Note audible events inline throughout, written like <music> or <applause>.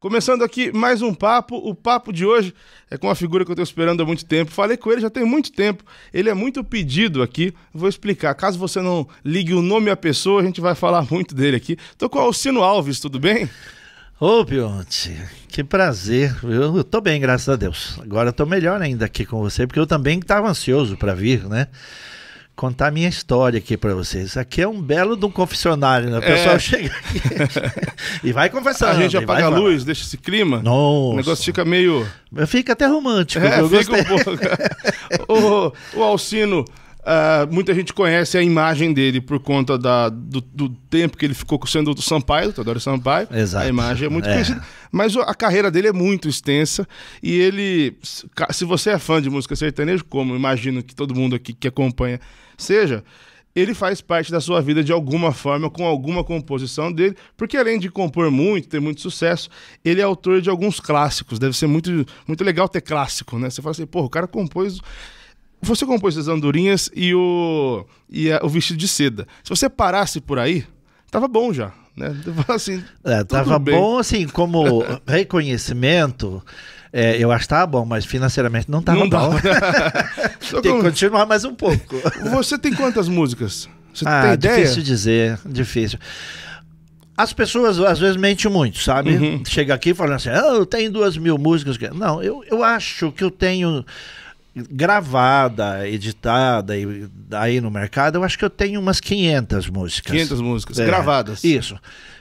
Começando aqui mais um papo. O papo de hoje é com uma figura que eu estou esperando há muito tempo. Falei com ele já tem muito tempo. Ele é muito pedido aqui. Vou explicar. Caso você não ligue o nome à pessoa, a gente vai falar muito dele aqui. Estou com o Alcino Alves, tudo bem? Ô, Pionte, que prazer. Eu, estou bem, graças a Deus. Agora eu melhor ainda aqui com você, porque eu também estava ansioso para vir, né? contar a minha história aqui para vocês. Isso aqui é um belo de um confessionário, né? O é. pessoal é. chega aqui <laughs> e vai conversar. A gente apaga a luz, deixa esse clima. Nossa. O negócio fica meio. Fica até romântico. É, fica um pouco. o, <laughs> o Alcino Uh, muita gente conhece a imagem dele por conta da, do, do tempo que ele ficou sendo do Sampaio, o Adoro Sampaio. Exato. A imagem é muito é. conhecida. Mas a carreira dele é muito extensa. E ele, se você é fã de música sertaneja, como imagino que todo mundo aqui que acompanha seja, ele faz parte da sua vida de alguma forma, com alguma composição dele, porque além de compor muito, ter muito sucesso, ele é autor de alguns clássicos. Deve ser muito, muito legal ter clássico, né? Você fala assim, pô, o cara compôs você compôs as andorinhas e o, e a, o vestido de seda. Se você parasse por aí, tava bom já. Né? <laughs> Assim, é, tava bem. bom, assim, como <laughs> reconhecimento. É, eu acho que tava bom, mas financeiramente não tava não bom. <laughs> tem que continuar mais um pouco. Você tem quantas músicas? Você ah, tem ideia? Difícil dizer, difícil. As pessoas às vezes mentem muito, sabe? Uhum. Chega aqui falando assim, ah, eu tenho duas mil músicas. Não, eu, eu acho que eu tenho gravada, editada e aí no mercado, eu acho que eu tenho umas 500 músicas. 500 músicas é, gravadas. Isso.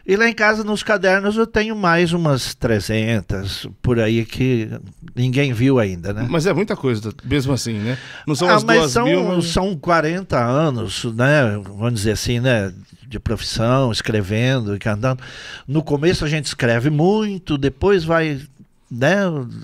E lá em casa nos cadernos eu tenho mais umas 300 por aí que ninguém viu ainda, né? Mas é muita coisa, mesmo assim, né? Não são ah, mas são, mil, mas... são 40 anos, né? Vamos dizer assim, né? de profissão, escrevendo e cantando. No começo a gente escreve muito, depois vai né,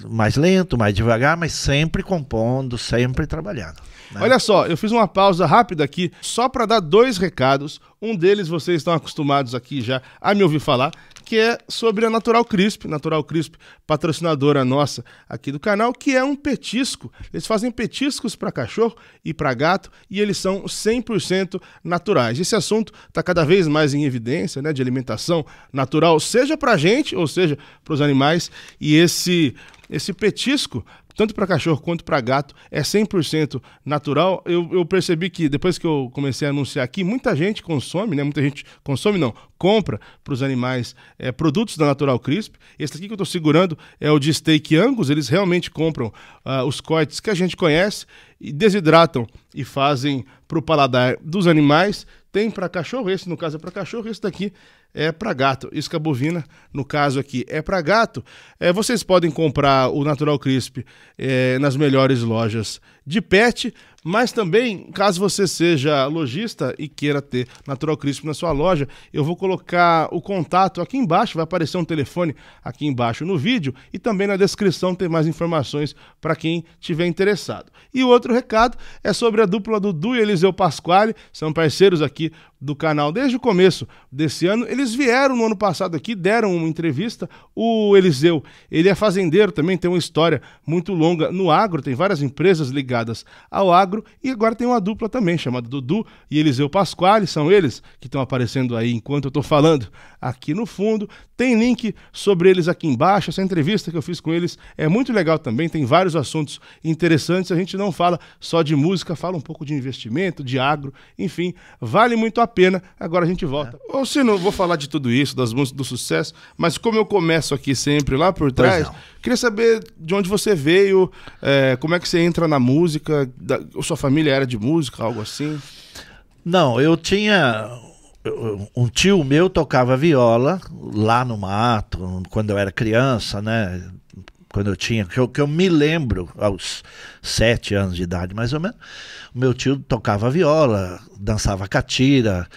mais lento, mais devagar, mas sempre compondo, sempre trabalhando. Né? Olha só, eu fiz uma pausa rápida aqui só para dar dois recados. Um deles vocês estão acostumados aqui já a me ouvir falar, que é sobre a Natural Crisp. Natural Crisp, patrocinadora nossa aqui do canal, que é um petisco. Eles fazem petiscos para cachorro e para gato e eles são 100% naturais. Esse assunto está cada vez mais em evidência, né, de alimentação natural, seja para gente, ou seja, para os animais. E esse esse petisco tanto para cachorro quanto para gato, é 100% natural. Eu, eu, percebi que depois que eu comecei a anunciar aqui, muita gente consome, né? Muita gente consome, não, compra para os animais é, produtos da Natural Crisp. Esse aqui que eu estou segurando é o de steak Angus, eles realmente compram uh, os cortes que a gente conhece e desidratam e fazem para o paladar dos animais. Tem para cachorro, esse no caso é para cachorro, esse daqui é para gato. Isca bovina, no caso aqui, é para gato. É, vocês podem comprar o Natural Crisp é, nas melhores lojas de pet. Mas também, caso você seja lojista e queira ter Natural Crisp na sua loja, eu vou colocar o contato aqui embaixo, vai aparecer um telefone aqui embaixo no vídeo e também na descrição tem mais informações para quem tiver interessado. E outro recado é sobre a dupla do Dudu e Eliseu Pasquale, são parceiros aqui do canal desde o começo desse ano. Eles vieram no ano passado aqui, deram uma entrevista. O Eliseu, ele é fazendeiro também, tem uma história muito longa no agro, tem várias empresas ligadas ao agro Magro e agora tem uma dupla também chamada Dudu e Eliseu Pasquale, são eles que estão aparecendo aí enquanto eu estou falando aqui no fundo. Tem link sobre eles aqui embaixo, essa entrevista que eu fiz com eles é muito legal também, tem vários assuntos interessantes, a gente não fala só de música, fala um pouco de investimento, de agro, enfim, vale muito a pena. Agora a gente volta. É. Ou se não, vou falar de tudo isso, das músicas do sucesso, mas como eu começo aqui sempre lá por trás, queria saber de onde você veio, é, como é que você entra na música, da, sua família era de música, algo assim? Não, eu tinha. Um tio meu tocava viola lá no mato, quando eu era criança, né? Quando eu tinha. Que eu, que eu me lembro, aos sete anos de idade mais ou menos. Meu tio tocava viola, dançava catira.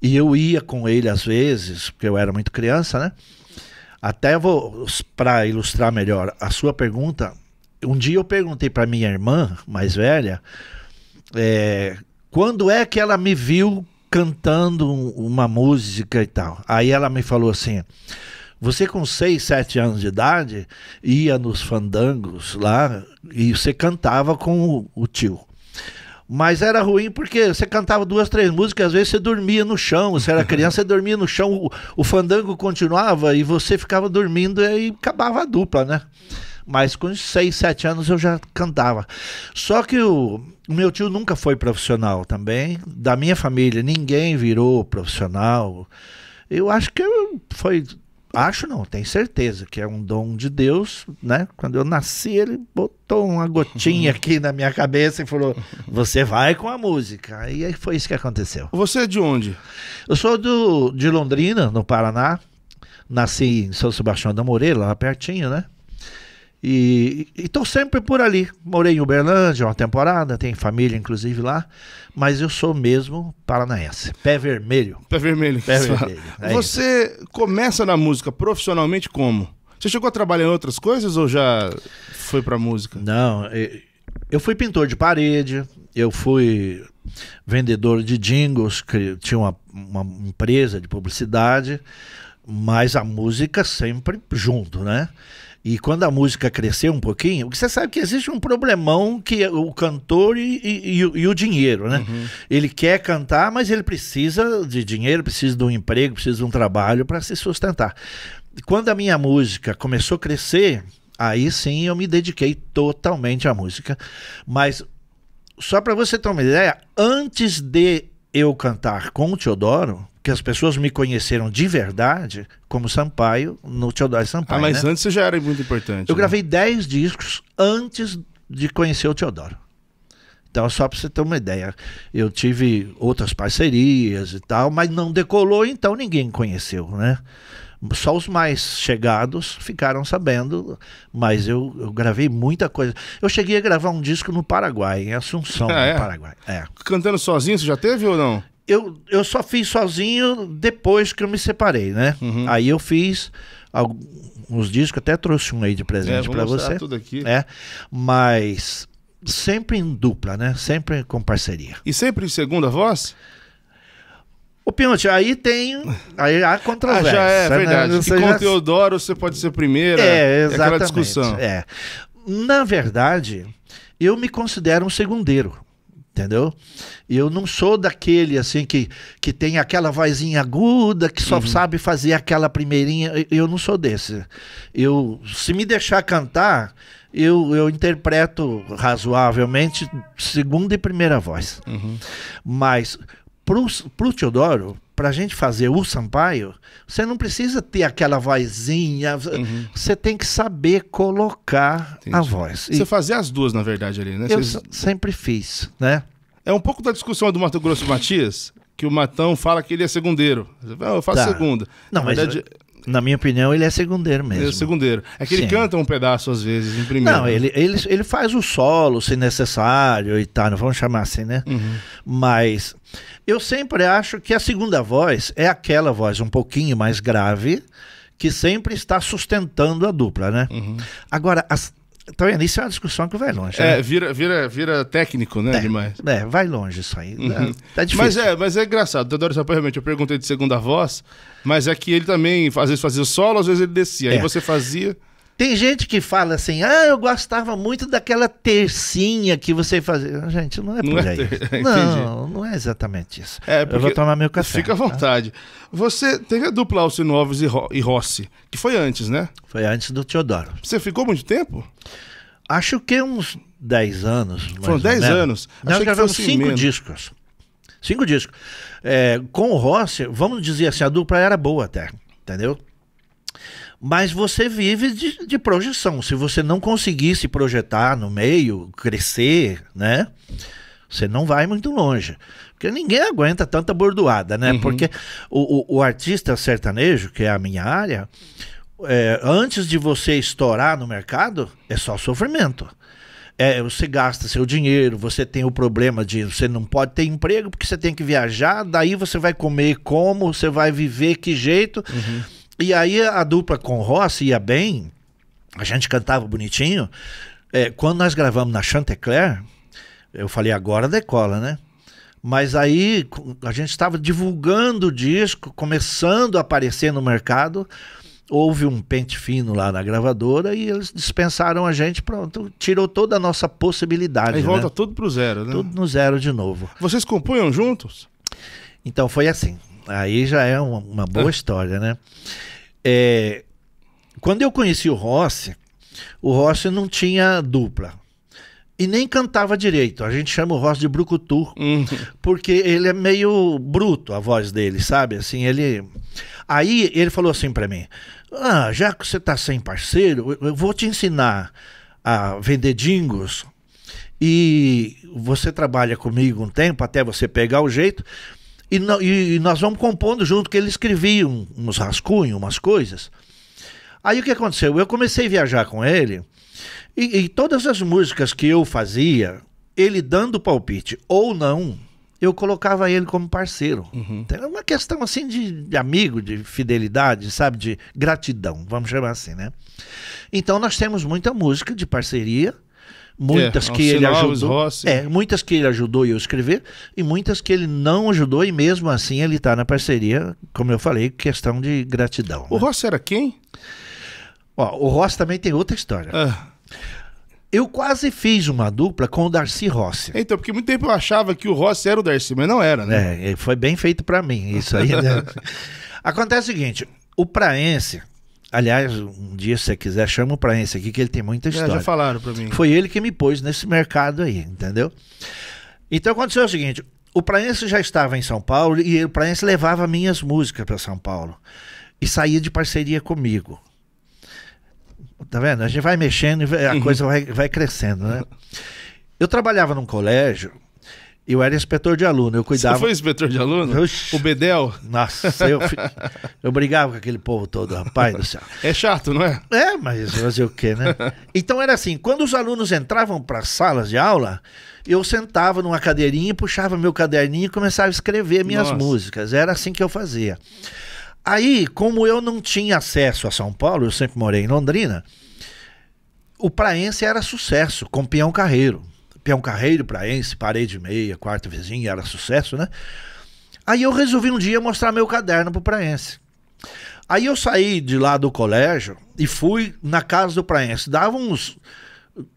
E eu ia com ele às vezes, porque eu era muito criança, né? Até vou, para ilustrar melhor a sua pergunta, um dia eu perguntei para minha irmã mais velha é, quando é que ela me viu cantando uma música e tal. Aí ela me falou assim. Você com 6, 7 anos de idade ia nos fandangos lá e você cantava com o, o tio. Mas era ruim porque você cantava duas, três músicas, às vezes você dormia no chão. Você era criança, você dormia no chão, o, o fandango continuava e você ficava dormindo e acabava a dupla, né? mas com 6, 7 anos eu já cantava. Só que o, meu tio nunca foi profissional também, da minha família, ninguém virou profissional. Eu acho que eu, foi acho não, tenho certeza que é um dom de Deus, né? Quando eu nasci, ele botou uma gotinha <laughs> aqui na minha cabeça e falou: "Você vai com a música". E aí foi isso que aconteceu. Você é de onde? Eu sou do de Londrina, no Paraná. Nasci em São Sebastião da Moreira, lá pertinho, né? E estou sempre por ali. Morei em Uberlândia uma temporada, tenho família inclusive lá, mas eu sou mesmo paranaense. Pé vermelho. Pé vermelho. Pé vermelho. É Você isso. começa na música profissionalmente como? Você chegou a trabalhar em outras coisas ou já foi para música? Não, eu fui pintor de parede, eu fui vendedor de jingles, tinha uma, uma empresa de publicidade, mas a música sempre junto, né? E quando a música cresceu um pouquinho, você sabe que existe um problemão que é o cantor e, e, e, o, e o dinheiro, né? Uhum. Ele quer cantar, mas ele precisa de dinheiro, precisa de um emprego, precisa de um trabalho para se sustentar. Quando a minha música começou a crescer, aí sim eu me dediquei totalmente à música. Mas só para você ter uma ideia, antes de eu cantar com o Teodoro, que as pessoas me conheceram de verdade como Sampaio, no Teodoro Sampaio. Ah, mas né? antes você já era muito importante. Eu né? gravei 10 discos antes de conhecer o Teodoro. Então, só para você ter uma ideia, eu tive outras parcerias e tal, mas não decolou, então ninguém conheceu, né? Só os mais chegados ficaram sabendo, mas eu, eu gravei muita coisa. Eu cheguei a gravar um disco no Paraguai, em Assunção, ah, é? no Paraguai. É. Cantando sozinho, você já teve ou não? eu, eu só fiz sozinho depois que eu me separei, né? Uhum. Aí eu fiz alguns discos, até trouxe um aí de presente é, para você. tudo aqui. É, mas sempre em dupla, né? Sempre com parceria. E sempre em segunda voz? Ô, Pionte, aí tem. Aí há controvérsia. Ah, já é, né? verdade. Se com já... Teodoro você pode ser primeira. É, exatamente. É aquela discussão. É. Na verdade, eu me considero um segundeiro. Entendeu? Eu não sou daquele assim que, que tem aquela vozinha aguda, que só uhum. sabe fazer aquela primeirinha. Eu não sou desse. Eu, se me deixar cantar, eu, eu interpreto razoavelmente segunda e primeira voz. Uhum. Mas pro, pro Teodoro, para a gente fazer o Sampaio, você não precisa ter aquela vozinha, uhum. você tem que saber colocar Entendi. a voz. Você e fazia as duas, na verdade, ali, né? Eu sempre fiz, né? É um pouco da discussão do Mato Grosso Matias, que o Matão fala que ele é segundeiro. eu faço tá. segunda. Não, na mas verdade, na minha opinião, ele é segundeiro mesmo. Ele é É que Sim. ele canta um pedaço às vezes em primeiro. Não, ele, ele, ele faz o solo se necessário e tal, vamos chamar assim, né? Uhum. Mas eu sempre acho que a segunda voz é aquela voz um pouquinho mais grave que sempre está sustentando a dupla, né? Uhum. Agora, as então, isso é uma discussão que vai longe. Né? É, vira, vira, vira técnico, né? É, demais. É, vai longe isso aí. Tá, uhum. Tá difícil. Mas é, mas é engraçado. Teodoro Sampaio, realmente, eu perguntei de segunda voz, mas é que ele também, às vezes, fazia solo, às vezes ele descia. É. Aí você fazia. Tem gente que fala assim, ah, eu gostava muito daquela tercinha que você fazia. Ah, gente, não é por é <laughs> não aí. É ter... Não, não é exatamente isso. É eu vou tomar meu café. Fica à tá? vontade. Tá? Você teve a dupla Alcino Alves e, Ro... e Rossi, que foi antes, né? Foi antes do Teodoro. Você ficou muito tempo? Acho que uns 10 anos. Foram 10 anos. Nós que gravamos 5 discos. Cinco discos. É, com o Rossi, vamos dizer assim, a dupla era boa até, entendeu? mas você vive de, de, projeção. Se você não conseguir se projetar no meio, crescer, né? Você não vai muito longe. Porque ninguém aguenta tanta bordoada, né? Uhum. Porque o, o, o, artista sertanejo, que é a minha área, é, antes de você estourar no mercado, é só sofrimento. É, você gasta seu dinheiro, você tem o problema de você não pode ter emprego porque você tem que viajar, daí você vai comer como, você vai viver, que jeito. Uhum e aí a dupla com Rossi ia bem, a gente cantava bonitinho. É, quando nós gravamos na Chantecler, eu falei, agora decola, né? Mas aí a gente estava divulgando o disco, começando a aparecer no mercado. Houve um pente fino lá na gravadora e eles dispensaram a gente, pronto, tirou toda a nossa possibilidade. Aí né? volta tudo pro zero, né? Tudo no zero de novo. Vocês compunham juntos? Então foi assim. Aí já é uma, uma boa ah. história, né? É, quando eu conheci o Rossi, o Rossi não tinha dupla. E nem cantava direito. A gente chama o Rossi de Brucutu, hum. porque ele é meio bruto a voz dele, sabe? Assim, ele. Aí ele falou assim para mim: Ah, já que você tá sem parceiro, eu vou te ensinar a vender dingos. E você trabalha comigo um tempo até você pegar o jeito e, e, nós vamos compondo junto, que ele escrevia uns rascunhos, umas coisas. Aí o que aconteceu? Eu comecei a viajar com ele, e, e todas as músicas que eu fazia, ele dando palpite ou não, eu colocava ele como parceiro. Uhum. Era então, é uma questão assim de, de, amigo, de fidelidade, sabe? De gratidão, vamos chamar assim, né? Então nós temos muita música de parceria muitas é, que ele ajudou. Rossi. É, muitas que ele ajudou eu escrever e muitas que ele não ajudou e mesmo assim ele está na parceria, como eu falei, questão de gratidão. O né? Rossi era quem? Ó, o Rossi também tem outra história. Ah. Eu quase fiz uma dupla com o Darcy Rossi. Então, porque muito tempo eu achava que o Rossi era o Darcy, mas não era, né? É, foi bem feito para mim, isso aí. Né? <laughs> Acontece o seguinte, o Praense, Aliás, um dia, se você quiser, chama o Praense aqui, que ele tem muita história. É, já falaram para mim. Foi ele que me pôs nesse mercado aí, entendeu? Então aconteceu o seguinte: o Praense já estava em São Paulo e o Praense levava minhas músicas para São Paulo e saía de parceria comigo. Tá vendo? A gente vai mexendo e a uhum. coisa vai, vai crescendo, né? Eu trabalhava num colégio eu era inspetor de aluno, eu cuidava. Você foi inspetor de aluno? Oxi. O Bedel? Nossa, eu, fi... <laughs> eu brigava com aquele povo todo, rapaz do céu. É chato, não é? É, mas fazer o quê, né? <laughs> Então era assim: quando os alunos entravam para as salas de aula, eu sentava numa cadeirinha, puxava meu caderninho e começava a escrever minhas Nossa. músicas. Era assim que eu fazia. Aí, como eu não tinha acesso a São Paulo, eu sempre morei em Londrina, o Praense era sucesso com Peão Carreiro peão carreiro praense, parede meia, quarto vizinho, era sucesso, né? Aí eu resolvi um dia mostrar meu caderno pro praense. Aí eu saí de lá do colégio e fui na casa do praense. Dava uns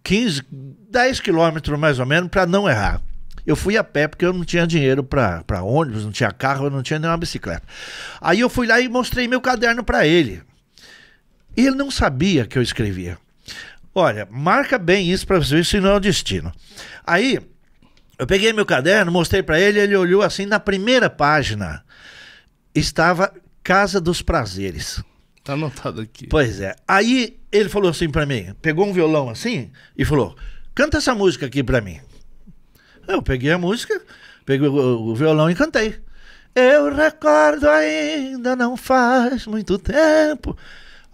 15, 10 quilômetros mais ou menos para não errar. Eu fui a pé porque eu não tinha dinheiro para ônibus, não tinha carro, eu não tinha nenhuma bicicleta. Aí eu fui lá e mostrei meu caderno para ele. E ele não sabia que eu escrevia. Olha, marca bem isso para você ver se não é o destino. Aí, eu peguei meu caderno, mostrei para ele, ele olhou assim, na primeira página estava Casa dos Prazeres. Tá anotado aqui. Pois é. Aí ele falou assim para mim, pegou um violão assim e falou: "Canta essa música aqui para mim". Eu peguei a música, peguei o, o violão e cantei. Eu recordo ainda não faz muito tempo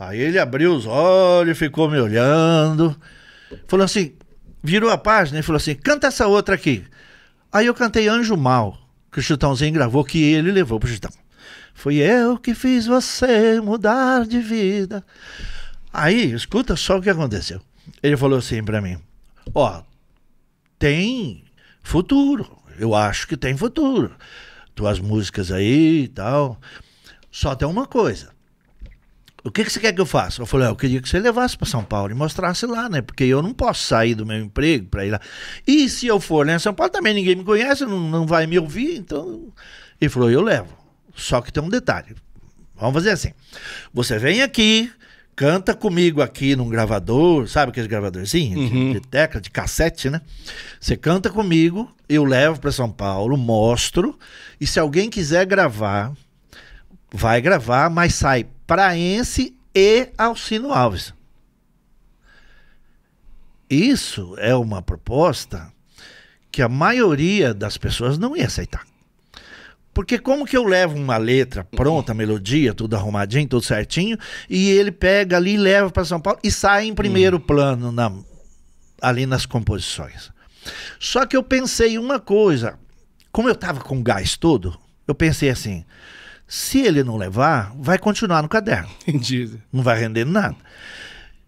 Aí ele abriu os olhos, ficou me olhando. Falou assim, virou a página e falou assim: canta essa outra aqui. Aí eu cantei Anjo Mal, que o Chitãozinho gravou, que ele levou pro Chitão. Foi eu que fiz você mudar de vida. Aí, escuta só o que aconteceu. Ele falou assim para mim: Ó, tem futuro. Eu acho que tem futuro. Tuas músicas aí e tal. Só tem uma coisa: o que, que você quer que eu faça? Eu falei, ah, eu queria que você levasse para São Paulo e mostrasse lá, né? Porque eu não posso sair do meu emprego para ir lá. E se eu for lá né, em São Paulo, também ninguém me conhece, não, não vai me ouvir, então. Ele falou, eu levo. Só que tem um detalhe. Vamos fazer assim. Você vem aqui, canta comigo aqui num gravador, sabe aqueles gravadorzinhos uhum. de, de tecla, de cassete, né? Você canta comigo, eu levo para São Paulo, mostro, e se alguém quiser gravar, vai gravar, mas sai Praense e Alcino Alves. Isso é uma proposta que a maioria das pessoas não ia aceitar. Porque como que eu levo uma letra pronta, melodia, tudo arrumadinho, tudo certinho, e ele pega ali, leva para São Paulo e sai em primeiro uhum. plano na, ali nas composições. Só que eu pensei uma coisa, como eu estava com gás todo, eu pensei assim, se ele não levar, vai continuar no caderno. Entendi. Não vai render nada.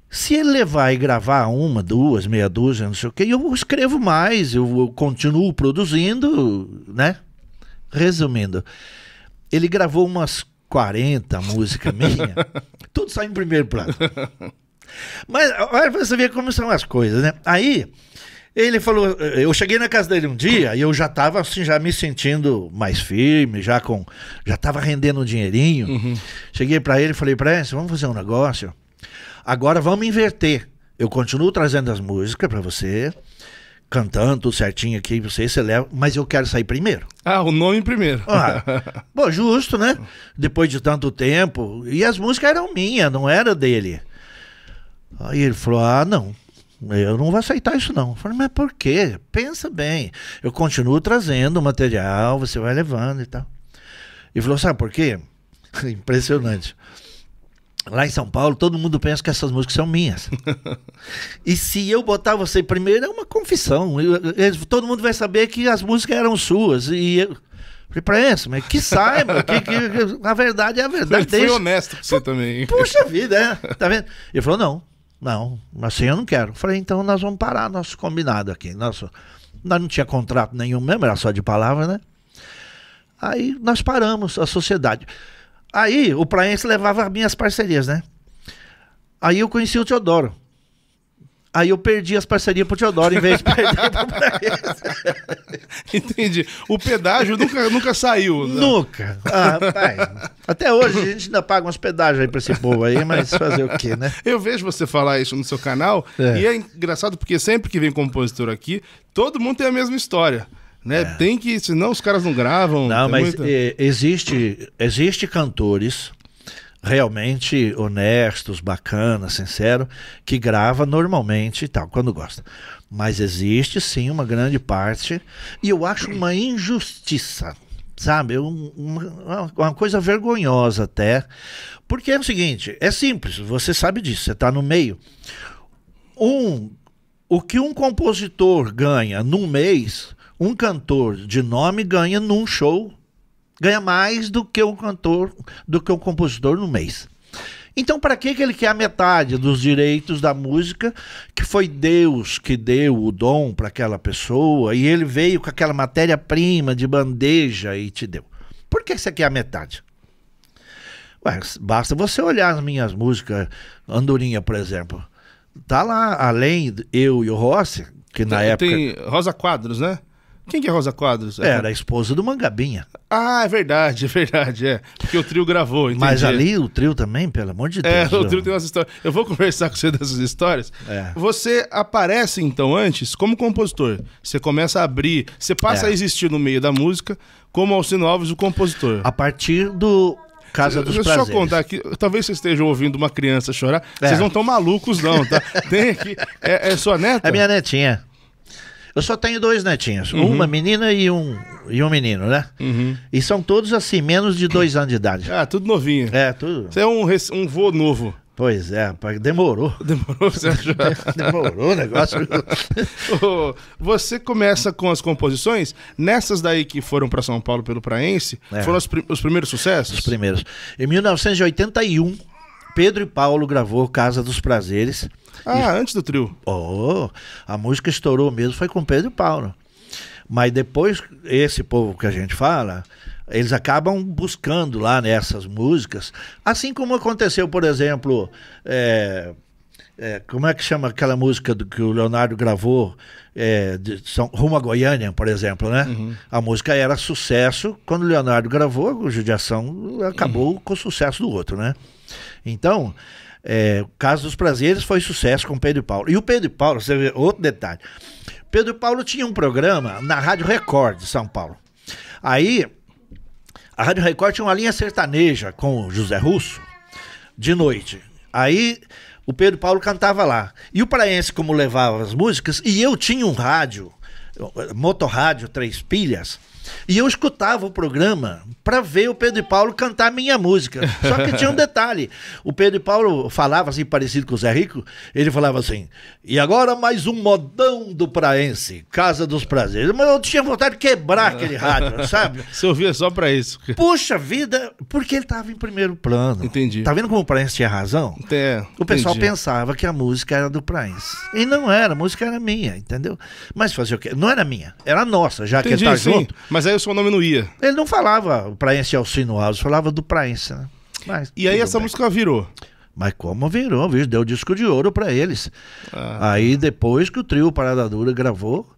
Se ele levar e gravar uma, duas, meia dúzia, não sei o quê, eu escrevo mais, eu, continuo produzindo, né? Resumindo, ele gravou umas 40 músicas minhas, <laughs> tudo sai em primeiro plano. Mas olha pra você ver como são as coisas, né? Aí ele falou, eu cheguei na casa dele um dia e eu já estava assim, já me sentindo mais firme, já com, já tava rendendo um dinheirinho. Uhum. Cheguei para ele e falei, Prestes, vamos fazer um negócio. Agora vamos inverter. Eu continuo trazendo as músicas para você, cantando certinho aqui, você, você leva, mas eu quero sair primeiro. Ah, o nome primeiro. Ah, <laughs> bom, justo, né? Depois de tanto tempo. E as músicas eram minhas, não era dele. Aí ele falou, ah, não eu não vou aceitar isso não. Eu falei, mas por quê? Pensa bem. Eu continuo trazendo o material, você vai levando e tal. E falou, sabe por quê? <laughs> Impressionante. Lá em São Paulo, todo mundo pensa que essas músicas são minhas. <laughs> e se eu botar você primeiro, é uma confissão. Eu, eu, todo mundo vai saber que as músicas eram suas. E eu, Falei pra mas que saiba, que, que, que, verdade é a verdade. Ele deixa... foi honesto com você também. Puxa vida, é, tá vendo? Ele falou, não, não, assim eu não quero. falei, então nós vamos parar nosso combinado aqui. Nosso, nós não tinha contrato nenhum mesmo, era só de palavra, né? Aí nós paramos a sociedade. Aí o Praense levava minhas parcerias, né? Aí eu conheci o Teodoro. Aí eu perdi as parcerias pro Teodoro em vez de perder pra <laughs> Entendi. O pedágio nunca, nunca saiu. Não. Né? Nunca. Ah, até hoje a gente ainda paga uns pedágios aí pra esse povo aí, mas fazer o quê, né? Eu vejo você falar isso no seu canal é. e é engraçado porque sempre que vem compositor aqui, todo mundo tem a mesma história. Né? É. Tem que, senão os caras não gravam. Não, mas muita... existe, existe cantores realmente honestos, bacanas, sincero, que grava normalmente e tal, quando gosta. Mas existe sim uma grande parte, e eu acho uma injustiça, sabe? Uma, uma coisa vergonhosa até. Porque é o seguinte: é simples, você sabe disso, você está no meio. Um, o que um compositor ganha num mês, um cantor de nome ganha num show ganha mais do que um cantor, do que um compositor no mês. Então, para que, que ele quer a metade dos direitos da música, que foi Deus que deu o dom para aquela pessoa, e ele veio com aquela matéria-prima de bandeja e te deu? Por que você quer a metade? Ué, basta você olhar as minhas músicas, Andorinha, por exemplo. Tá lá, além eu e o Rossi, que na tem, época. Tem Rosa Quadros, né? Quem que é Rosa Quadros? É. Era a esposa do Mangabinha. Ah, é verdade, é verdade, é. Porque o trio gravou, entendi. Mas ali o trio também, pelo amor de é, Deus. É, o trio tem umas histórias. Eu vou conversar com você dessas histórias. É. Você aparece, então, antes, como compositor. Você começa a abrir, você passa é. a existir no meio da música, como Alcino Alves, o compositor. A partir do Casa dos Deixa Prazeres. Deixa eu só contar aqui. Talvez vocês estejam ouvindo uma criança chorar. É. Vocês não estão malucos, não, tá? Tem aqui. É, é sua neta? É minha netinha. Eu só tenho dois netinhos, uhum. uma menina e um, e um menino, né? Uhum. E são todos assim, menos de dois anos de idade. Ah, tudo novinho. É, tudo. Você é um, um vô novo. Pois é, demorou. <laughs> Demorou, você achou? <laughs> demorou o negócio. <laughs> você começa com as composições, nessas daí que foram para São Paulo pelo Praense, é. foram os, os primeiros sucessos? Os primeiros. Em 1981, Pedro e Paulo gravou Casa dos Prazeres. Ah, e... antes do trio. Oh, a música estourou mesmo, foi com Pedro e Paulo. Mas depois, esse povo que a gente fala, eles acabam buscando lá nessas músicas. Assim como aconteceu, por exemplo, é, é, como é que chama aquela música do, que o Leonardo gravou, é, de São, Rumo a Goiânia, por exemplo, né? Uhum. A música era sucesso, quando o Leonardo gravou, a Judiação acabou uhum. com o sucesso do outro, né? Então, é, Caso dos Prazeres foi sucesso com Pedro e Paulo. E o Pedro e Paulo, você vê, outro detalhe. Pedro e Paulo tinha um programa na Rádio Record de São Paulo. Aí, a Rádio Record tinha uma linha sertaneja com o José Russo, de noite. Aí, o Pedro e Paulo cantava lá. E o Paraense como levava as músicas, e eu tinha um rádio, motorrádio, três pilhas, e eu escutava o programa para ver o Pedro e Paulo cantar minha música. Só que tinha um detalhe. O Pedro e Paulo falava assim, parecido com o Zé Rico, ele falava assim, e agora mais um modão do Praense, Casa dos Prazeres. Mas eu tinha vontade de quebrar aquele rádio, <laughs> sabe? Você ouvia só pra isso. Puxa vida, porque ele tava em primeiro plano. Entendi. Tá vendo como o Praense tinha razão? É, o pessoal entendi. pensava que a música era do Praense. E não era, a música era minha, entendeu? Mas fazer o quê? Não era minha, era nossa, já entendi, que ele tá sim. junto. Mas aí o seu nome não ia. Ele não falava Praense Alcino Alves, falava do Praense, né? Mas, e aí essa bem. música virou. Mas como virou, viu? Deu disco de ouro para eles. Ah. Aí depois que o trio Parada Dura gravou.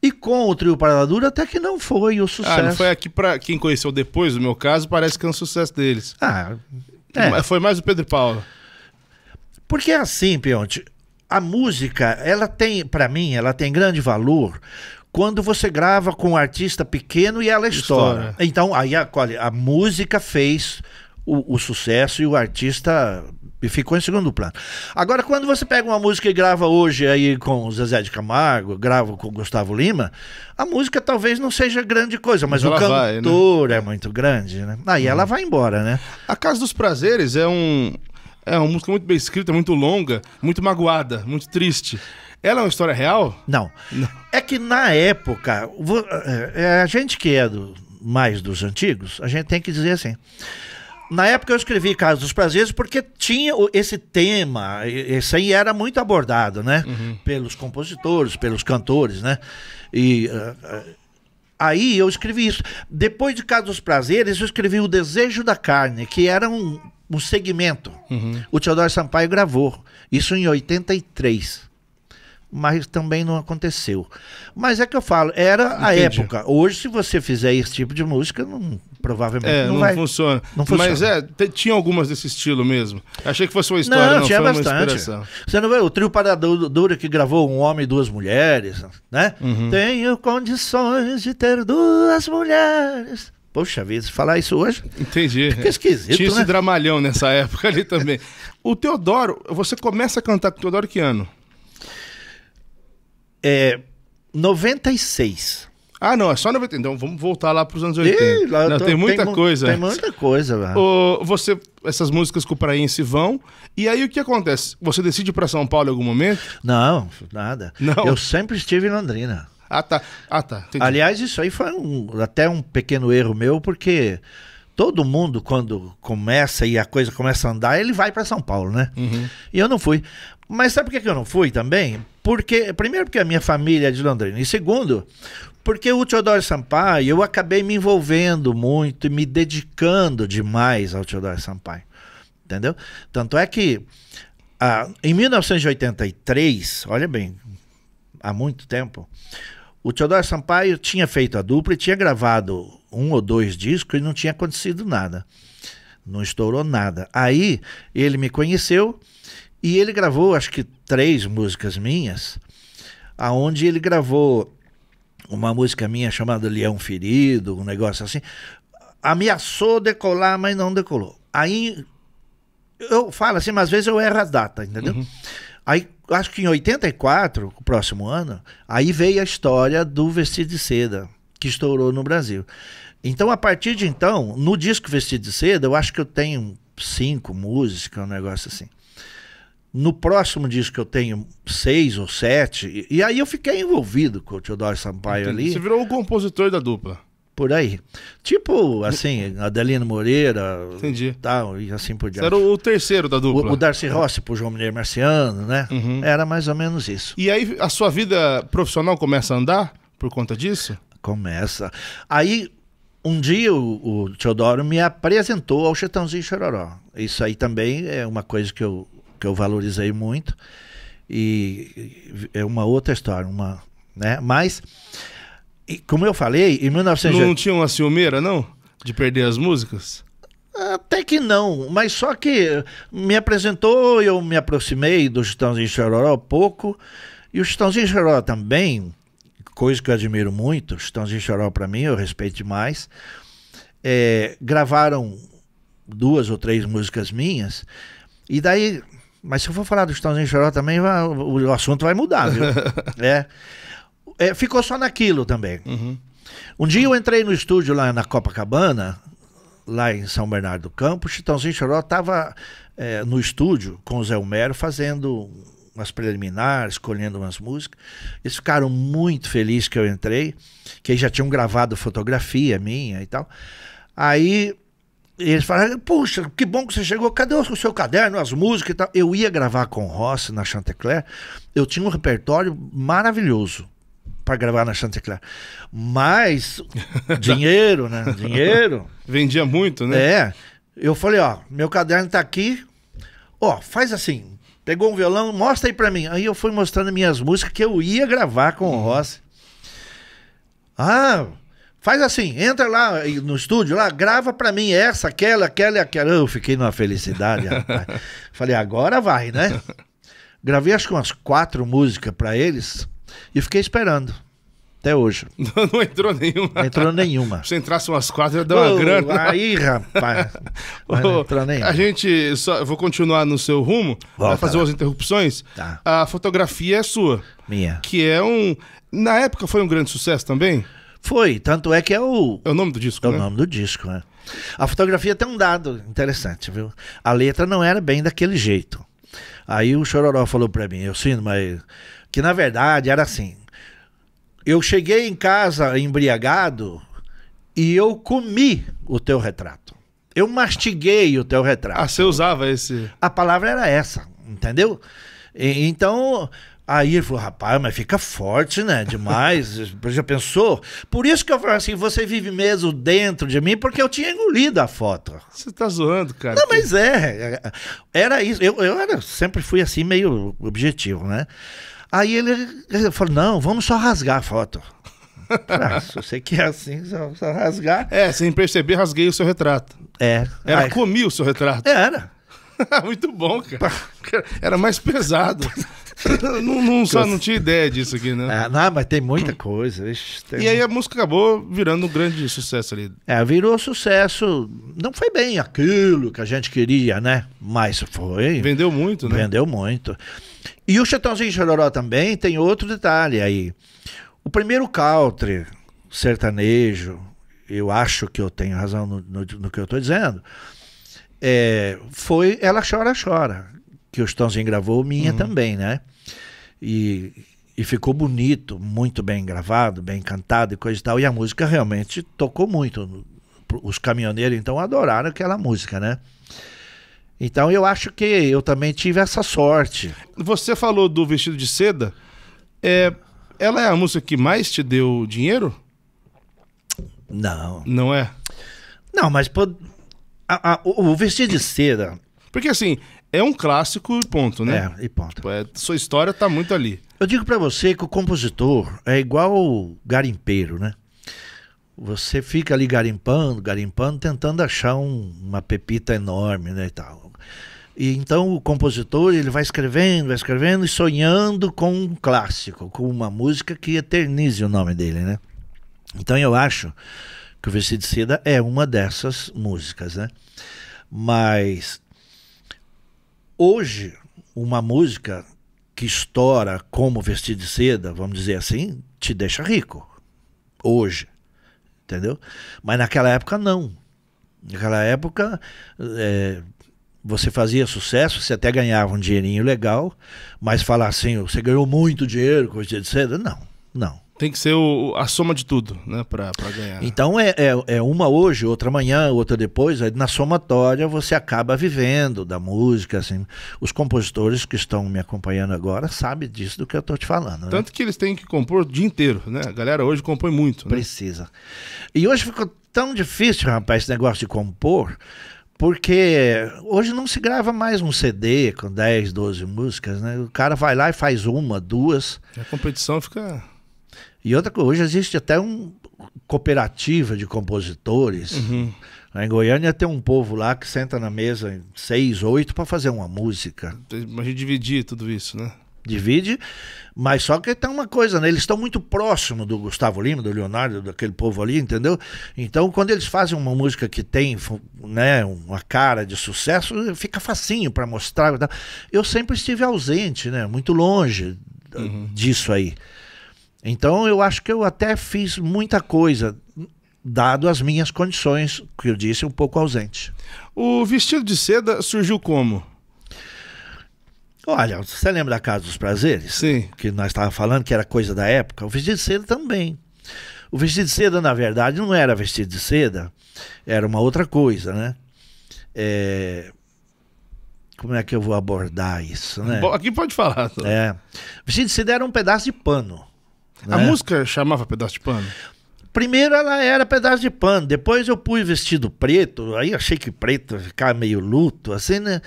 E com o trio Parada Dura até que não foi o ah, sucesso. Ah, foi aqui para quem conheceu depois, no meu caso, parece que é um sucesso deles. Ah, é. é. Foi mais o Pedro Paulo. Porque é assim, Pionte. A música, ela tem, para mim, ela tem grande valor quando você grava com um artista pequeno e ela estoura. estoura. Então, aí a, a música fez o, o, sucesso e o artista ficou em segundo plano. Agora, quando você pega uma música e grava hoje aí com o Zezé de Camargo, grava com o Gustavo Lima, a música talvez não seja grande coisa, mas, o cantor vai, né? é muito grande, né? Aí hum. ela uhum. vai embora, né? A Casa dos Prazeres é um, é uma música muito bem escrita, muito longa, muito magoada, muito triste. Ela é uma história real? Não. Não. É que na época, é, é, a gente que é do, mais dos antigos, a gente tem que dizer assim. Na época eu escrevi Casa dos Prazeres porque tinha esse tema, esse aí era muito abordado, né? Uhum. Pelos compositores, pelos cantores, né? E uh, aí eu escrevi isso. Depois de Casa dos Prazeres, eu escrevi O Desejo da Carne, que era um, um segmento. Uhum. O Teodoro Sampaio gravou, isso em 83 mas também não aconteceu. Mas é que eu falo, era Entendi. a época. Hoje, se você fizer esse tipo de música, não, provavelmente é, não, não vai. Funciona. Não funciona. Mas é, tinha algumas desse estilo mesmo. Achei que fosse uma história, não, não tinha bastante. Você não vê o trio Paradura que gravou Um Homem e Duas Mulheres, né? Uhum. Tenho condições de ter duas mulheres. Poxa vida, falar isso hoje. Entendi. Fica esquisito. Tinha né? esse dramalhão nessa época ali também. <laughs> o Teodoro, você começa a cantar com o Teodoro que ano? É, 96. Ah, não, é só 90. Então vamos voltar lá para os anos 80. Ih, não, tô, tem muita tem, coisa. Tem muita coisa, velho. você, essas músicas com o Praense vão. E aí o que acontece? Você decide para São Paulo em algum momento? Não, nada. Não. Eu sempre estive em Londrina. Ah, tá. Ah, tá. Entendi. Aliás, isso aí foi um, até um pequeno erro meu, porque todo mundo, quando começa e a coisa começa a andar, ele vai para São Paulo, né? Uhum. E eu não fui. Mas sabe por que eu não fui também? Porque, primeiro, porque a minha família é de Londrina. E segundo, porque o Teodoro Sampaio, eu acabei me envolvendo muito e me dedicando demais ao Teodoro Sampaio. Entendeu? Tanto é que ah, em 1983, olha bem, há muito tempo, o Teodoro Sampaio tinha feito a dupla e tinha gravado um ou dois discos e não tinha acontecido nada. Não estourou nada. Aí ele me conheceu e ele gravou, acho que três músicas minhas, aonde ele gravou uma música minha chamada Leão Ferido, um negócio assim. Ameaçou decolar, mas não decolou. Aí eu falo assim, mas às vezes eu erro a data, entendeu? Uhum. Aí, acho que em 84, o próximo ano, aí veio a história do Vestido de Seda, que estourou no Brasil. Então, a partir de então, no disco Vestido de Seda, eu acho que eu tenho cinco músicas, um negócio assim. No próximo disco que eu tenho seis ou sete, e, e aí eu fiquei envolvido com o Teodoro Sampaio Entendi. ali. Você virou o compositor da dupla. Por aí. Tipo, assim, Adelino Moreira. Entendi. Tal, e assim por diante. Você era o terceiro da dupla. O, o Darcy Rossi pro João Mineiro Marciano, né? Uhum. Era mais ou menos isso. E aí a sua vida profissional começa a andar por conta disso? Começa. Aí um dia o, o Teodoro me apresentou ao Chitãozinho Chororó. Isso aí também é uma coisa que eu que eu valorizei muito. E é uma outra história, uma, né? Mas, e, como eu falei, em 1900 Não tinha uma ciumeira, não? De perder as músicas? Até que não, mas só que me apresentou, eu me aproximei do Chitãozinho Chororó pouco, e o Chitãozinho Chororó também, coisa que eu admiro muito, Chitãozinho Chororó para mim, eu respeito demais, é, gravaram duas ou três músicas minhas, e daí mas se eu for falar do Chitãozinho Choró também, vai, o assunto vai mudar, viu? <laughs> é. é. Ficou só naquilo também. Uhum. Um dia eu entrei no estúdio lá na Copacabana, lá em São Bernardo do Campo, o Chitãozinho Choró estava é, no estúdio com o Zé Homero fazendo umas preliminares, escolhendo umas músicas. Eles ficaram muito felizes que eu entrei, que já tinham gravado fotografia minha e tal. Aí eles falaram, puxa, que bom que você chegou, cadê o seu caderno, as músicas e tal? Eu ia gravar com o Rossi na Chantecler, eu tinha um repertório maravilhoso para gravar na Chantecler. Mas, <laughs> dinheiro, né? Dinheiro. Vendia muito, né? É. Eu falei, ó, meu caderno tá aqui, ó, faz assim, pegou um violão, mostra aí para mim. Aí eu fui mostrando minhas músicas que eu ia gravar com uhum. o hum. Rossi. Ah, Faz assim, entra lá no estúdio, lá, grava pra mim essa, aquela, aquela e aquela. Eu fiquei numa felicidade, <laughs> Falei, agora vai, né? Gravei acho que umas quatro músicas pra eles e fiquei esperando. Até hoje. <laughs> Não, não, entrou nenhuma. Não entrou nenhuma. Se entrasse umas quatro, ia dar uma oh, grana. Aí, rapaz. oh, <laughs> não entrou nenhuma. A gente, só, vou continuar no seu rumo, vai fazer umas interrupções. Tá. A fotografia é sua. Minha. Que é um. Na época foi um grande sucesso também? Foi, tanto é que é o. É o nome do disco, É né? o nome do disco, né? A fotografia tem um dado interessante, viu? A letra não era bem daquele jeito. Aí o Chororó falou pra mim, eu sinto, mas. Que na verdade era assim. Eu cheguei em casa embriagado e eu comi o teu retrato. Eu mastiguei o teu retrato. Ah, você usava esse. A palavra era essa, entendeu? E, então, Aí ele falou, rapaz, mas fica forte, né? Demais. <laughs> Já pensou? Por isso que eu falo assim, você vive mesmo dentro de mim, porque eu tinha engolido a foto. Você tá zoando, cara. Não, mas é. é era isso. Eu, eu era, sempre fui assim, meio objetivo, né? Aí ele, ele falou, não, vamos só rasgar a foto. Ah, se você quer assim, só, só rasgar. É, sem perceber, rasguei o seu retrato. É. Era, comi o seu retrato. Era. <laughs> Muito bom, cara. <laughs> Era mais pesado. <laughs> não, não, só, não tinha ideia disso aqui, né? Ah, não, mas tem muita coisa. tem... E aí a música acabou virando um grande sucesso ali. É, virou sucesso. Não foi bem aquilo que a gente queria, né? Mas foi. Vendeu muito, né? Vendeu muito. E o Chitãozinho Chororó também tem outro detalhe aí. O primeiro country sertanejo, eu acho que eu tenho razão no, no, no que eu estou dizendo é, foi Ela Chora, Chora, que o Stãozinho gravou, minha uhum. também, né? E, e ficou bonito, muito bem gravado, bem cantado e coisa e tal. E a música realmente tocou muito. Os caminhoneiros, então, adoraram aquela música, né? Então eu acho que eu também tive essa sorte. Você falou do vestido de seda. É, ela é a música que mais te deu dinheiro? Não. Não é? Não, mas a, a, o vestir de cera. Porque assim, é um clássico e ponto, né? É, e ponto. É, sua história tá muito ali. Eu digo para você que o compositor é igual o garimpeiro, né? Você fica ali garimpando, garimpando, tentando achar um, uma pepita enorme, né, e tal. E então o compositor, ele vai escrevendo, vai escrevendo e sonhando com um clássico, com uma música que eternize o nome dele, né? Então eu acho que o Vestido de Seda é uma dessas músicas, né? Mas hoje, uma música que estoura como Vestido de Seda, vamos dizer assim, te deixa rico. Hoje. Entendeu? Mas naquela época, não. Naquela época, é, você fazia sucesso, você até ganhava um dinheirinho legal, mas falar assim, você ganhou muito dinheiro com o vestido de seda? Não, não tem que ser o, a soma de tudo, né, para ganhar. Então é, é, é, uma hoje, outra amanhã, outra depois, aí na somatória você acaba vivendo da música, assim. Os compositores que estão me acompanhando agora sabem disso do que eu estou te falando. Né? Tanto que eles têm que compor o dia inteiro, né? A galera hoje compõe muito. Né? Precisa. E hoje ficou tão difícil, rapaz, esse negócio de compor, porque hoje não se grava mais um CD com 10, 12 músicas, né? O cara vai lá e faz uma, duas. A competição fica e outra coisa, hoje existe até um cooperativa de compositores. Uhum. Lá em Goiânia tem um povo lá que senta na mesa seis, oito para fazer uma música. Imagina dividir tudo isso, né? Divide, mas só que tem uma coisa, né? Eles estão muito próximo do Gustavo Lima, do Leonardo, daquele povo ali, entendeu? Então, quando eles fazem uma música que tem, né, uma cara de sucesso, fica facinho para mostrar. Né? Eu sempre estive ausente, né? Muito longe uhum. disso aí. Então eu acho que eu até fiz muita coisa, dado as minhas condições, que eu disse um pouco ausente. O vestido de seda surgiu como? Olha, você lembra da Casa dos Prazeres? Sim. Que nós estávamos falando que era coisa da época. O vestido de seda também. O vestido de seda, na verdade, não era vestido de seda, era uma outra coisa, né? É... Como é que eu vou abordar isso, né? Bom, aqui pode falar. É. O vestido de seda era um pedaço de pano. Né? A é. música chamava Pedaço de Pano? Primeiro ela era pedaço de pano, depois eu pus vestido preto, aí achei que preto ficar meio luto, assim, né?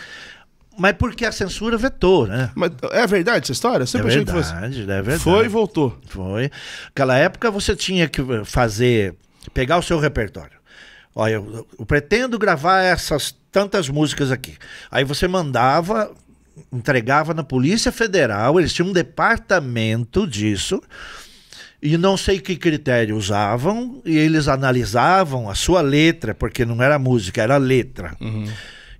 Mas porque a censura vetou, né? Mas é verdade essa história? Sempre é verdade, achei que fosse. É, é verdade. Foi e voltou. Foi. Naquela época você tinha que fazer, pegar o seu repertório. Olha, eu, eu pretendo gravar essas tantas músicas aqui. Aí você mandava, entregava na Polícia Federal, eles tinham um departamento disso e não sei que critério usavam, e eles analisavam a sua letra, porque não era música, era letra. Uhum.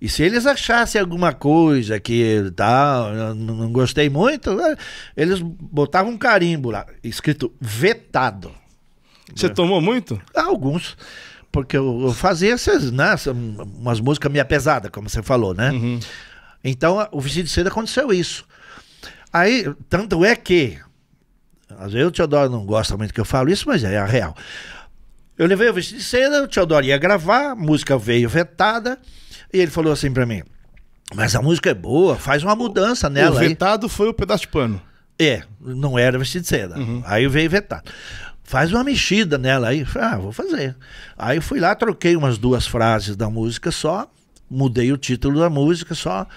E se eles achassem alguma coisa que tal, tá, não gostei muito, é, eles botavam um carimbo lá, escrito vetado. Você né? tomou muito? Alguns. Porque eu, fazia essas, né, umas músicas meia pesada, como você falou, né? Uhum. Então, o vestido de seda aconteceu isso. Aí, tanto é que às vezes o Teodoro não gosta muito que eu falo isso, mas é a real. Eu levei o vestido de seda, o Teodoro ia gravar, a música veio vetada, e ele falou assim para mim: Mas a música é boa, faz uma mudança nela. O vetado aí. foi o pedaço de pano. É, não era vestido de seda. Uhum. Aí veio vetado. Faz uma mexida nela aí. Ah, vou fazer. Aí fui lá, troquei umas duas frases da música só, mudei o título da música só,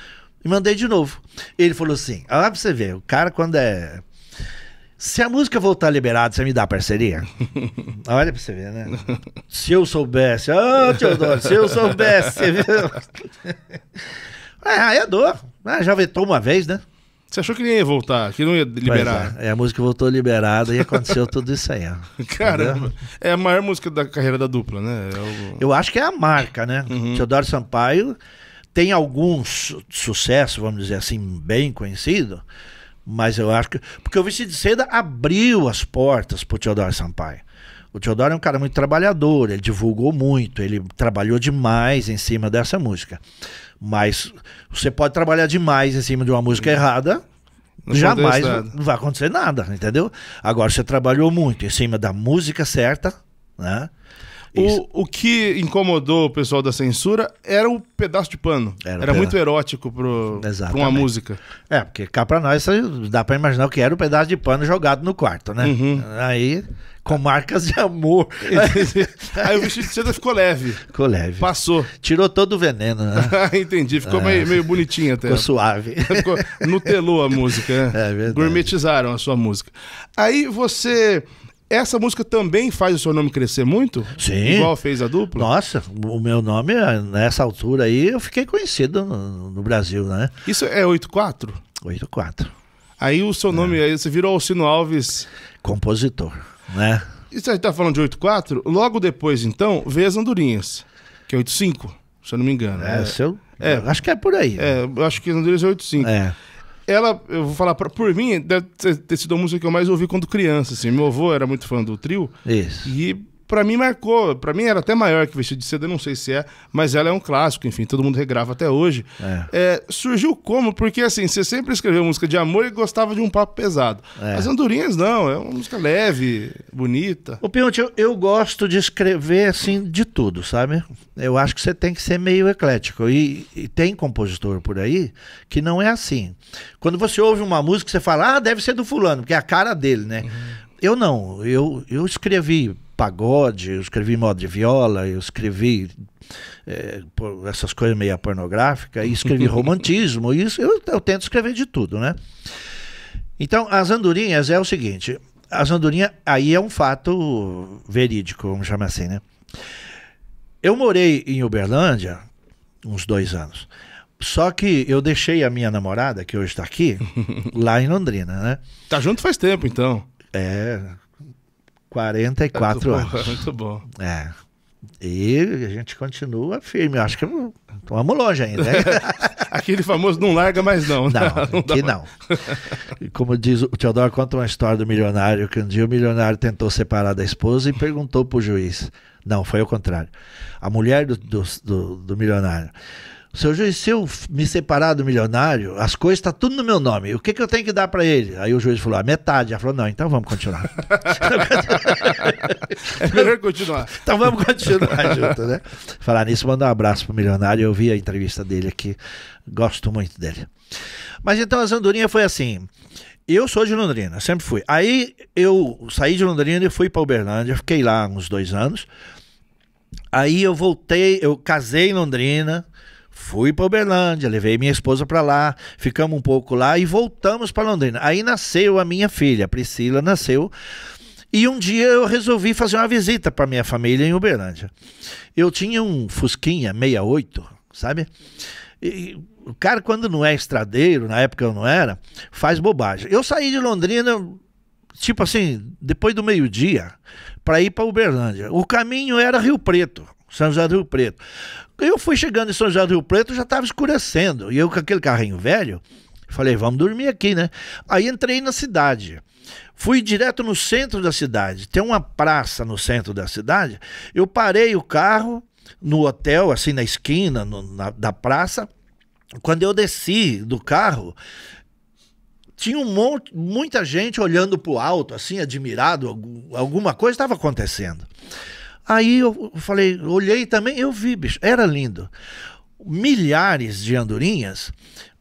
e mandei de novo. Ele falou assim: Olha pra você ver, o cara quando é se a música voltar liberada, você me dá parceria? <laughs> Olha pra você ver, né? Se eu soubesse. ah, oh, Teodoro, se eu soubesse, você viu? <laughs> É eu é Ah, já vetou uma vez, né? Você achou que não ia voltar, que não ia liberar? É, é, a música voltou liberada e aconteceu tudo isso aí, ó. <laughs> Caramba, Entendeu? é a maior música da carreira da dupla, né? É algo... Eu acho que é a marca, né? Uhum. Teodoro Sampaio tem alguns su sucesso, vamos dizer assim, bem conhecido. Mas eu acho que. Porque o vestido de seda abriu as portas para o Teodoro Sampaio. O Teodoro é um cara muito trabalhador, ele divulgou muito, ele trabalhou demais em cima dessa música. Mas você pode trabalhar demais em cima de uma música errada, não jamais não vai acontecer nada, entendeu? Agora você trabalhou muito em cima da música certa, né? O, o que incomodou o pessoal da censura era o pedaço de pano. Era, era muito erótico para uma música. É, porque cá para nós dá para imaginar que era o pedaço de pano jogado no quarto, né? Uhum. Aí, com marcas de amor. <laughs> Aí o vestido de seda ficou leve. Ficou leve. Passou. Tirou todo o veneno, né? <laughs> Entendi. Ficou é. meio, meio bonitinho até. Ficou suave. <laughs> ficou, nutelou a música. Né? É verdade. Gourmetizaram a sua música. Aí você essa música também faz o seu nome crescer muito? Sim. Igual fez a dupla? Nossa, o meu nome, é, nessa altura aí, eu fiquei conhecido no, no Brasil, né? Isso é 84? 84. Aí o seu nome, é. aí você virou Alcino Alves. Compositor, né? Isso aí tá falando de 84? Logo depois, então, veio as Andorinhas, que é 85, se eu não me engano. É, é. seu. É, acho que é por aí. É, né? acho que as Andorinhas é 85. É. Ela, eu vou falar pra, por mim, deve ter, ter sido a música que eu mais ouvi quando criança, assim. Meu avô era muito fã do trio. Isso. E para mim marcou, para mim era até maior que Vestido de Seda, não sei se é, mas ela é um clássico, enfim, todo mundo regrava até hoje. É. É, surgiu como? Porque assim, você sempre escreveu música de amor e gostava de um papo pesado. É. As Andorinhas não, é uma música leve, bonita. O Pionte, eu, eu, gosto de escrever assim de tudo, sabe? Eu acho que você tem que ser meio eclético e, e tem compositor por aí que não é assim. Quando você ouve uma música, você fala, ah, deve ser do fulano, porque é a cara dele, né? Uhum. Eu não, eu, eu escrevi pagode, eu escrevi moda de viola, eu escrevi é, essas coisas meio pornográficas, e escrevi <laughs> romantismo, e isso eu, eu tento escrever de tudo, né? Então, as andorinhas é o seguinte, as andorinhas, aí é um fato verídico, vamos chamar assim, né? Eu morei em Uberlândia uns dois anos. Só que eu deixei a minha namorada, que hoje está aqui, <laughs> lá em Londrina, né? Tá junto faz tempo, então. É, 44 muito anos. muito bom. É. E a gente continua firme. Eu acho que vamos longe ainda. <laughs> Aquele famoso não larga mais não. Né? Não, não, que não. Como diz o Teodoro, conta uma história do milionário, que um dia o milionário tentou separar da esposa e perguntou para o juiz. Não, foi o contrário. A mulher do, do, do, do milionário seu juiz, se eu me separar do milionário, as coisas estão tá tudo no meu nome. O que, que eu tenho que dar para ele? Aí o juiz falou, a ah, metade. Ela falou, não, então vamos continuar. <laughs> é melhor continuar. <laughs> então vamos continuar <laughs> junto, né? Falar nisso, mandar um abraço pro milionário. Eu vi a entrevista dele aqui. Gosto muito dele. Mas então a Zandurinha foi assim. Eu sou de Londrina, sempre fui. Aí eu saí de Londrina e fui para Uberlândia, fiquei lá uns dois anos. Aí eu voltei, eu casei em Londrina, Fui para Uberlândia, levei minha esposa para lá, ficamos um pouco lá e voltamos para Londrina. Aí nasceu a minha filha, a Priscila nasceu. E um dia eu resolvi fazer uma visita para minha família em Uberlândia. Eu tinha um Fusquinha 68, sabe? E, o cara, quando não é estradeiro, na época eu não era, faz bobagem. Eu saí de Londrina, tipo assim, depois do meio-dia, para ir para Uberlândia. O caminho era Rio Preto. São José do Rio Preto. Eu fui chegando em São José do Rio Preto, já estava escurecendo. E eu com aquele carrinho velho, falei, vamos dormir aqui, né? Aí entrei na cidade. Fui direto no centro da cidade. Tem uma praça no centro da cidade. Eu parei o carro no hotel, assim na esquina no, na, da praça. Quando eu desci do carro, tinha um monte, muita gente olhando para o alto, assim, admirado. Alguma coisa estava acontecendo. Aí eu falei, olhei também, eu vi, bicho, era lindo. Milhares de andorinhas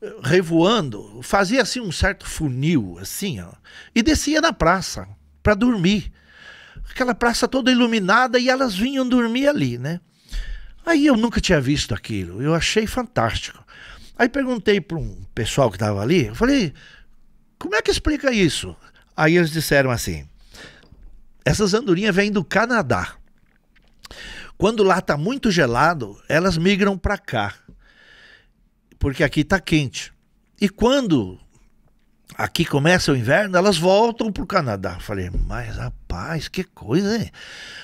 eh, revoando, fazia assim um certo funil, assim, ó, e descia na praça para dormir. Aquela praça toda iluminada e elas vinham dormir ali, né? Aí eu nunca tinha visto aquilo, eu achei fantástico. Aí perguntei para um pessoal que estava ali, eu falei, como é que explica isso? Aí eles disseram assim: essas andorinhas vêm do Canadá. Quando lá está muito gelado, elas migram para cá, porque aqui está quente. E quando aqui começa o inverno, elas voltam para o Canadá. Falei, mas rapaz, que coisa, hein?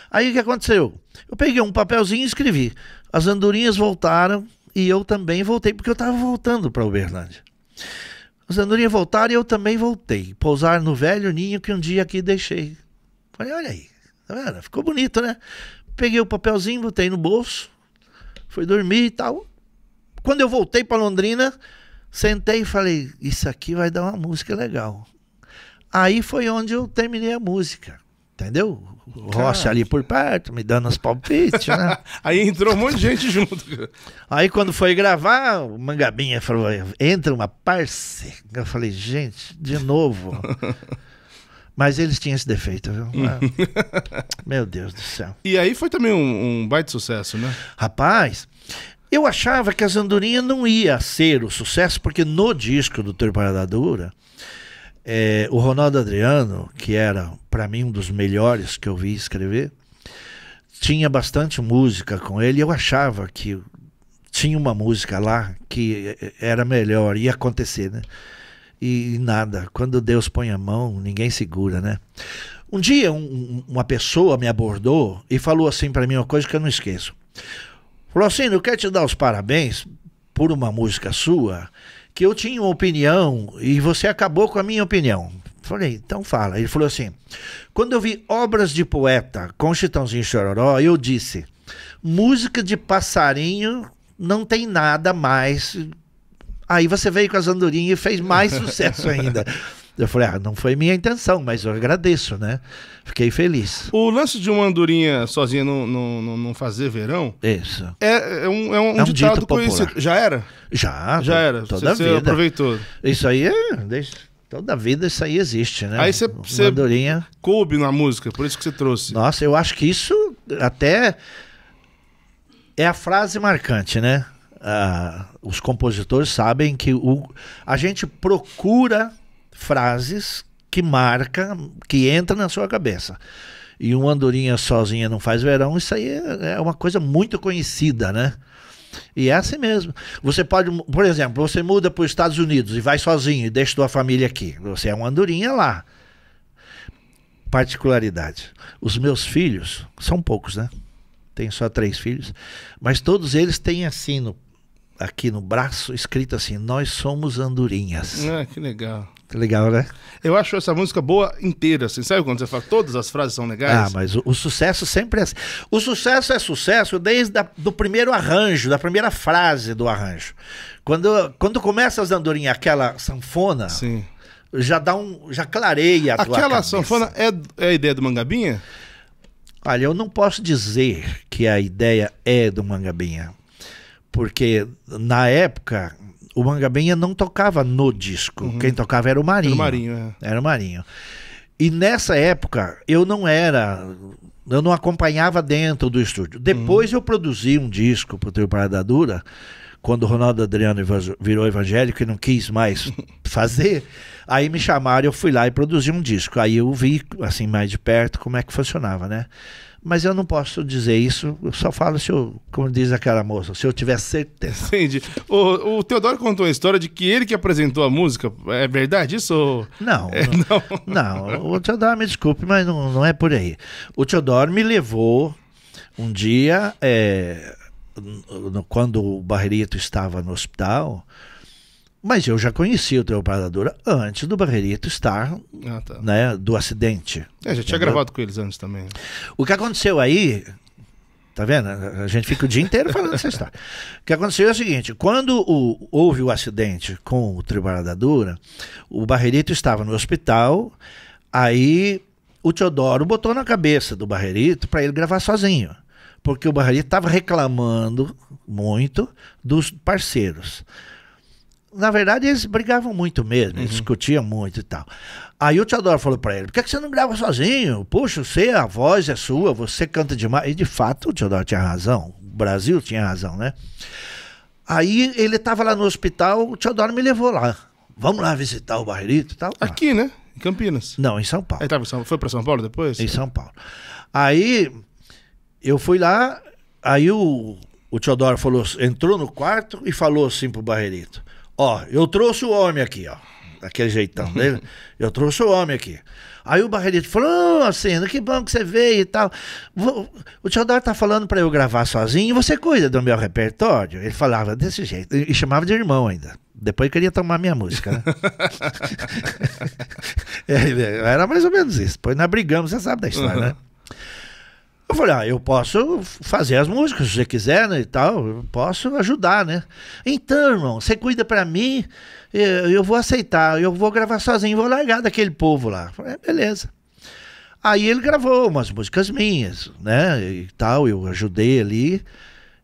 Aí o que aconteceu? Eu peguei um papelzinho e escrevi. As andorinhas voltaram e eu também voltei, porque eu estava voltando para Uberlândia. As andorinhas voltaram e eu também voltei. Pousar no velho ninho que um dia aqui deixei. Falei, olha aí, tá vendo? Ficou bonito, né? peguei o papelzinho, botei no bolso, fui dormir e tal. Quando eu voltei para Londrina, sentei e falei: Isso aqui vai dar uma música legal. Aí foi onde eu terminei a música, entendeu? O Rocha ali por perto, me dando as palpites, né? <laughs> Aí entrou um monte de gente junto. Aí quando foi gravar, o Mangabinha falou: entra uma parce. Eu falei, gente, de novo. <laughs> Mas eles tinham esse defeito, viu? Hum. Ah, meu Deus do céu. E aí foi também um, um baita sucesso, né? Rapaz, eu achava que a Zandurinha não ia ser o sucesso, porque no disco do Teu Parada Dura, é, o Ronaldo Adriano, que era para mim um dos melhores que eu vi escrever, tinha bastante música com ele. Eu achava que tinha uma música lá que é, é, era melhor, ia acontecer, né? e nada. Quando Deus põe a mão, ninguém segura, né? Um dia um, uma pessoa me abordou e falou assim para mim uma coisa que eu não esqueço. Falou assim, eu quero te dar os parabéns por uma música sua que eu tinha uma opinião e você acabou com a minha opinião. Falei, então fala. Ele falou assim: quando eu vi obras de poeta com Chitãozinho Chororó, eu disse: música de passarinho não tem nada mais Aí você veio com as andorinhas e fez mais sucesso ainda. <laughs> Eu falei, ah, não foi minha intenção, mas eu agradeço, né? Fiquei feliz. O lance de uma andorinha sozinha não, não, não fazer verão. Isso. É, é um, é um, é um ditado dito popular. conhecido. Já era? Já. Já era. Toda você, vida. Você aproveitou. Isso aí é. Deixa... Toda vida isso aí existe, né? Aí você andorinha... coube na música, por isso que você trouxe. Nossa, eu acho que isso até é a frase marcante, né? uh, os compositores sabem que o, a gente procura frases que marca, que entra na sua cabeça. E um andorinha sozinha não faz verão, isso aí é, é uma coisa muito conhecida, né? E é assim mesmo. Você pode, por exemplo, você muda para os Estados Unidos e vai sozinho e deixa sua família aqui. Você é um andorinha lá. Particularidade. Os meus filhos, são poucos, né? Tenho só três filhos, mas todos eles têm assim no aqui no braço, escrito assim: Nós somos andorinhas. Ah, que legal. Que legal, né? Eu acho essa música boa inteira, assim. Sabe quando você fala todas as frases são legais? Ah, mas o, o sucesso sempre é assim. O sucesso é sucesso desde o primeiro arranjo, da primeira frase do arranjo. Quando, quando começa as andorinhas, aquela sanfona. Sim. Já dá um. Já clareia a Aquela tua cabeça. sanfona é, é a ideia do Mangabinha? Olha, eu não posso dizer que a ideia é do Mangabinha. Porque na época o Mangabenha não tocava no disco. Uhum. Quem tocava era o Marinho. Era o Marinho, é. Era o Marinho. E nessa época eu não era. Eu não acompanhava dentro do estúdio. Uhum. Depois uhum. eu produzi um disco pro Trio Parada Dura, quando o Ronaldo Adriano virou evangélico e não quis mais <laughs> fazer. Aí me chamaram, eu fui lá e produzi um disco. Aí eu vi, assim, mais de perto, como é que funcionava, né? Mas eu não posso dizer isso, eu só falo se eu, como diz aquela moça, se eu tiver certeza. Entendi. O, o Teodoro contou a história de que ele que apresentou a música. É verdade isso? Não, é, não. Não, <laughs> o Teodoro, me desculpe, mas não, não é por aí. O Teodoro me levou um dia, é, quando o Barreto estava no hospital, mas eu já conheci o teu operador antes do Barreirito estar, ah, tá. né, do acidente. É, já tinha entendeu? gravado com eles antes também. O que aconteceu aí, tá vendo? A gente fica o dia inteiro falando essa história. O que aconteceu é o seguinte, quando o, houve o acidente com o trabalhador, o Barreirito estava no hospital, aí o Teodoro botou na cabeça do Barreirito para ele gravar sozinho porque o Barreirito estava reclamando muito dos parceiros na verdade, eles brigavam muito mesmo, uhum. discutiam muito e tal. Aí o Teodoro falou para ele: por que, que, você não grava sozinho? Puxa, você, a voz é sua, você canta demais. E de fato o Teodoro tinha razão, o Brasil tinha razão, né? Aí ele estava lá no hospital, o Teodoro me levou lá. Vamos lá visitar o Barreirito e tal. Aqui, né? Em Campinas? Não, em São Paulo. Aí tava, foi para São Paulo depois? Em São Paulo. Aí eu fui lá, aí o, o Teodoro falou, entrou no quarto e falou assim pro Barreirito. Ó, eu trouxe o homem aqui, ó. Aquele jeitão dele. <laughs> eu trouxe o homem aqui. Aí o Barreto falou, oh, assim, que bom que você veio e tal. O Teodoro tá falando para eu gravar sozinho, você cuida do meu repertório? Ele falava desse jeito, e chamava de irmão ainda. Depois queria tomar minha música, né? <laughs> <laughs> É, é, era mais ou menos isso. Depois nós brigamos, você sabe da história, uhum. né? Eu falei, ah, eu posso fazer as músicas se você quiser né, e tal, eu posso ajudar, né? Então, irmão, você cuida para mim, eu, eu, vou aceitar, eu vou gravar sozinho, vou largar daquele povo lá. Eu falei, é, beleza. Aí ele gravou umas músicas minhas, né? E tal, eu ajudei ali.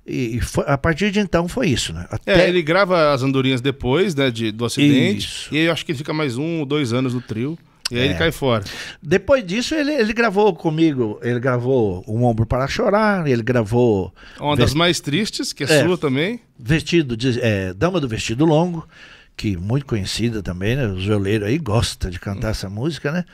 E foi, a partir de então foi isso, né? É, até... É, ele grava as andorinhas depois, né, de, do acidente. Isso. E aí eu acho que ele fica mais um ou dois anos no trio. E aí é. ele cai fora. Depois disso, ele, ele gravou comigo, ele gravou Um Ombro para Chorar, ele gravou... Uma das vest... mais tristes, que é, é, sua também. Vestido, de, é, Dama do Vestido Longo, que muito conhecida também, né? Os aí gosta de cantar hum. essa música, né?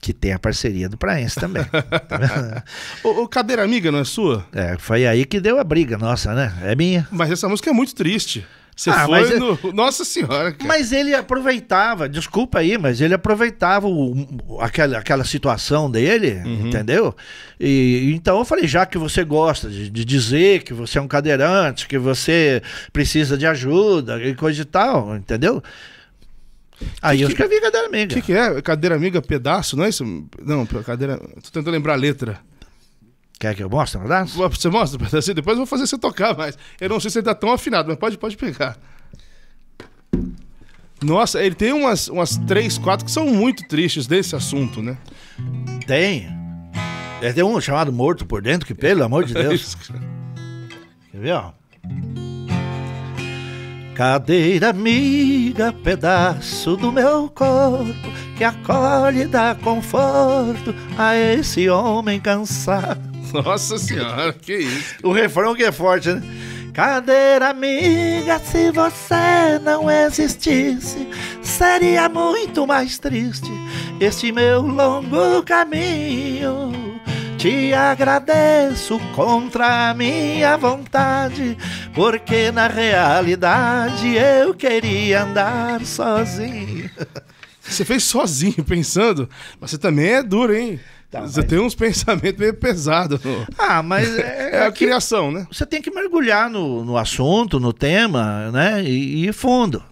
que tem a parceria do Praense também. <laughs> Tá o, o, Cadeira Amiga não é sua? É, foi aí que deu a briga nossa, né? É minha. Mas essa música é muito triste. Você ah, foi é no... ele... Nossa Senhora. Cara. Mas ele aproveitava, desculpa aí, mas ele aproveitava o, aquela, aquela situação dele, uhum. entendeu? E, então eu falei, já que você gosta de, de, dizer que você é um cadeirante, que você precisa de ajuda e coisa e tal, entendeu? Aí que, eu escrevi cadeira amiga. O que, que, é? Cadeira amiga, pedaço, não é isso? Não, cadeira. Tô tentando lembrar a letra. Quer que eu mostre um pedaço? Você mostra um pedacinho? Depois eu vou fazer você tocar mais. Eu não sei se ele tá tão afinado, mas pode, pode pegar. Nossa, ele tem umas, umas três, quatro que são muito tristes desse assunto, né? Tem. Ele tem um chamado Morto por Dentro, que pelo amor de <laughs> Deus. Quer ver, ó? Cadeira amiga, pedaço do meu corpo que acolhe e dá conforto a esse homem cansado <laughs> Nossa senhora, que isso. O refrão que é forte, né? Cadeira amiga, se você não existisse, seria muito mais triste este meu longo caminho. Te agradeço contra a minha vontade, porque na realidade eu queria andar sozinho. <laughs> Você fez sozinho, pensando, mas você também é duro, hein? Tá, você mas... tem uns pensamentos meio pesados. Ah, mas. <laughs> É, é a é criação, né? Você tem que mergulhar no, no assunto, no tema, né? E, fundo.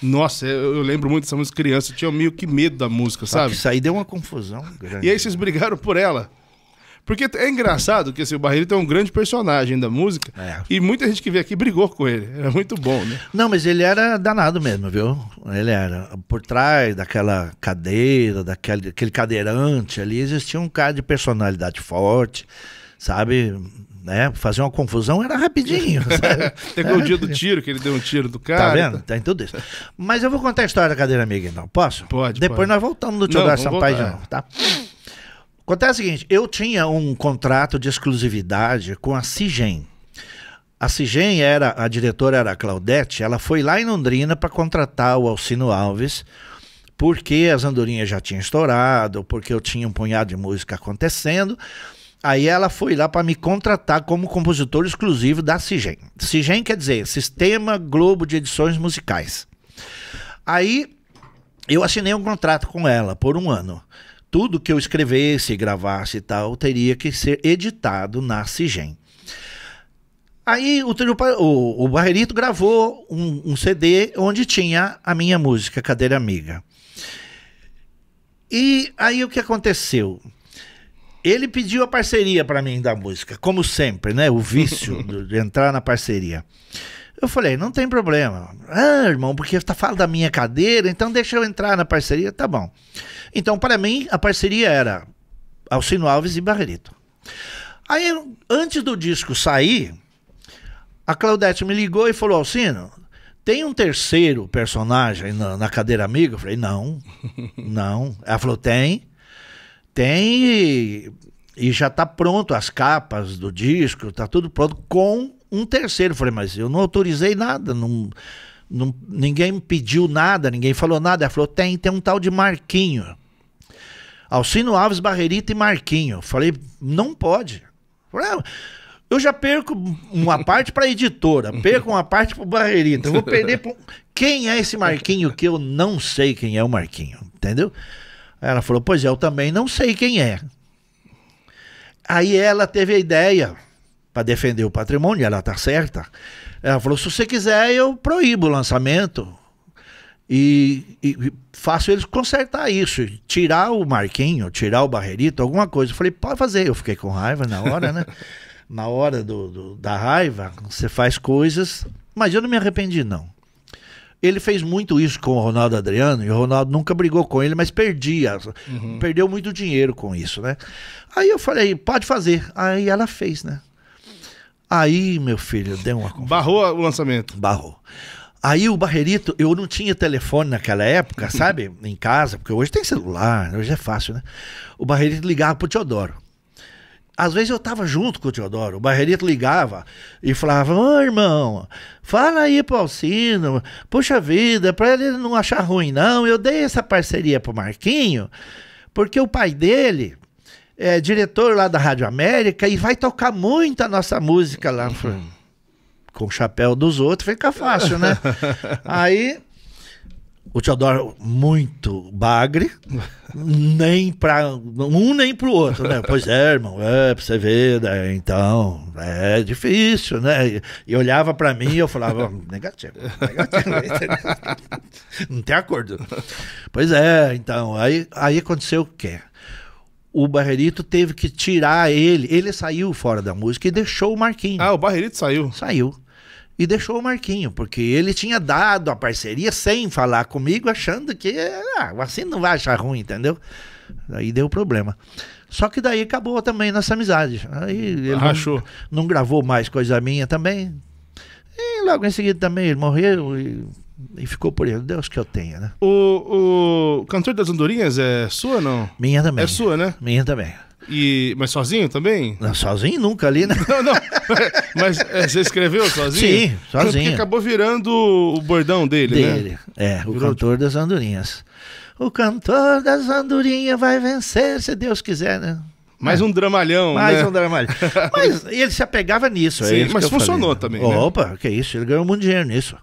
Nossa, eu, eu, lembro muito dessa música criança. Eu tinha meio que medo da música, Só sabe? Isso aí deu uma confusão grande. E aí vocês brigaram por ela. Porque é engraçado que assim, o Barreto é um grande personagem da música é. e muita gente que veio aqui brigou com ele. Era muito bom, né? Não, mas ele era danado mesmo, viu? Ele era. Por trás daquela cadeira, daquele, aquele cadeirante ali, existia um cara de personalidade forte, sabe? né? Fazer uma confusão era rapidinho. <laughs> Sabe? é. o dia do é. tiro, que ele deu um tiro do tá cara. Tá vendo? Tem tudo isso. Mas eu vou contar a história da cadeira amiga, então. Posso? Pode. Depois pode. nós voltamos no Tio da Sampaio, tá? Acontece é o seguinte, eu tinha um contrato de exclusividade com a Cigen. A Cigen era, a diretora era a Claudete, ela foi lá em Londrina para contratar o Alcino Alves, porque as andorinhas já tinham estourado, porque eu tinha um punhado de música acontecendo. Aí ela foi lá para me contratar como compositor exclusivo da Cigen. Cigen quer dizer Sistema Globo de Edições Musicais. Aí eu assinei um contrato com ela por um ano tudo que eu escrevesse, gravasse e tal, teria que ser editado na CIGEM. Aí o, Barreirito o, o Barrerito gravou um, um, CD onde tinha a minha música, Cadeira Amiga. E aí o que aconteceu? Ele pediu a parceria para mim da música, como sempre, né? O vício <laughs> de entrar na parceria. Eu falei, não tem problema. Ah, irmão, porque tá falando da minha cadeira, então deixa eu entrar na parceria, tá bom. Então, para mim, a parceria era Alcino Alves e Barreto. Aí, antes do disco sair, a Claudete me ligou e falou, Alcino, tem um terceiro personagem na, na cadeira amiga? Eu falei, não, não. Ela falou, tem, tem e, e já tá pronto as capas do disco, tá tudo pronto com um terceiro. Eu falei, mas eu não autorizei nada, não, não, ninguém pediu nada, ninguém falou nada. Ela falou, tem, tem um tal de Marquinho. Alcino Alves, Barrerita e Marquinho. Eu falei, não pode. Eu falei, ah, eu já perco uma parte para a editora, perco uma parte para o Barreirita Eu vou perder para. <laughs> Quem é esse Marquinho que eu não sei quem é o Marquinho? Entendeu? Ela falou: Pois é, eu também não sei quem é. Aí ela teve a ideia para defender o patrimônio, ela tá certa. Ela falou: se você quiser, eu proíbo o lançamento. E, e, faço eles consertar isso, tirar o Marquinho, tirar o Barreirito, alguma coisa. Eu falei, pode fazer. Eu fiquei com raiva na hora, né? <laughs> na hora do, do, da raiva, você faz coisas, mas eu não me arrependi, não. Ele fez muito isso com o Ronaldo Adriano, e o Ronaldo nunca brigou com ele, mas perdia. Uhum. Perdeu muito dinheiro com isso, né? Aí eu falei, pode fazer. Aí ela fez, né? Aí, meu filho, deu uma confusão. Barrou o lançamento. Barrou. Aí o Barreirito, eu não tinha telefone naquela época, <laughs> sabe? em casa, porque hoje tem celular, hoje é fácil, né? O Barreirito ligava pro Teodoro. Às vezes eu tava junto com o Teodoro. O Barreirito ligava e falava: Ô oh, irmão, fala aí pro Alcino, puxa vida, pra ele não achar ruim, não. Eu dei essa parceria pro Marquinho, porque o pai dele é, diretor lá da Rádio América e vai tocar muita nossa música lá. Uhum. Com o chapéu dos outros fica fácil, né? <laughs> Aí o Teodoro muito bagre, nem para um nem para o outro, né? Pois é, irmão, é para você ver, né? então é difícil, né? E, olhava para mim e eu falava negativo, negativo, <laughs> não tem acordo. Pois é, então aí aí aconteceu o quê? o Barrerito teve que tirar ele. Ele saiu fora da música e deixou o Marquinho. Ah, o Barrerito saiu? Saiu. E deixou o Marquinho, porque ele tinha dado a parceria sem falar comigo, achando que ah, assim não vai achar ruim, entendeu? Aí deu problema. Só que daí acabou também nossa amizade. Aí ele Não, não, gravou mais coisa minha também. E logo em seguida também ele morreu e, e ficou por ele. Deus que eu tenha, né? O, o cantor das andorinhas é sua não? Minha também. É sua, né? Minha também. E, mas sozinho também? Não, sozinho nunca ali, né? Não, não. <laughs> Mas é, você escreveu sozinho? Sim, sozinho. Porque acabou virando o bordão dele, né? dele né? É, o Virou... cantor das andorinhas. O cantor das andorinhas vai vencer, se Deus quiser, né? Mais um dramalhão, Mais né? um dramalhão. <laughs> mas ele se apegava nisso. É Sim, é mas funcionou falei. também. Né? Opa, que isso, ele ganhou muito dinheiro nisso.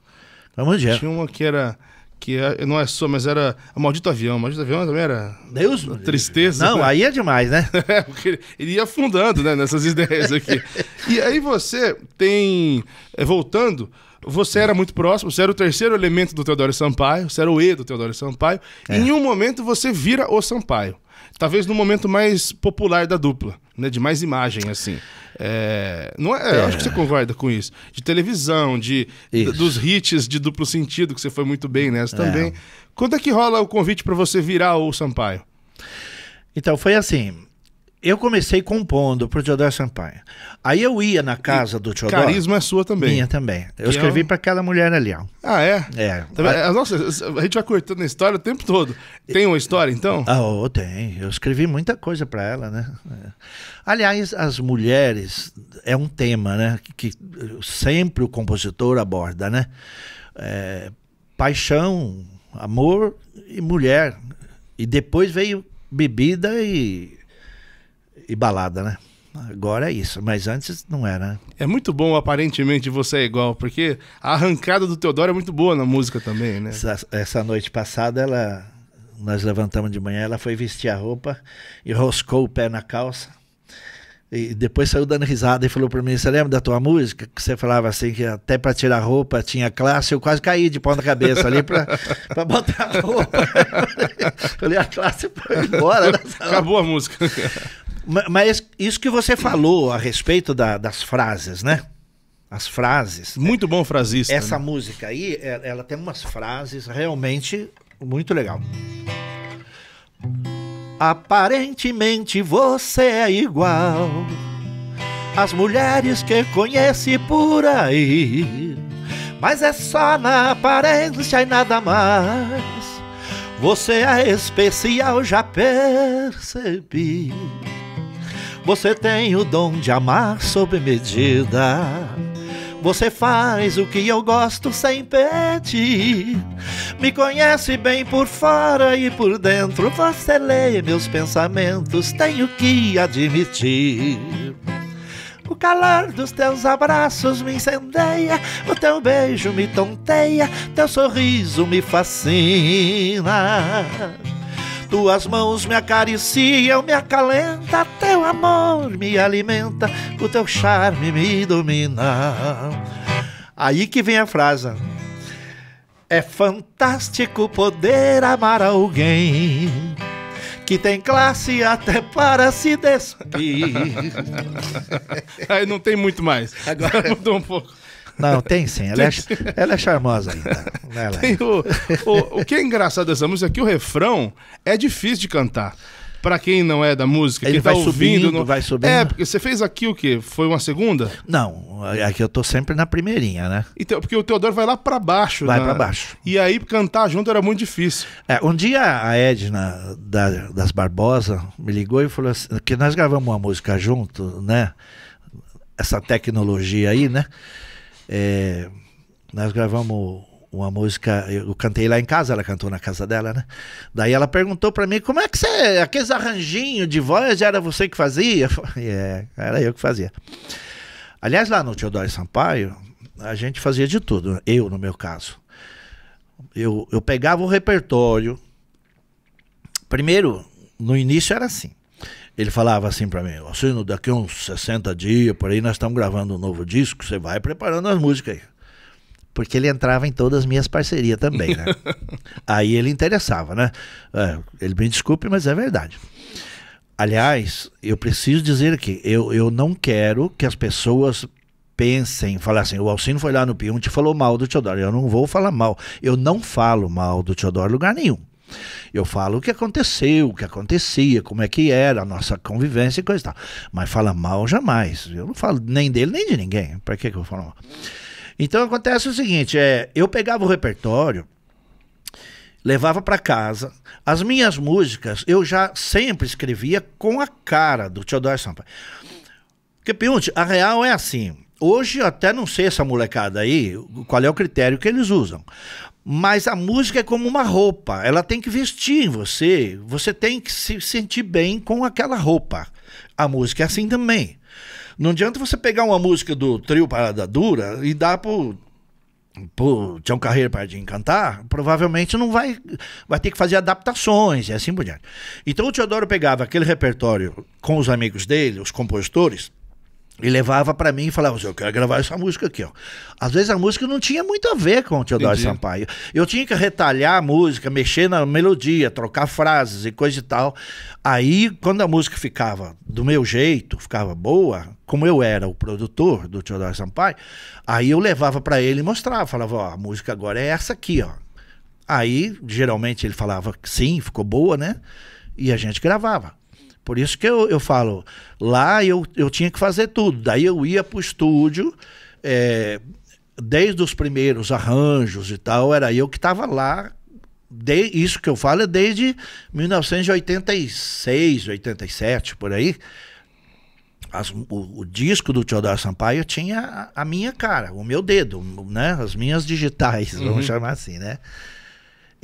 Ganhou muito dinheiro. Tinha uma que era que é, não é só, mas era o maldito avião. Maldito avião também era. Deus! Tristeza. Não, né? aí é demais, né? <laughs> é, porque ele ia afundando né, nessas ideias aqui. <laughs> e aí você tem. Eh, voltando, você era muito próximo, você era o terceiro elemento do Teodoro Sampaio, você era o E do Teodoro Sampaio. É. E em um momento você vira o Sampaio talvez no momento mais popular da dupla, né? De mais imagem, assim. É, não é, é. Acho que você é. concorda com isso. De televisão, de dos hits de duplo sentido, que você foi muito bem nessa é. também. Quando é que rola o convite para você virar o Sampaio? Então, foi assim. Eu comecei compondo pro Teodoro Sampaio. Aí eu ia na casa e do Teodoro. Carisma é sua também. Minha também. Eu que é escrevi é... para aquela mulher ali, ó. Ah, é? É. A... Ah, nossa, a gente vai cortando a história o tempo todo. Tem uma história, então? Ah, oh, tem. Eu escrevi muita coisa para ela, né? É. Aliás, as mulheres é um tema, né? Que sempre o compositor aborda, né? É... paixão, amor e mulher. E depois veio bebida e e balada, né? Agora é isso, mas antes não era. É, né? é muito bom, aparentemente, você é igual, porque a arrancada do Teodoro é muito boa na música também, né? Essa, essa noite passada, ela, nós levantamos de manhã, ela foi vestir a roupa e roscou o pé na calça. E depois saiu dando risada e falou para mim: Você lembra da tua música? Que você falava assim, que até para tirar roupa tinha classe. Eu quase caí de pau na cabeça ali para <laughs> botar a roupa. <laughs> Falei: A classe foi embora. Né? Acabou a música. <laughs> Mas isso que você falou a respeito da, das frases, né? As frases. Muito bom frasista. Essa né? música aí, é, ela tem umas frases realmente muito legal. Aparentemente você é igual às mulheres que conhece por aí. Mas é só na aparência e nada mais. Você é especial, já percebi. Você tem o dom de amar sob medida. Você faz o que eu gosto sem pedir. Me conhece bem por fora e por dentro. Você lê meus pensamentos, tenho que admitir. O calor dos teus abraços me incendeia, o teu beijo me tonteia, teu sorriso me fascina. Tuas mãos me acariciam, me acalenta, teu amor me alimenta, o teu charme me domina. Aí que vem a frase. É fantástico poder amar alguém que tem classe até para se despir. <laughs> Aí não tem muito mais. Agora <laughs> mudou um pouco. Não, tem sim. Ela, é tem... É, ela é charmosa ainda. Né, <laughs> ela é. O, o, o, que é engraçado dessa música é que o refrão é difícil de cantar. Para quem não é da música, ele quem tá vai tá ouvindo, subindo, não... vai subindo. É, porque você fez aqui o quê? Foi uma segunda? Não, aqui é eu tô sempre na primeirinha, né? Então, porque o Teodoro vai lá para baixo. Vai na... para baixo. E aí cantar junto era muito difícil. É, um dia a Edna da, das Barbosa me ligou e falou assim, que nós gravamos uma música junto, né? Essa tecnologia aí, né? É, nós gravamos uma música, eu cantei lá em casa, ela cantou na casa dela, né? Daí ela perguntou para mim, como é que você, aqueles arranjinhos de voz, era você que fazia? é, era eu que fazia. Aliás, lá no Teodoro Sampaio, a gente fazia de tudo, eu no meu caso. Eu, eu pegava o repertório, primeiro, no início era assim, ele falava assim para mim: Alcino daqui uns 60 dias, por aí, nós estamos gravando um novo disco, você vai preparando as músicas aí. Porque ele entrava em todas as minhas parcerias também, né? <laughs> aí ele interessava, né? É, ele me desculpe, mas é verdade. Aliás, eu preciso dizer aqui, eu, eu não quero que as pessoas pensem, assim, o Alcino foi lá no Pium, e falou mal do Teodoro. Eu não vou falar mal. Eu não falo mal do Teodoro em lugar nenhum. Eu falo o que aconteceu, o que acontecia, como é que era a nossa convivência e coisa e tal. Mas fala mal jamais. Eu não falo nem dele, nem de ninguém. Para que, que eu falo mal? Então acontece o seguinte: é, eu pegava o repertório, levava para casa. As minhas músicas eu já sempre escrevia com a cara do Theodoro Sampaio. Porque, Piunte, a real é assim. Hoje até não sei essa molecada aí, qual é o critério que eles usam. Mas a música é como uma roupa, ela tem que vestir em você, você tem que se sentir bem com aquela roupa. A música é assim também. Não adianta você pegar uma música do trio Parada Dura e dar pro, pro Tião Carreiro de encantar. provavelmente não vai vai ter que fazer adaptações e assim por diante. Então o Teodoro pegava aquele repertório com os amigos dele, os compositores, e levava para mim e falava assim, eu quero gravar essa música aqui, ó. Às vezes a música não tinha muito a ver com o Teodoro Entendi. Sampaio. Eu tinha que retalhar a música, mexer na melodia, trocar frases e coisa e tal. Aí, quando a música ficava do meu jeito, ficava boa, como eu era o produtor do Teodoro Sampaio, aí eu levava para ele e mostrava, falava, ó, a música agora é essa aqui, ó. Aí, geralmente ele falava, sim, ficou boa, né? E a gente gravava. Por isso que eu, eu falo, lá eu, eu tinha que fazer tudo. Daí eu ia para o estúdio, é, desde os primeiros arranjos e tal, era eu que estava lá. De, isso que eu falo é desde 1986, 87, por aí. As, o, o, disco do Teodoro Sampaio tinha a, a, minha cara, o meu dedo, né? As minhas digitais, <laughs> uhum. vamos chamar assim, né?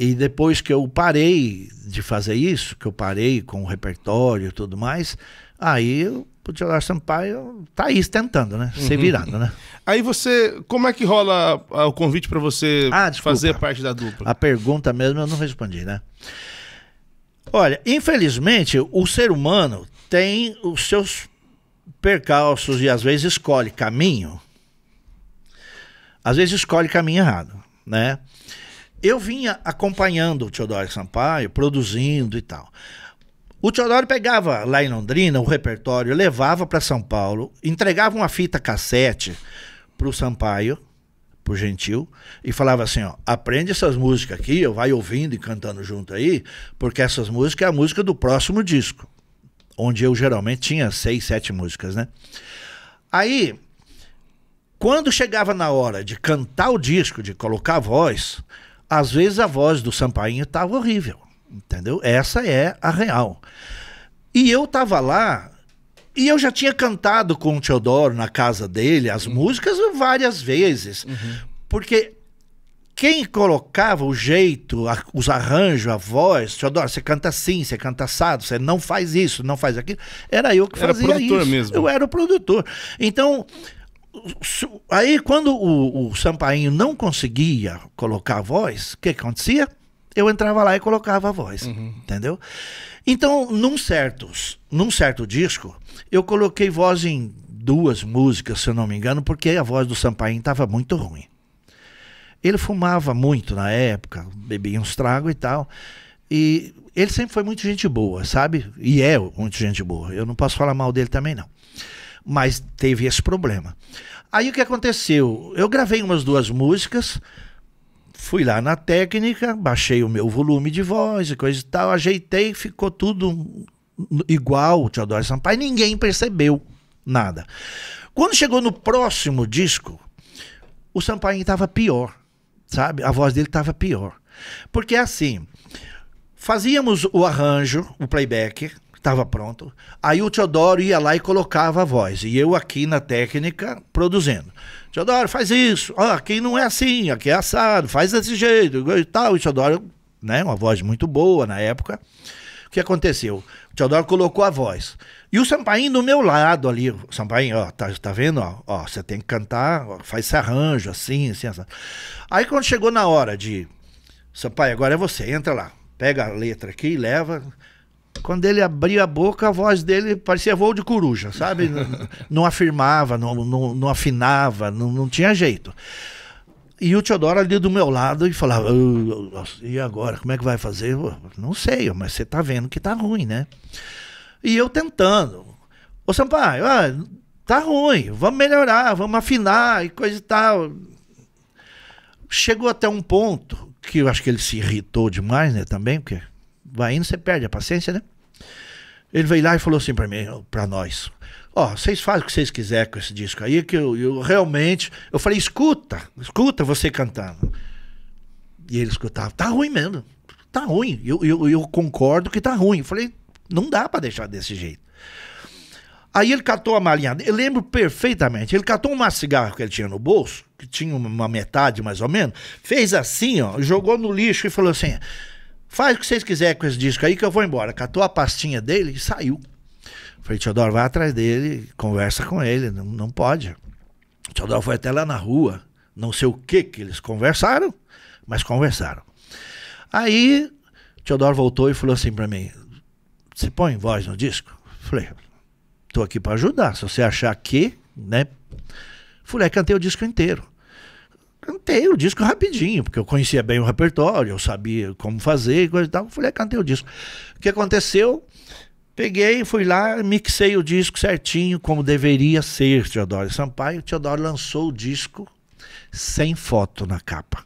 E depois que eu parei de fazer isso, que eu parei com o repertório e tudo mais, aí eu, o Teodoro Sampaio tá aí tentando, né? Uhum. Se virando, né? Aí você, como é que rola ah, o convite para você ah, fazer parte da dupla? A pergunta mesmo eu não respondi, né? Olha, infelizmente, o ser humano tem os seus percalços e às vezes escolhe caminho. Às vezes escolhe caminho errado, né? eu vinha acompanhando o Teodoro Sampaio, produzindo e tal. O Teodoro pegava lá em Londrina o repertório, levava para São Paulo, entregava uma fita cassete pro Sampaio, pro Gentil, e falava assim, ó, aprende essas músicas aqui, eu vai ouvindo e cantando junto aí, porque essas músicas é a música do próximo disco, onde eu geralmente tinha seis, sete músicas, né? Aí, quando chegava na hora de cantar o disco, de colocar a voz, às vezes a voz do Sampainho estava horrível, entendeu? Essa é a real. E eu estava lá e eu já tinha cantado com o Teodoro na casa dele as uhum. músicas várias vezes, uhum. porque quem colocava o jeito, a, os arranjos, a voz, Teodoro, você canta assim, você canta assado, você não faz isso, não faz aquilo, era eu que era fazia isso. Mesmo. Eu era o produtor. Então, aí quando o, o Sampainho não conseguia colocar a voz, o que acontecia? Eu entrava lá e colocava a voz, uhum. entendeu? Então, num certo, num certo disco, eu coloquei voz em duas músicas, se eu não me engano, porque a voz do Sampainho estava muito ruim. Ele fumava muito na época, bebia uns trago e tal. E ele sempre foi muito gente boa, sabe? E é muito gente boa. Eu não posso falar mal dele também, não mas teve esse problema. Aí o que aconteceu? Eu gravei umas duas músicas, fui lá na técnica, baixei o meu volume de voz e coisa e tal, ajeitei, ficou tudo igual o Teodoro Sampaio, ninguém percebeu nada. Quando chegou no próximo disco, o Sampaio estava pior, sabe? A voz dele estava pior. Porque assim, fazíamos o arranjo, o playback, estava pronto. Aí o Teodoro ia lá e colocava a voz. E eu aqui na técnica produzindo. Teodoro, faz isso. Ah, aqui não é assim, aqui é assado, faz desse jeito e tal. E o Teodoro, né, uma voz muito boa na época. O que aconteceu? O Teodoro colocou a voz. E o Sampaim do meu lado ali. O Sampaim, ó, tá, tá vendo? Ó, você tem que cantar, ó, faz esse arranjo assim, assim, assim. Aí quando chegou na hora de. Sampaio, agora é você, entra lá. Pega a letra aqui, e leva quando ele abria a boca, a voz dele parecia voo de coruja, sabe? não, <laughs> não afirmava, não, não, não afinava, não, não tinha jeito. E o Teodoro ali do meu lado e falava: e agora? Como é que vai fazer? não sei, mas você tá vendo que tá ruim, né? E eu tentando. Ô Sampaio, ah, tá ruim, vamos melhorar, vamos afinar e coisa e tal. Chegou até um ponto que eu acho que ele se irritou demais, né? Também, porque vai indo, você perde a paciência, né? Ele veio lá e falou assim para mim, para nós. Ó, oh, vocês fazem o que vocês quiserem com esse disco aí, que eu, eu realmente. Eu falei, escuta, escuta você cantando. E ele escutava, tá ruim mesmo, tá ruim. Eu, eu, eu concordo que tá ruim. Eu falei, não dá para deixar desse jeito. Aí ele catou a malinha. Eu lembro perfeitamente. Ele catou uma cigarra que ele tinha no bolso, que tinha uma metade mais ou menos, fez assim, ó, jogou no lixo e falou assim: Faz o que vocês quiserem com esse disco aí que eu vou embora. Catou a pastinha dele e saiu. Falei, Teodoro, vai atrás dele, conversa com ele. Não, não pode. O Teodoro foi até lá na rua. Não sei o que que eles conversaram, mas conversaram. Aí, Teodoro voltou e falou assim para mim: Você põe voz no disco? Falei, tô aqui para ajudar. Se você achar que, né? Falei, é, cantei o disco inteiro cantei o disco rapidinho, porque eu conhecia bem o repertório, eu sabia como fazer e coisa e tal. Eu falei, ah, cantei o disco. O que aconteceu? Peguei, fui lá, mixei o disco certinho, como deveria ser Teodoro Sampaio. Teodoro lançou o disco sem foto na capa.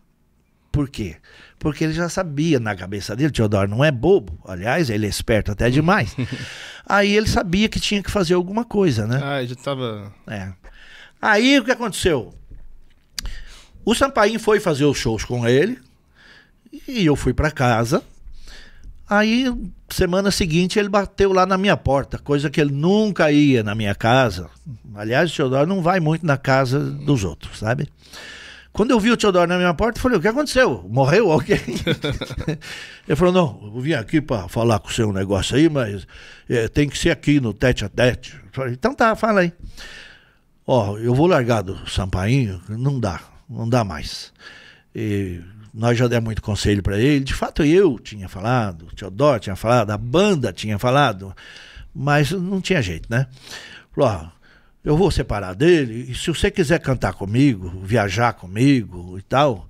Por quê? Porque ele já sabia na cabeça dele, Teodoro não é bobo, aliás, ele é esperto até demais. <laughs> Aí ele sabia que tinha que fazer alguma coisa, né? Ah, ele já tava. É. Aí o que aconteceu? O Sampaio foi fazer os shows com ele e eu fui para casa. Aí, semana seguinte, ele bateu lá na minha porta, coisa que ele nunca ia na minha casa. Aliás, o Teodoro não vai muito na casa dos outros, sabe? Quando eu vi o Teodoro na minha porta, eu falei: o que aconteceu? Morreu alguém? <laughs> ele falou: não, eu vim aqui para falar com o seu um negócio aí, mas é, tem que ser aqui no tete a tete. Eu falei: então tá, fala aí. Ó, eu vou largar do Sampainho, não dá não dá mais. E nós já demos muito conselho para ele. De fato, eu tinha falado, o Teodoro tinha falado, a banda tinha falado, mas não tinha jeito, né? Falou, ó, eu vou separar dele, e se você quiser cantar comigo, viajar comigo e tal,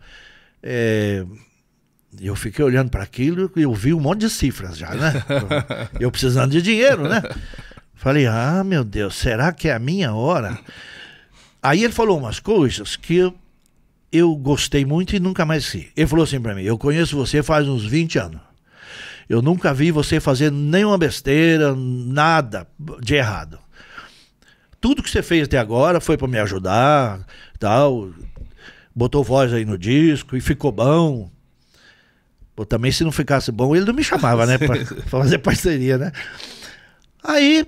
é, eu fiquei olhando para aquilo e eu vi um monte de cifras já, né? <laughs> Eu precisando de dinheiro, né? Falei, ah, meu Deus, será que é a minha hora? Aí ele falou umas coisas que eu gostei muito e nunca mais esqueci. Ele falou assim para mim: Eu conheço você faz uns 20 anos. Eu nunca vi você fazer nenhuma besteira, nada de errado. Tudo que você fez até agora foi para me ajudar, tal. Botou voz aí no disco e ficou bom. Pô, também se não ficasse bom, ele não me chamava, né? pra <laughs> fazer parceria, né? Aí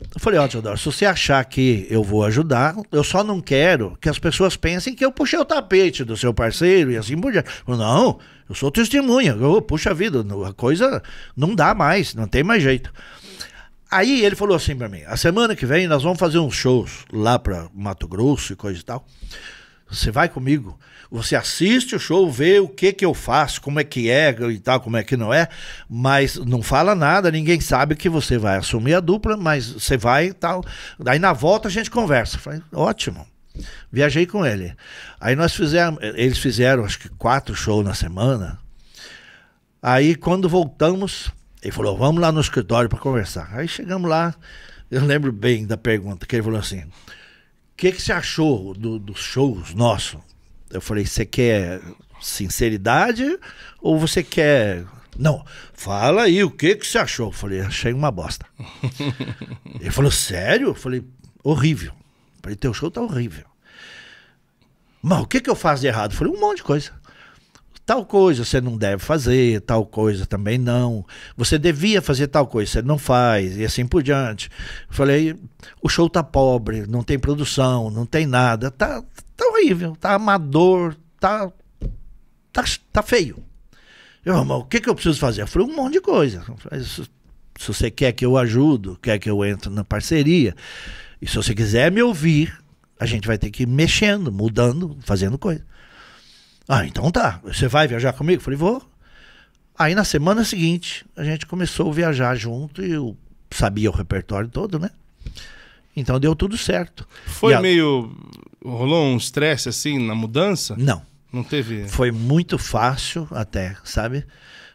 eu falei, ó, oh, Teodoro, se você achar que eu vou ajudar, eu só não quero que as pessoas pensem que eu puxei o tapete do seu parceiro e assim por diante. Eu, não, eu sou testemunha. Eu, Puxa vida, a coisa não dá mais, não tem mais jeito. Aí ele falou assim para mim: a semana que vem nós vamos fazer uns shows lá para Mato Grosso e coisa e tal. Você vai comigo? Você assiste o show, vê o que que eu faço, como é que é e tal, como é que não é, mas não fala nada, ninguém sabe que você vai assumir a dupla, mas você vai e tal. Daí na volta a gente conversa. Falei, ótimo. Viajei com ele. Aí nós fizemos, eles fizeram acho que quatro shows na semana. Aí quando voltamos, ele falou: "Vamos lá no escritório para conversar". Aí chegamos lá, eu lembro bem da pergunta que ele falou assim: "O que que você achou do, dos shows nossos?" Eu falei, você quer sinceridade ou você quer. Não, fala aí, o que que você achou? Eu falei, achei uma bosta. <laughs> Ele falou, sério? Eu falei, horrível. Eu falei, teu show tá horrível. Mas o que que eu faço de errado? Eu falei, um monte de coisa tal coisa você não deve fazer, tal coisa também não. Você devia fazer tal coisa, você não faz, e assim por diante. Falei, o show tá pobre, não tem produção, não tem nada, tá, Tá horrível, tá amador, tá, tá, tá feio. Eu, mas o que, que eu preciso fazer? Eu falei, um monte de coisa. Falei, se, se você quer que eu ajudo, quer que eu entre na parceria, e se você quiser me ouvir, a gente vai ter que ir mexendo, mudando, fazendo coisa. Ah, então tá. Você vai viajar comigo? Eu falei, vou. Aí na semana seguinte, a gente começou a viajar junto e eu sabia o repertório todo, né? Então deu tudo certo. Foi meio Rolou um estresse assim na mudança? Não. Não teve. Foi muito fácil até, sabe?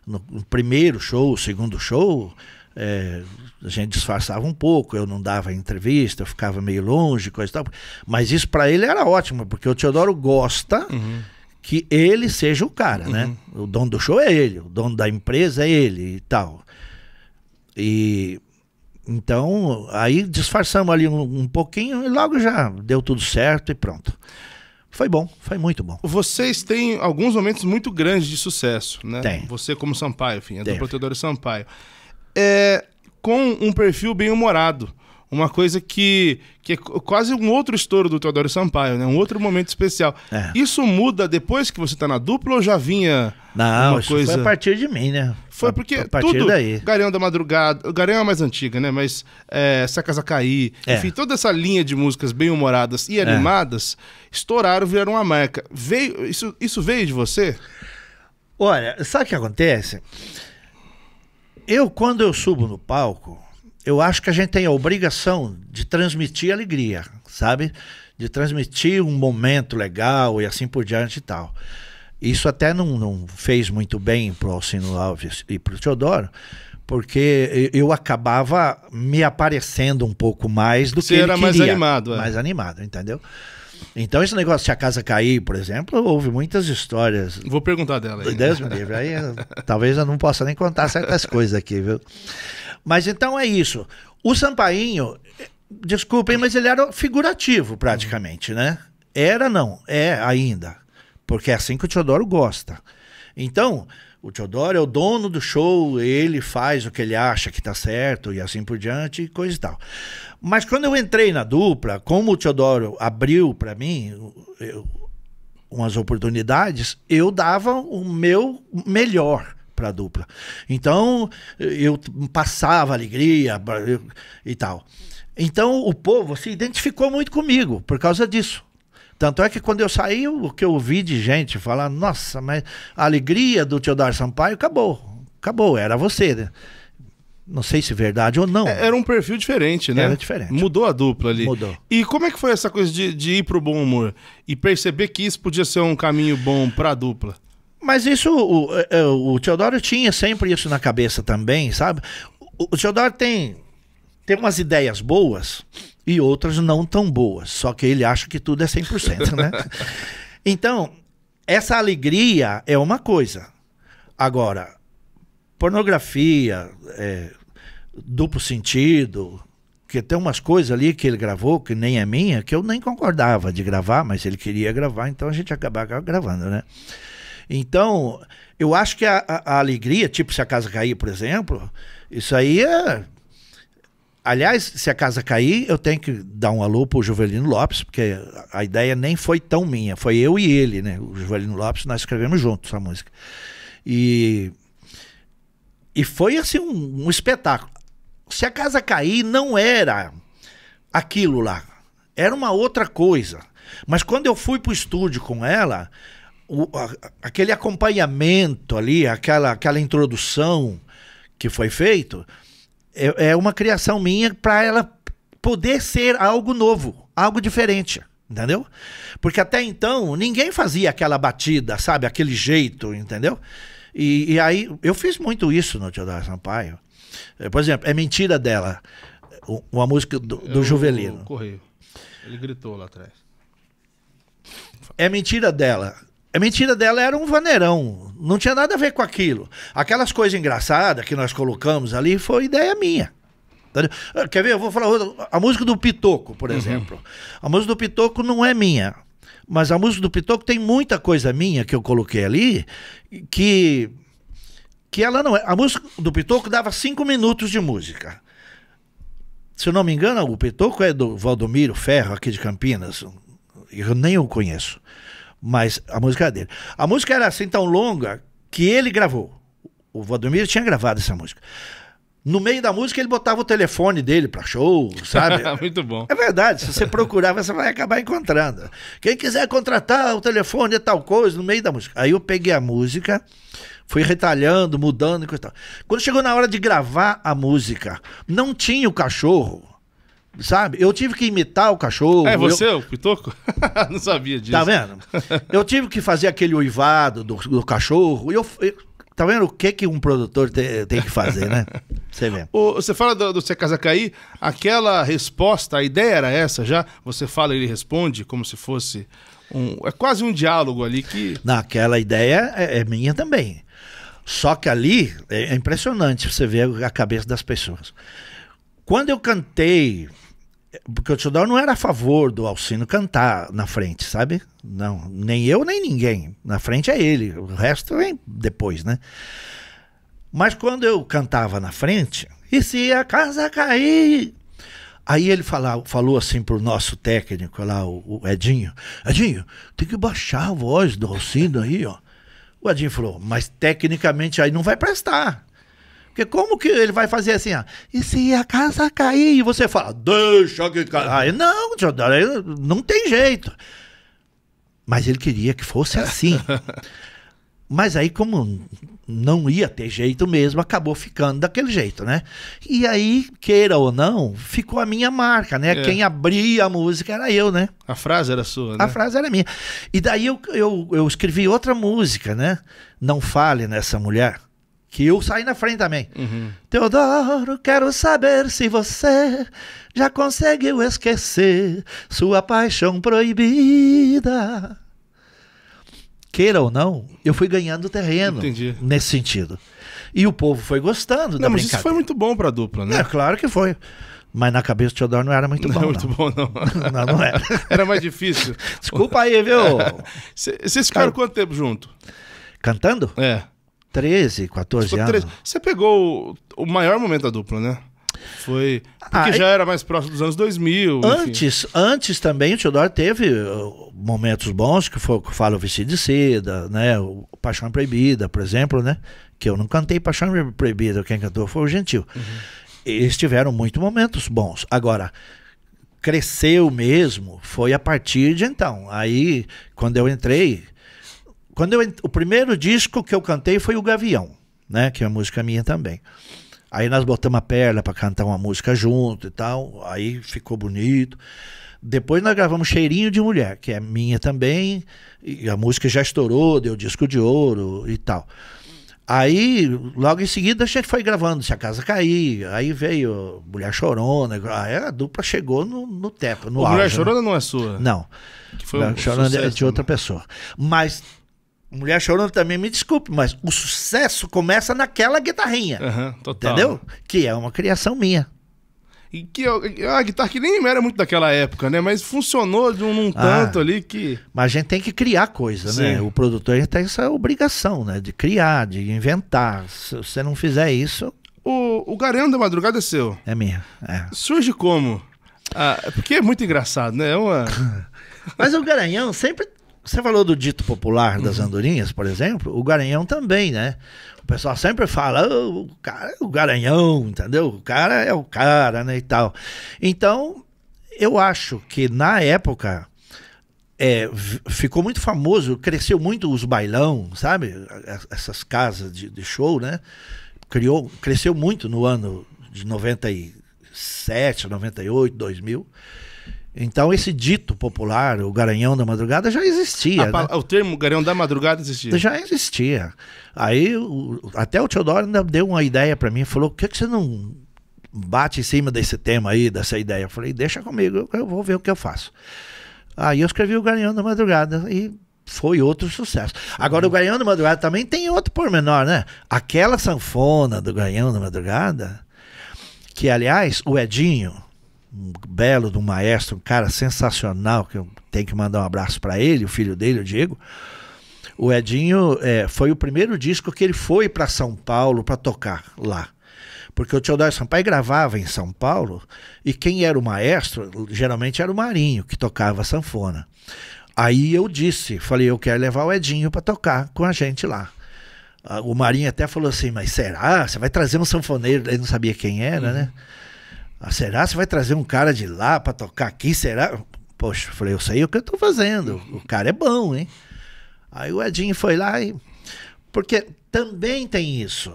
No primeiro show, segundo show, é, a gente disfarçava um pouco, eu não dava entrevista, eu ficava meio longe, coisa e tal. Mas isso para ele era ótimo, porque o Teodoro gosta uhum. que ele seja o cara, né? uhum. né? O dono do show é ele, o dono da empresa é ele e tal. E então, aí disfarçamos ali um, um pouquinho e logo já deu tudo certo e pronto. Foi bom, foi muito bom. Vocês têm alguns momentos muito grandes de sucesso, né? Tem. Você como Sampaio, enfim, é do Protetor Sampaio. É, com um perfil bem humorado uma coisa que, que é quase um outro estouro do Teodoro Sampaio, né? Um outro momento especial. É. Isso muda depois que você está na dupla ou já vinha Não, uma coisa... foi a partir de mim, né? Foi porque a partir tudo, daí. Garanhão da Madrugada, o Garanhão é mais antiga, né? Mas é, Saca é. enfim, toda essa linha de músicas bem-humoradas e é. animadas é. estouraram, viraram uma marca. Veio, isso, isso veio de você? Olha, sabe o que acontece? Eu, quando eu subo no palco eu acho que a gente tem a obrigação de transmitir alegria, sabe? De transmitir um momento legal e assim por diante e tal. Isso até não, não fez muito bem pro Alcino Alves e pro Teodoro, porque eu acabava me aparecendo um pouco mais do Você que ele era queria, mais animado. É. Mais animado, entendeu? Então, esse negócio se a casa cair, por exemplo, houve muitas histórias. Vou perguntar dela aí. Deus me livre. Aí, talvez eu não possa nem contar certas <laughs> coisas aqui, viu? Mas então é isso. O Sampainho, desculpem, mas ele era figurativo praticamente, né? Era não, é ainda. Porque é assim que o Teodoro gosta. Então, o Teodoro é o dono do show, ele faz o que ele acha que tá certo e assim por diante, e coisa e tal. Mas quando eu entrei na dupla, como o Teodoro abriu para mim eu, umas oportunidades, eu dava o meu melhor para a dupla. Então, eu passava alegria e tal. Então, o povo se assim, identificou muito comigo por causa disso. Tanto é que quando eu saí, o que eu ouvi de gente falar, nossa, mas a alegria do Teodoro Sampaio acabou. Acabou, era você, né? Não sei se é verdade ou não. É, era um perfil diferente, né? Era diferente. Mudou a dupla ali. Mudou. E como é que foi essa coisa de, de ir pro bom humor e perceber que isso podia ser um caminho bom pra dupla? Mas isso, o, é, é, o Teodoro tinha sempre isso na cabeça também, sabe? O, o Teodoro tem, tem umas ideias boas e outras não tão boas. Só que ele acha que tudo é 100%, né? <laughs> então, essa alegria é uma coisa. Agora, pornografia, é, duplo sentido, que tem umas coisas ali que ele gravou que nem é minha, que eu nem concordava de gravar, mas ele queria gravar, então a gente acabava gravando, né? Então, eu acho que a, a, alegria, tipo se a casa cair, por exemplo, isso aí é. Aliás, se a casa cair, eu tenho que dar um alô pro Juvelino Lopes, porque a ideia nem foi tão minha, foi eu e ele, né? O Juvelino Lopes, nós escrevemos juntos a música. E, e foi assim um, um espetáculo. Se a casa cair, não era aquilo lá. Era uma outra coisa. Mas quando eu fui pro estúdio com ela, o, a, aquele acompanhamento ali, aquela, aquela introdução que foi feito, é, é uma criação minha para ela poder ser algo novo, algo diferente. Entendeu? Porque até então ninguém fazia aquela batida, sabe? Aquele jeito, entendeu? E, e aí eu fiz muito isso no Teodoro Sampaio. É, por exemplo, é mentira dela. Uma música do, do Juvelino. Correio. Ele gritou lá atrás. É mentira dela. A mentira dela era um vaneirão. Não tinha nada a ver com aquilo. Aquelas coisas engraçadas que nós colocamos ali foi ideia minha. Ah, quer ver? Eu vou falar a música do Pitoco, por uhum. exemplo. A música do Pitoco não é minha, mas a música do Pitoco tem muita coisa minha que eu coloquei ali que que ela não é. A música do Pitoco dava cinco minutos de música. Se eu não me engano, o Pitoco é do Valdomiro Ferro, aqui de Campinas. Eu nem o conheço. Mas a música era dele. A música era assim tão longa que ele gravou. O Valdomiro tinha gravado essa música. No meio da música ele botava o telefone dele para show, sabe? <laughs> Muito bom. É verdade, se você procurar você vai acabar encontrando. Quem quiser contratar o telefone e tal coisa no meio da música. Aí eu peguei a música, fui retalhando, mudando e coisa tal. Quando chegou na hora de gravar a música, não tinha o cachorro Sabe? Eu tive que imitar o cachorro. É você, eu... o Pitoco? <laughs> não sabia disso. Tá vendo? Eu tive que fazer aquele uivado do, do cachorro. E eu, eu, tá vendo o que, que um produtor te, tem que fazer, né? <laughs> Você vê. O, você fala do, do Se Casa Cair, aquela resposta, a ideia era essa já? Você fala e ele responde como se fosse um. É quase um diálogo ali que. Naquela ideia é, é minha também. Só que ali é, é impressionante você ver a cabeça das pessoas. Quando eu cantei porque o Tudor não era a favor do Alcino cantar na frente, sabe? Não, nem eu, nem ninguém. Na frente é ele, o resto vem depois, né? Mas quando eu cantava na frente, e se a casa cair? Aí ele fala, falou assim pro nosso técnico lá, o, o Edinho: Edinho, tem que baixar a voz do Alcino aí, ó. O Edinho falou: Mas tecnicamente aí não vai prestar. Porque como que ele vai fazer assim, ó? E se a casa cair? E você fala, deixa que caia. Não, não tem jeito. Mas ele queria que fosse <laughs> assim. Mas aí, como não ia ter jeito mesmo, acabou ficando daquele jeito, né? E aí, queira ou não, ficou a minha marca, né? É. Quem abria a música era eu, né? A frase era sua, né? A frase era minha. E daí eu, eu, eu escrevi outra música, né? Não fale nessa mulher que eu saí na frente também. Uhum. Teodoro, quero saber se você já conseguiu esquecer sua paixão proibida. Queira ou não, eu fui ganhando terreno Entendi. nesse sentido. E o povo foi gostando não, da mas Isso foi muito bom para a dupla, né? É, claro que foi. Mas na cabeça do Teodoro não era muito não bom. É não era muito bom, não. <laughs> não, não era. É. <laughs> Era mais difícil. Desculpa aí, viu? Vocês <laughs> ficaram quanto tempo junto? Cantando? É. 13, 14 anos. 13. Você pegou o, maior momento da dupla, né? Foi. Porque ah, já era mais próximo dos anos 2000. Antes, enfim. antes também o Teodoro teve uh, momentos bons, que foi que fala o Vestido de Seda, né? O Paixão Proibida, por exemplo, né? Que eu não cantei Paixão Proibida, quem cantou foi o Gentil. Uhum. Eles tiveram muitos momentos bons. Agora, cresceu mesmo foi a partir de então. Aí, quando eu entrei quando eu, o primeiro disco que eu cantei foi o Gavião, né? Que é uma música minha também. Aí nós botamos a perla para cantar uma música junto e tal. Aí ficou bonito. Depois nós gravamos Cheirinho de Mulher, que é minha também. E a música já estourou, deu disco de ouro e tal. Aí, logo em seguida, a gente foi gravando Se a Casa Cair. Aí veio Mulher Chorona. Aí a dupla chegou no, no tempo, no o auge, Mulher né? Chorona né? não é sua? Não. Que foi Mulher um Chorona é de né? outra pessoa. Mas Mulher Chorando também, me desculpe, mas o sucesso começa naquela guitarrinha. Uhum, entendeu? Que é uma criação minha. E que é a guitarra que nem era muito daquela época, né? Mas funcionou de um num ah, tanto ali que. Mas a gente tem que criar coisa, né? Sim. né? O produtor a tem essa obrigação, né? De criar, de inventar. Se você não fizer isso. O, o Garanhão da Madrugada é seu. É minha. É. Surge como? Ah, é porque é muito engraçado, né? É uma. <laughs> Mas o Garanhão sempre você falou do dito popular das uhum. andorinhas, por exemplo, o garanhão também, né? O pessoal sempre fala, oh, o cara é o garanhão, entendeu? O cara é o cara, né, e tal. Então, eu acho que na época é, ficou muito famoso, cresceu muito os bailão, sabe? Essas casas de, de show, né? Criou, cresceu muito no ano de 97, 98, 2000. Então esse dito popular, o garanhão da madrugada, já existia. Né? O termo garanhão da madrugada existia? Já existia. Aí o, até o Teodoro ainda deu uma ideia para mim, falou, por que, que você não bate em cima desse tema aí, dessa ideia? Eu falei, deixa comigo, eu vou ver o que eu faço. Aí eu escrevi o garanhão da madrugada e foi outro sucesso. Agora, o Garanhão da Madrugada também tem outro pormenor, né? Aquela sanfona do Garanhão da Madrugada, que, aliás, o Edinho, um belo de um maestro, um cara sensacional, que eu tenho que mandar um abraço para ele, o filho dele, o Diego. O Edinho é, foi o primeiro disco que ele foi para São Paulo para tocar lá. Porque o Teodoro Sampaio gravava em São Paulo e quem era o maestro geralmente era o Marinho, que tocava sanfona. Aí eu disse, falei, eu quero levar o Edinho para tocar com a gente lá. Ah, o Marinho até falou assim, mas será? Você vai trazer um sanfoneiro? Ele não sabia quem era, uhum. né? Ah, será? Você vai trazer um cara de lá para tocar aqui? Será? Poxa, falei, eu sei o que eu tô fazendo. O cara é bom, hein? Aí o Edinho foi lá e. Porque também tem isso.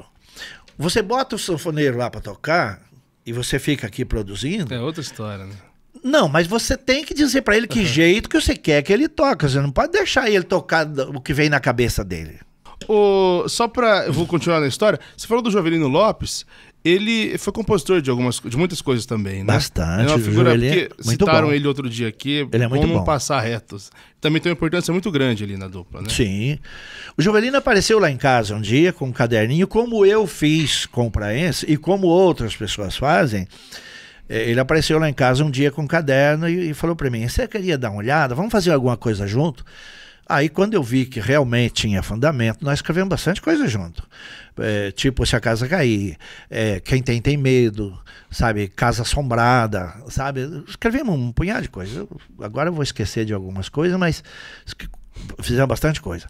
Você bota o sanfoneiro lá para tocar e você fica aqui produzindo. É outra história, né? Não, mas você tem que dizer para ele que uhum. jeito que você quer que ele toque. Você não pode deixar ele tocar o que vem na cabeça dele. O, só pra. Eu vou continuar na história. Você falou do Jovelino Lopes. Ele foi compositor de algumas de muitas coisas também, né? Bastante. É figura, Júlio, ele é citaram bom. ele outro dia aqui. Ele é muito como bom. passar retos. Também tem uma importância muito grande ali na dupla, né? Sim. O Jovelino apareceu lá em casa um dia com um caderninho, como eu fiz com o Praense e como outras pessoas fazem. É, ele apareceu lá em casa um dia com um caderno e, e falou para mim: "Você queria dar uma olhada? Vamos fazer alguma coisa junto?" Aí, quando eu vi que realmente tinha fundamento, nós escrevemos bastante coisa junto. É, tipo, se a casa cair, é, quem tem tem medo, sabe? Casa assombrada, sabe? Escrevemos um punhado de coisas. agora eu vou esquecer de algumas coisas, mas fizemos bastante coisa.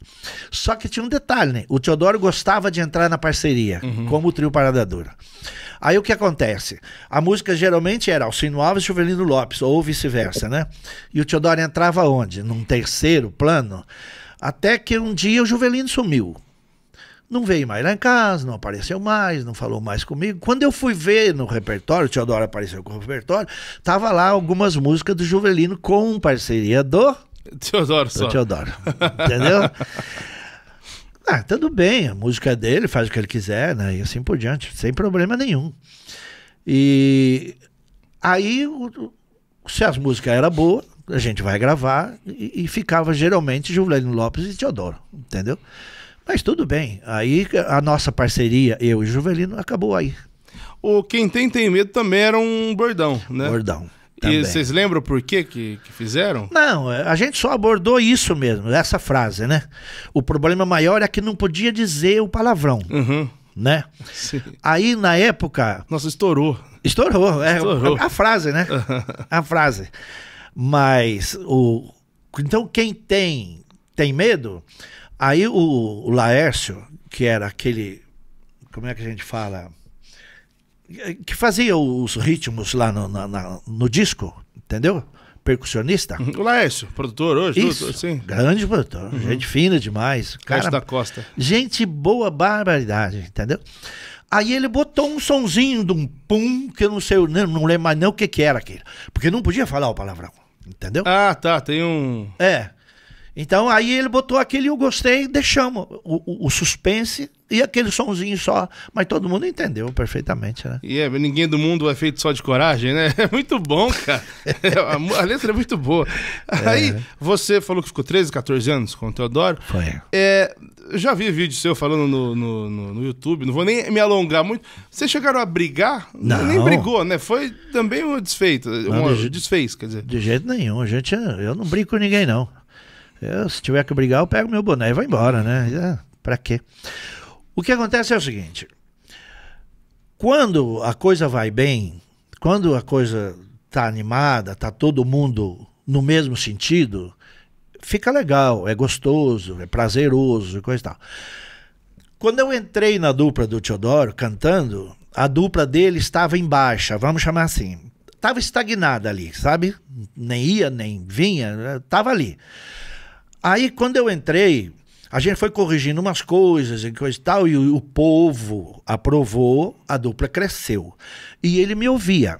Só que tinha um detalhe, né? O Teodoro gostava de entrar na parceria, uhum. como o trio Parada Dura. Aí o que acontece? A música geralmente era Alcino Alves e Juvelino Lopes, ou vice-versa, né? E o Teodoro entrava onde? Num terceiro plano. Até que um dia o Juvelino sumiu. Não veio mais lá em casa, não apareceu mais, não falou mais comigo. Quando eu fui ver no repertório, o Teodoro apareceu com o repertório, tava lá algumas músicas do Juvelino com parceria do Teodoro só. Do Teodoro. Entendeu? <laughs> Ah, tudo bem, a música dele faz o que ele quiser, né? E assim por diante, sem problema nenhum. E aí, se as músicas eram boas, a gente vai gravar e, e ficava geralmente Juvelino Lopes e Teodoro, entendeu? Mas tudo bem. Aí a nossa parceria, eu e Juvelino, acabou aí. O Quem Tem Tem Medo também era um bordão, né? Bordão também. E vocês lembram por que, que fizeram? Não, é, a gente só abordou isso mesmo, essa frase, né? O problema maior é que não podia dizer o palavrão. Uhum. Né? Sim. Aí na época. Nossa, estourou. Estourou, é estourou. A, a frase, né? Uhum. a frase. Mas o. Então quem tem tem medo, aí o, o Laércio, que era aquele. Como é que a gente fala? que fazia os ritmos lá no, na, na, no disco, entendeu? Percussionista. Uhum. O Laércio, produtor hoje? Isso, tudo, sim. grande produtor, uhum. gente fina demais. Cara, da Costa. Gente boa, barbaridade, entendeu? Aí ele botou um sonzinho de um pum, que eu não sei, não, não lembro mais nem o que, que era aquele. Porque não podia falar o palavrão, entendeu? Ah, tá, tem um... É. Então aí ele botou aquele eu gostei, deixamos o, o, o, suspense e aquele sonzinho só, mas todo mundo entendeu perfeitamente, né? E yeah, é, ninguém do mundo é feito só de coragem, né? <laughs> É muito bom, cara. a, letra é muito boa. É. Aí você falou que ficou 13, 14 anos com o Teodoro. Foi. É, já vi vídeo seu falando no, no, no, no, YouTube, não vou nem me alongar muito. Vocês chegaram a brigar? Não. Nem brigou, né? Foi também uma desfeita. um de, desfez, quer dizer. De jeito nenhum. A gente, eu não brinco com ninguém, não. Eu, se tiver que brigar, eu pego meu boné e vou embora, né? É, pra quê? O que acontece é o seguinte: quando a coisa vai bem, quando a coisa tá animada, tá todo mundo no mesmo sentido, fica legal, é gostoso, é prazeroso, coisa e tal. Quando eu entrei na dupla do Teodoro cantando, a dupla dele estava em baixa, vamos chamar assim. Estava estagnada ali, sabe? Nem ia, nem vinha, estava né? ali. Aí, quando eu entrei, a gente foi corrigindo umas coisas e coisa e tal, e o, o povo aprovou, a dupla cresceu. E ele me ouvia.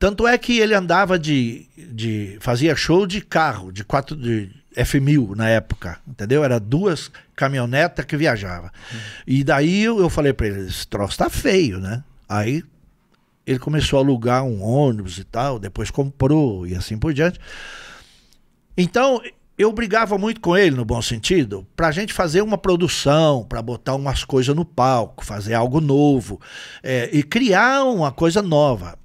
Tanto é que ele andava de. de fazia show de carro, de quatro. De, F1000 na época, entendeu? Era duas caminhonetas que viajava. E daí eu, eu falei para ele, esse troço tá feio, né? Aí ele começou a alugar um ônibus e tal, depois comprou e assim por diante. Então, eu brigava muito com ele, no bom sentido, pra gente fazer uma produção, pra botar umas coisas no palco, fazer algo novo é, e criar uma coisa nova.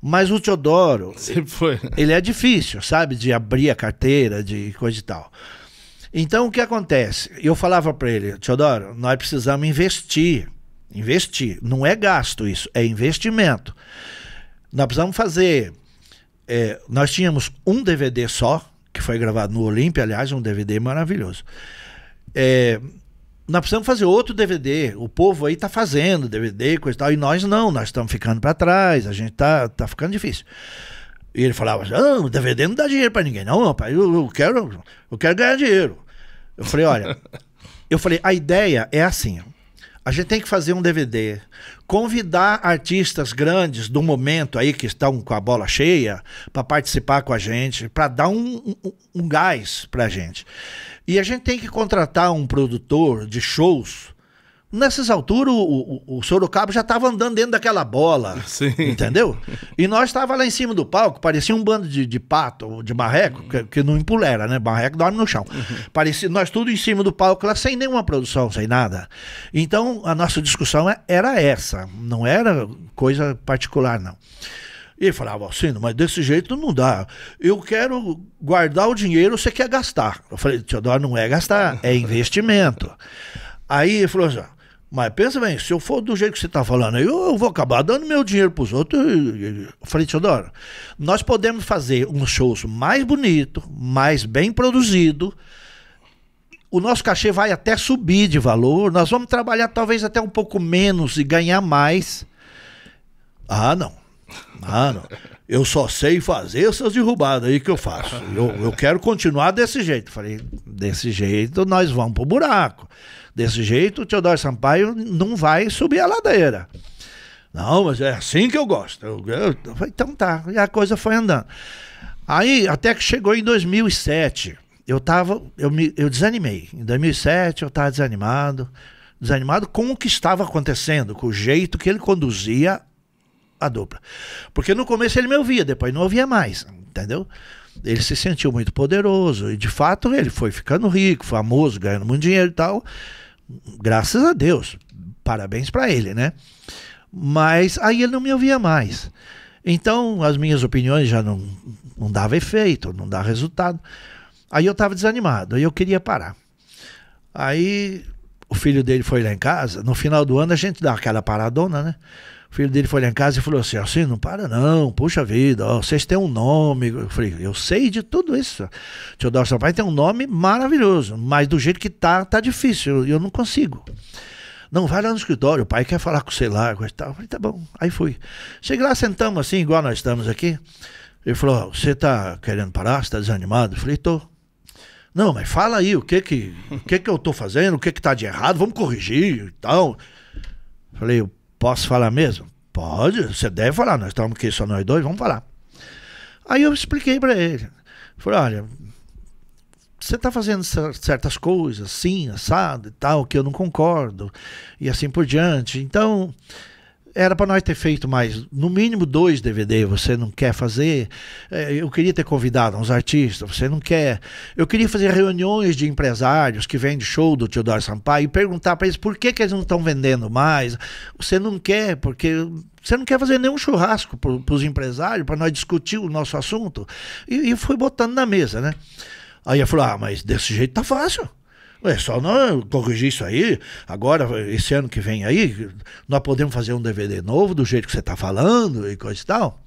Mas o Teodoro, foi, né? ele é difícil, sabe? De abrir a carteira, de coisa e tal. Então, o que acontece? Eu falava para ele, Teodoro, nós precisamos investir. Investir. Não é gasto isso, é investimento. Nós precisamos fazer. É, nós tínhamos um DVD só, que foi gravado no Olímpia, aliás, um DVD maravilhoso. É, nós precisamos fazer outro DVD. O povo aí está fazendo DVD, coisa e tal, e nós não, nós estamos ficando para trás, a gente está tá ficando difícil. E ele falava assim: ah, o DVD não dá dinheiro para ninguém, não, rapaz, eu, eu, quero, eu quero ganhar dinheiro. Eu falei: olha, <laughs> eu falei, a ideia é assim, a gente tem que fazer um DVD, convidar artistas grandes do momento aí que estão com a bola cheia para participar com a gente, para dar um, um, um gás para a gente. E a gente tem que contratar um produtor de shows Nessas alturas, o, o, o Sorocaba já estava andando dentro daquela bola. <laughs> Sim. Entendeu? E nós estava lá em cima do palco, parecia um bando de, de pato, de marreco, que, que não empolera, né? Marreco dorme no chão. Uhum. Parecia, nós tudo em cima do palco lá, sem nenhuma produção, sem nada. Então, a nossa discussão é, era essa, não era coisa particular, não. E ele falava assim, mas desse jeito não dá. Eu quero guardar o dinheiro, você quer gastar. Eu falei, Teodoro, não é gastar, é investimento. Aí ele falou assim, mas pensa bem, se eu for do jeito que você está falando, eu, eu, vou acabar dando meu dinheiro para os outros. falei, Teodoro, nós podemos fazer um show mais bonito, mais bem produzido. O nosso cachê vai até subir de valor. Nós vamos trabalhar talvez até um pouco menos e ganhar mais. Ah, não. Ah, não. Eu só sei fazer essas derrubadas aí que eu faço. Eu, eu quero continuar desse jeito. Falei, desse jeito nós vamos para o buraco. Desse jeito, o Teodoro Sampaio não vai subir a ladeira. Não, mas é assim que eu gosto. Eu, eu, então tá, e a coisa foi andando. Aí, até que chegou em 2007, eu tava, eu, me, eu desanimei. Em 2007 eu estava desanimado, desanimado com o que estava acontecendo, com o jeito que ele conduzia a dupla. Porque no começo ele me ouvia, depois não ouvia mais, entendeu? ele se sentiu muito poderoso. E de fato ele foi ficando rico, famoso, ganhando muito dinheiro e tal. Graças a Deus. Parabéns para ele, né? Mas aí ele não me ouvia mais. Então as minhas opiniões já não, não dava efeito, não dava resultado. Aí eu estava desanimado, aí eu queria parar. Aí o filho dele foi lá em casa. No final do ano a gente dá aquela paradona, né? O filho dele foi lá em casa e falou assim: assim, não para não, puxa vida, ó, vocês têm um nome. Eu falei: eu sei de tudo isso. Teodoro Sampaio tem um nome maravilhoso, mas do jeito que tá, tá difícil, eu, eu não consigo. Não, vai lá no escritório, o pai quer falar com sei lá, coisa e tal. Eu falei: tá bom. Aí fui. Cheguei lá, sentamos assim, igual nós estamos aqui. Ele falou: você tá querendo parar? Você tá desanimado? Eu falei: tô. Não, mas fala aí, o que que, o que que eu tô fazendo, o que que tá de errado, vamos corrigir e tal. Falei, o Posso falar mesmo? Pode, você deve falar. Nós estamos aqui só nós dois, vamos falar. Aí eu expliquei para ele. Falei, olha, você está fazendo certas coisas, sim, assado e tal, que eu não concordo, e assim por diante. Então, era para nós ter feito mais, no mínimo dois DVD. Você não quer fazer? É, eu queria ter convidado uns artistas. Você não quer? Eu queria fazer reuniões de empresários que vendem show do Teodoro Sampaio e perguntar para eles por que, que eles não estão vendendo mais. Você não quer? Porque você não quer fazer nenhum churrasco para os empresários para nós discutir o nosso assunto. E, e fui botando na mesa, né? Aí eu falei, ah, mas desse jeito tá fácil é só nós corrigir isso aí. Agora, esse ano que vem aí, nós podemos fazer um DVD novo do jeito que você está falando e coisa e tal.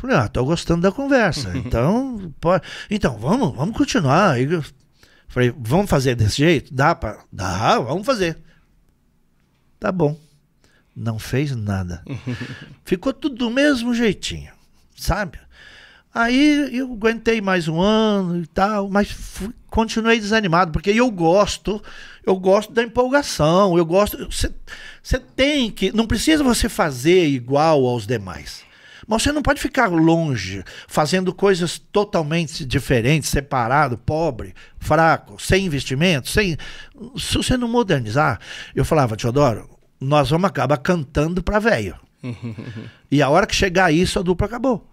falei, ah, tô gostando da conversa. <laughs> Então, pode... então vamos, vamos continuar. Aí falei, vamos fazer desse jeito? Dá para? Dá, vamos fazer. Tá bom. Não fez nada. <laughs> Ficou tudo do mesmo jeitinho, sabe? Aí eu aguentei mais um ano e tal, mas fui, continuei desanimado, porque eu gosto, eu gosto da empolgação, eu gosto. Você tem que. Não precisa você fazer igual aos demais. Mas você não pode ficar longe, fazendo coisas totalmente diferentes, separado, pobre, fraco, sem investimento, sem. Se você não modernizar, eu falava, Teodoro, nós vamos acabar cantando pra velho. <laughs> e a hora que chegar isso, a dupla acabou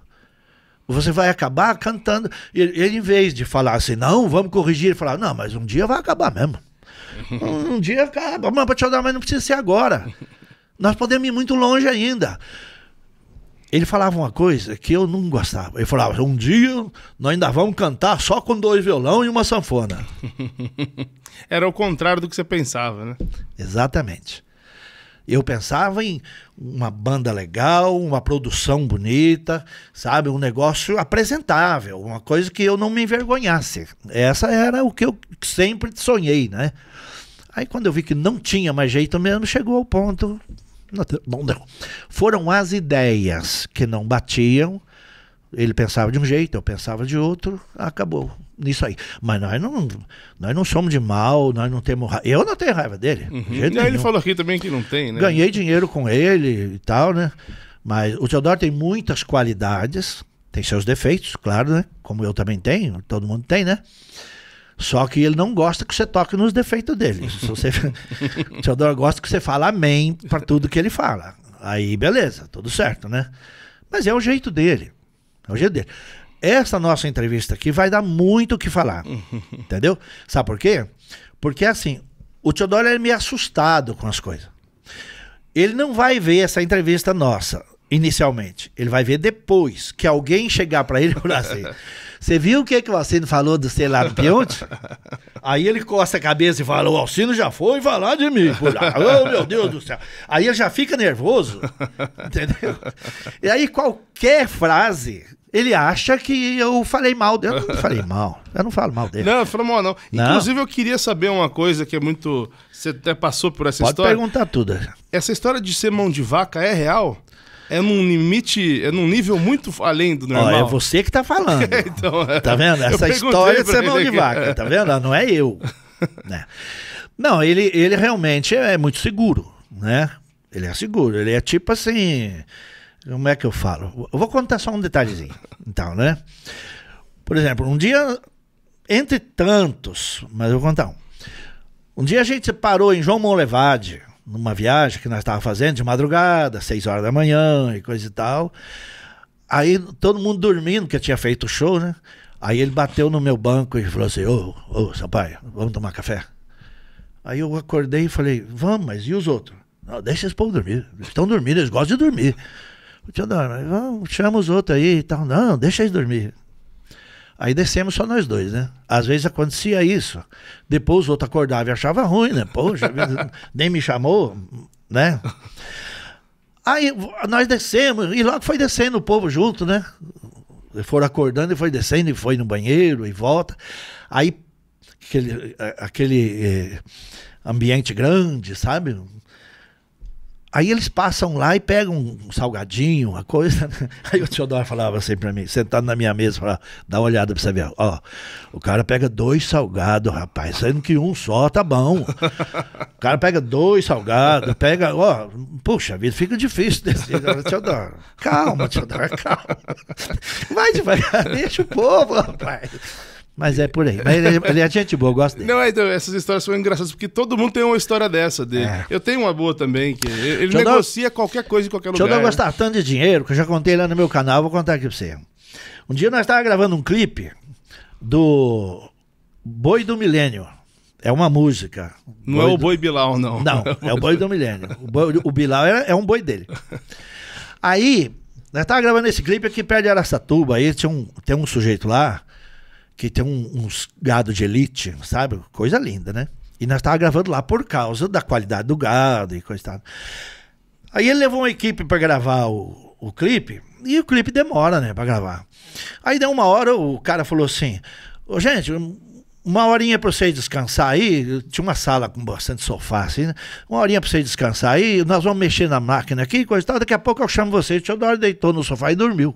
você vai acabar cantando. Ele, ele, em vez de falar assim, não, vamos corrigir, ele falar, não, mas um dia vai acabar mesmo. <laughs> Um, um dia acaba, mas, mas não precisa ser agora. Nós podemos ir muito longe ainda. Ele falava uma coisa que eu não gostava. Ele falava: um dia nós ainda vamos cantar só com dois violão e uma sanfona. <laughs> Era o contrário do que você pensava, né? Exatamente. Eu pensava em uma banda legal, uma produção bonita, sabe? Um negócio apresentável, uma coisa que eu não me envergonhasse. Essa era o que eu sempre sonhei, né? Aí quando eu vi que não tinha mais jeito mesmo, chegou ao ponto. Não deu. Foram as ideias que não batiam. Ele pensava de um jeito, eu pensava de outro, acabou nisso aí. Mas nós não, nós não somos de mal, nós não temos raiva. Eu não tenho raiva dele. Uhum. ele nenhum. falou aqui também que não tem, né? Ganhei dinheiro com ele e tal, né? Mas o Teodoro tem muitas qualidades, tem seus defeitos, claro, né? Como eu também tenho, todo mundo tem, né? Só que ele não gosta que você toque nos defeitos dele. <laughs> você... o Teodoro gosta que você fale amém para tudo que ele fala. Aí, beleza, tudo certo, né? Mas é o jeito dele. É o jeito dele essa nossa entrevista aqui vai dar muito o que falar. <laughs> entendeu? Sabe por quê? Porque assim, o Teodoro é meio assustado com as coisas. Ele não vai ver essa entrevista nossa inicialmente. Ele vai ver depois que alguém chegar para ele e falar assim: <laughs> Você viu o que, que o Alcino falou do sei lá Aí ele coça a cabeça e fala: O Alcino já foi falar de mim. Por lá. Oh, meu Deus do céu. Aí ele já fica nervoso. <laughs> Entendeu? E aí qualquer frase ele acha que eu falei mal dele. Eu não falei mal. Eu não falo mal dele. Não, falou mal não. não. Inclusive, eu queria saber uma coisa que é muito. Você até passou por essa Pode história. Pode perguntar tudo. Essa história de ser mão de vaca é real? é num limite, é num nível muito além do normal. Ó, é você que tá falando. <laughs> então, é. tá vendo? Essa história de é mão de vaca, tá vendo? Não é eu. <laughs> né? Não, ele, ele realmente é muito seguro, né? Ele é seguro, ele é tipo assim. Como é que eu falo? Eu vou contar só um detalhezinho. <laughs> Então, né? Por exemplo, um dia, entre tantos, mas eu vou contar um. Um dia a gente parou em João Monlevade, numa viagem que nós estávamos fazendo de madrugada, seis horas da manhã e coisa e tal. Aí todo mundo dormindo, que eu tinha feito o show, né? Aí ele bateu no meu banco e falou assim: Ô, oh, ô, oh, Sampaio, vamos tomar café? Aí eu acordei e falei: Vamos, mas e os outros? Não, deixa eles povo dormir. Eles estão dormindo, eles gostam de dormir. Deixa eu mas Vamos, chama os outros aí e tal. Não, deixa eles dormir. Aí descemos só nós dois, né? Às vezes acontecia isso. Depois o outro acordava e achava ruim, né? Poxa, <laughs> nem me chamou, né? Aí nós descemos, e logo foi descendo o povo junto, né? Foram acordando e foi descendo, e foi no banheiro, e volta. Aí aquele, é, aquele é, ambiente grande, sabe? Aí eles passam lá e pegam um salgadinho, uma coisa. Né? <laughs> Aí o Teodoro falava assim para mim, sentado na minha mesa, falava, dá uma olhada para você ver. Ó, o cara pega dois salgados, rapaz, sendo que um só tá bom. <laughs> O cara pega dois salgados, pega, ó, puxa vida, fica difícil desse. Teodoro, calma, Teodoro, calma. <laughs> Vai devagar, deixa o povo, rapaz. Mas é por aí. Mas ele é gente boa, eu gosto dele. Não, é, então, essas histórias são engraçadas, porque todo mundo tem uma história dessa dele. É. Eu tenho uma boa também, que ele deixa negocia qualquer coisa em qualquer deixa lugar. Deixa eu não gostar tanto de dinheiro, que eu já contei lá no meu canal, vou contar aqui pra você. Um dia nós estávamos gravando um clipe do Boi do Milênio. É uma música. Não boi é o do... Boi Bilal, não. Não, <laughs> é o Boi do Milênio. O, boi, o Bilal é, é um boi dele. Aí, nós estávamos gravando esse clipe aqui perto de Aracatuba, aí tinha um, tem um sujeito lá que tem um, uns gado de elite, sabe? Coisa linda, né? E nós estávamos gravando lá por causa da qualidade do gado e coisa e tal. Aí ele levou uma equipe para gravar o, o clipe, e o clipe demora, né, para gravar. Aí deu uma hora, o cara falou assim: Ô, gente, uma horinha para vocês descansar aí. Tinha uma sala com bastante sofá, assim, né? Uma horinha para vocês descansar aí. Nós vamos mexer na máquina aqui, coisa e tal. Daqui a pouco eu chamo vocês. O Teodoro deitou no sofá e dormiu.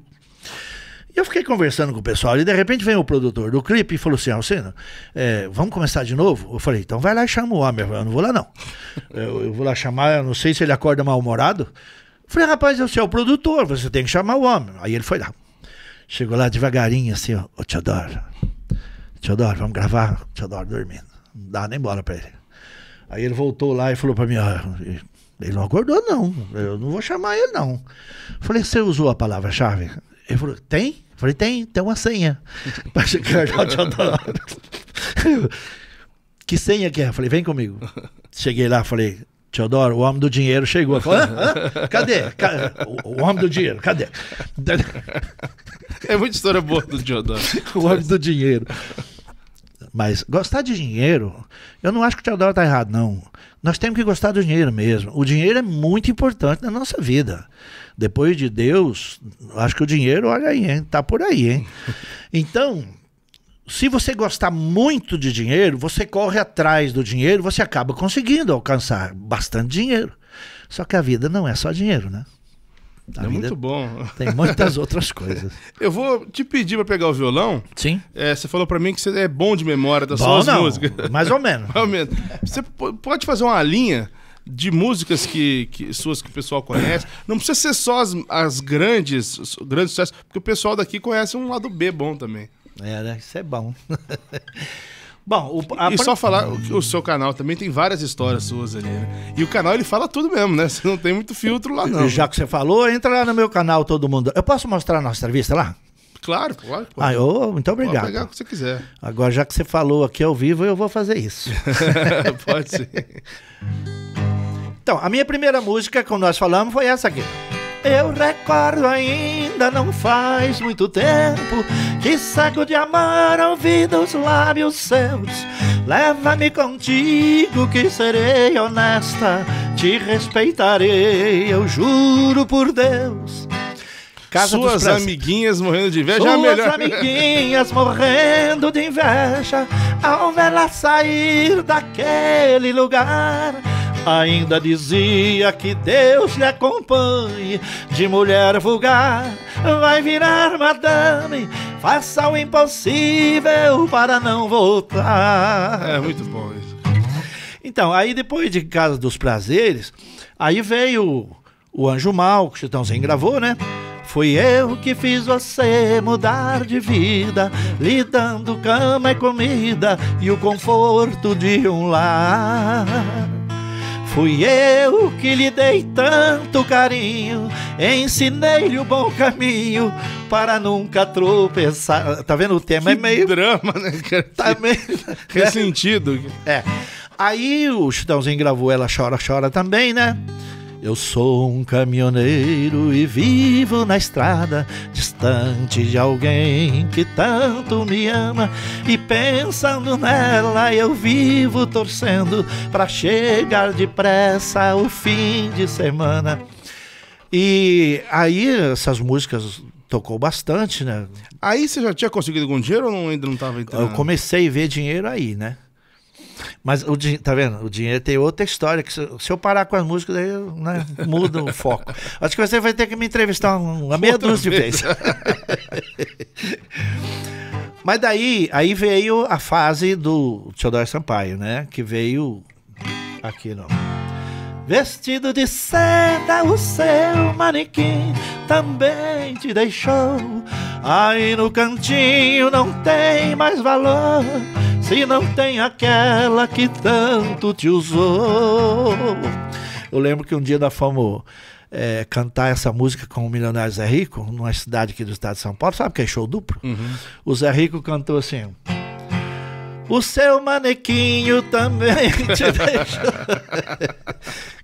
Eu fiquei conversando com o pessoal e de repente vem o produtor do clipe e falou assim: Alcino, é, vamos começar de novo? Eu falei: então vai lá e chama o homem. Eu, não vou lá não. É, eu, eu vou lá chamar, eu não sei se ele acorda mal-humorado. Falei, rapaz, você é o produtor, você tem que chamar o homem. Aí ele foi lá. Chegou lá devagarinho, assim, ó, ô Teodoro, Teodoro, vamos gravar? Teodoro dormindo. Não dá nem bola pra ele. Aí ele voltou lá e falou pra mim, ó, ah, ele não acordou não, eu não vou chamar ele não. Falei, você usou a palavra-chave? Ele falou, tem? Falei, tem, tem uma senha <laughs> para chegar lá de que senha que é? Falei, vem comigo. Cheguei lá, falei, Teodoro, o homem do dinheiro chegou. Falei, hã? hã? Cadê? O, o, homem do dinheiro, cadê? É muita história boa do Teodoro. <laughs> o homem do dinheiro. Mas gostar de dinheiro, eu não acho que o Teodoro está errado, não. Nós temos que gostar do dinheiro mesmo. O dinheiro é muito importante na nossa vida. Depois de Deus, acho que o dinheiro, olha aí, hein? Tá por aí, hein? <laughs> Então, se você gostar muito de dinheiro, você corre atrás do dinheiro, você acaba conseguindo alcançar bastante dinheiro. Só que a vida não é só dinheiro, né? A é muito bom. Tem muitas outras coisas. <laughs> Eu vou te pedir para pegar o violão. Sim. É, você falou para mim que você é bom de memória das bom, suas não. músicas. <laughs> Mais ou menos. <laughs> Mais ou menos. Você pode fazer uma linha de músicas que, que, suas que o pessoal conhece. Não precisa ser só as, as grandes, os grandes sucessos, porque o pessoal daqui conhece um lado B bom também. É, né? Isso é bom. Bom, o, a... E só falar o seu canal também tem várias histórias suas ali, né? E o canal ele fala tudo mesmo, né? <laughs> Você não tem muito filtro lá, não. Já que você falou, entra lá no meu canal, todo mundo. Eu posso mostrar a nossa entrevista lá? Claro, claro. Ah, então obrigado. Pode pegar o que você quiser. Agora, já que você falou aqui ao vivo, eu vou fazer isso. <laughs> pode ser. Então, a minha primeira música, como nós falamos, foi essa aqui. Eu recordo ainda, não faz muito tempo, que cego de amar ouvi dos lábios seus. Leva-me contigo que serei honesta, te respeitarei, eu juro por Deus. Casa Suas amiguinhas morrendo de inveja é Suas é melhor. amiguinhas morrendo de inveja ao vê-la sair daquele lugar. Ainda dizia que Deus lhe acompanhe. De mulher vulgar, vai virar madame. Faça o impossível para não voltar. É muito bom isso. Então, aí depois de Casa dos Prazeres, aí veio o Anjo Mal, que o Chitãozinho gravou, né? Fui eu que fiz você mudar de vida, lhe dando cama e comida e o conforto de um lar. Fui eu que lhe dei tanto carinho, ensinei-lhe o bom caminho para nunca tropeçar. Tá vendo o tema? É que é meio. drama, né, <laughs> Tá meio. <laughs> Ressentido. É. é. Aí o Chitãozinho gravou Ela Chora, Chora também, né? Eu sou um caminhoneiro e vivo na estrada, distante de alguém que tanto me ama. E pensando nela, eu vivo torcendo para chegar depressa o fim de semana. E aí essas músicas tocou bastante, né? Aí você já tinha conseguido algum dinheiro ou não, ainda não estava entrando? Eu comecei a ver dinheiro aí, né? Mas o tá vendo? O dinheiro tem outra história. Que se, se eu parar com as músicas, aí eu, né, <laughs> muda o foco. Acho que você vai ter que me entrevistar uma meia dúzia de vezes. <laughs> Mas daí, aí veio a fase do Teodoro Sampaio, né? Que veio aqui, não. Vestido de seda, o seu manequim também te deixou. Aí no cantinho não tem mais valor se não tem aquela que tanto te usou. Eu lembro que um dia nós fomos é, cantar essa música com o milionário Zé Rico, numa cidade aqui do estado de São Paulo, sabe que é show duplo? Uhum. O Zé Rico cantou assim. O seu manequinho também te <laughs> deixou.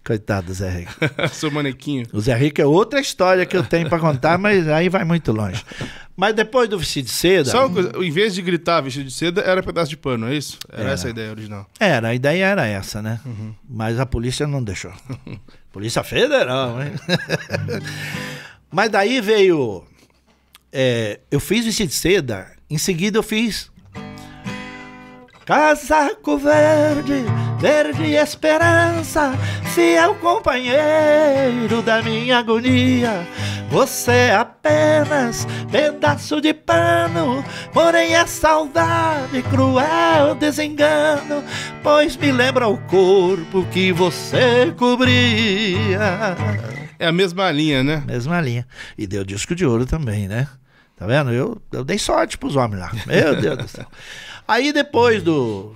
Coitado do Zé Rico. <laughs> seu manequinho. O Zé Rico é outra história que eu tenho para contar, mas aí vai muito longe. Mas depois do vestido de seda. Só coisa, em vez de gritar vestido de seda, era pedaço de pano, é isso? Era, era. essa a ideia original. Era, a ideia era essa, né? Uhum. Mas a polícia não deixou. <laughs> polícia Federal, hein? mas daí veio. É, eu fiz vestido de seda, em seguida eu fiz Casaco verde, verde esperança, fiel é companheiro da minha agonia. Você é apenas pedaço de pano, porém é saudade, cruel desengano, pois me lembra o corpo que você cobria. É a mesma linha, né? Mesma linha. E deu disco de ouro também, né? Tá vendo? Eu, eu dei sorte pros homens lá. Meu Deus do céu. Aí depois do.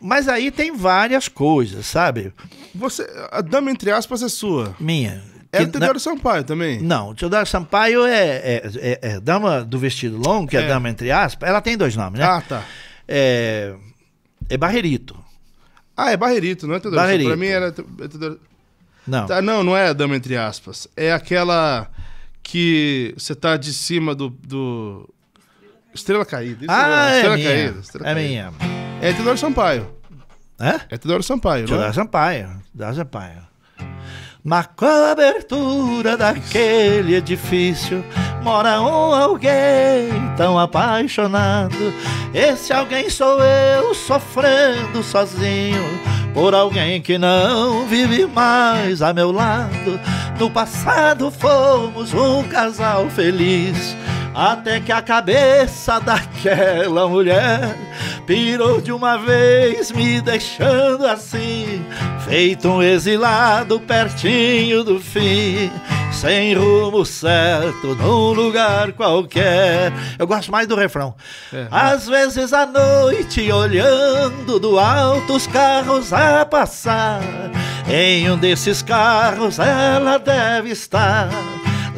Mas aí tem várias coisas, sabe? Você, a dama, entre aspas, é sua. Minha. É o Teodoro na... Sampaio também. Não, o Teodoro Sampaio é, é, é, é, dama do vestido longo, que é, é. dama entre aspas. Ela tem dois nomes, né? Ah, tá. É, é Barreirito. Ah, é Barreirito, não é Teodoro Barreirito. Pra mim era é Teodoro... Não. Tá, não, não é a dama entre aspas. É aquela que você tá de cima do, do Estrela Caída. Isso ah, é, Estrela minha. Caída. Estrela é caída. minha. É Teodoro Sampaio. É? É Teodoro Sampaio, Teodoro não é? Sampaio. Teodoro Sampaio. Na cobertura daquele edifício mora um alguém tão apaixonado. Esse alguém sou eu sofrendo sozinho por alguém que não vive mais a meu lado. No passado fomos um casal feliz. Até que a cabeça daquela mulher pirou de uma vez, me deixando assim, feito um exilado pertinho do fim, sem rumo certo, num lugar qualquer. Eu gosto mais do refrão. É, Às vezes à noite, olhando do alto os carros a passar, em um desses carros ela deve estar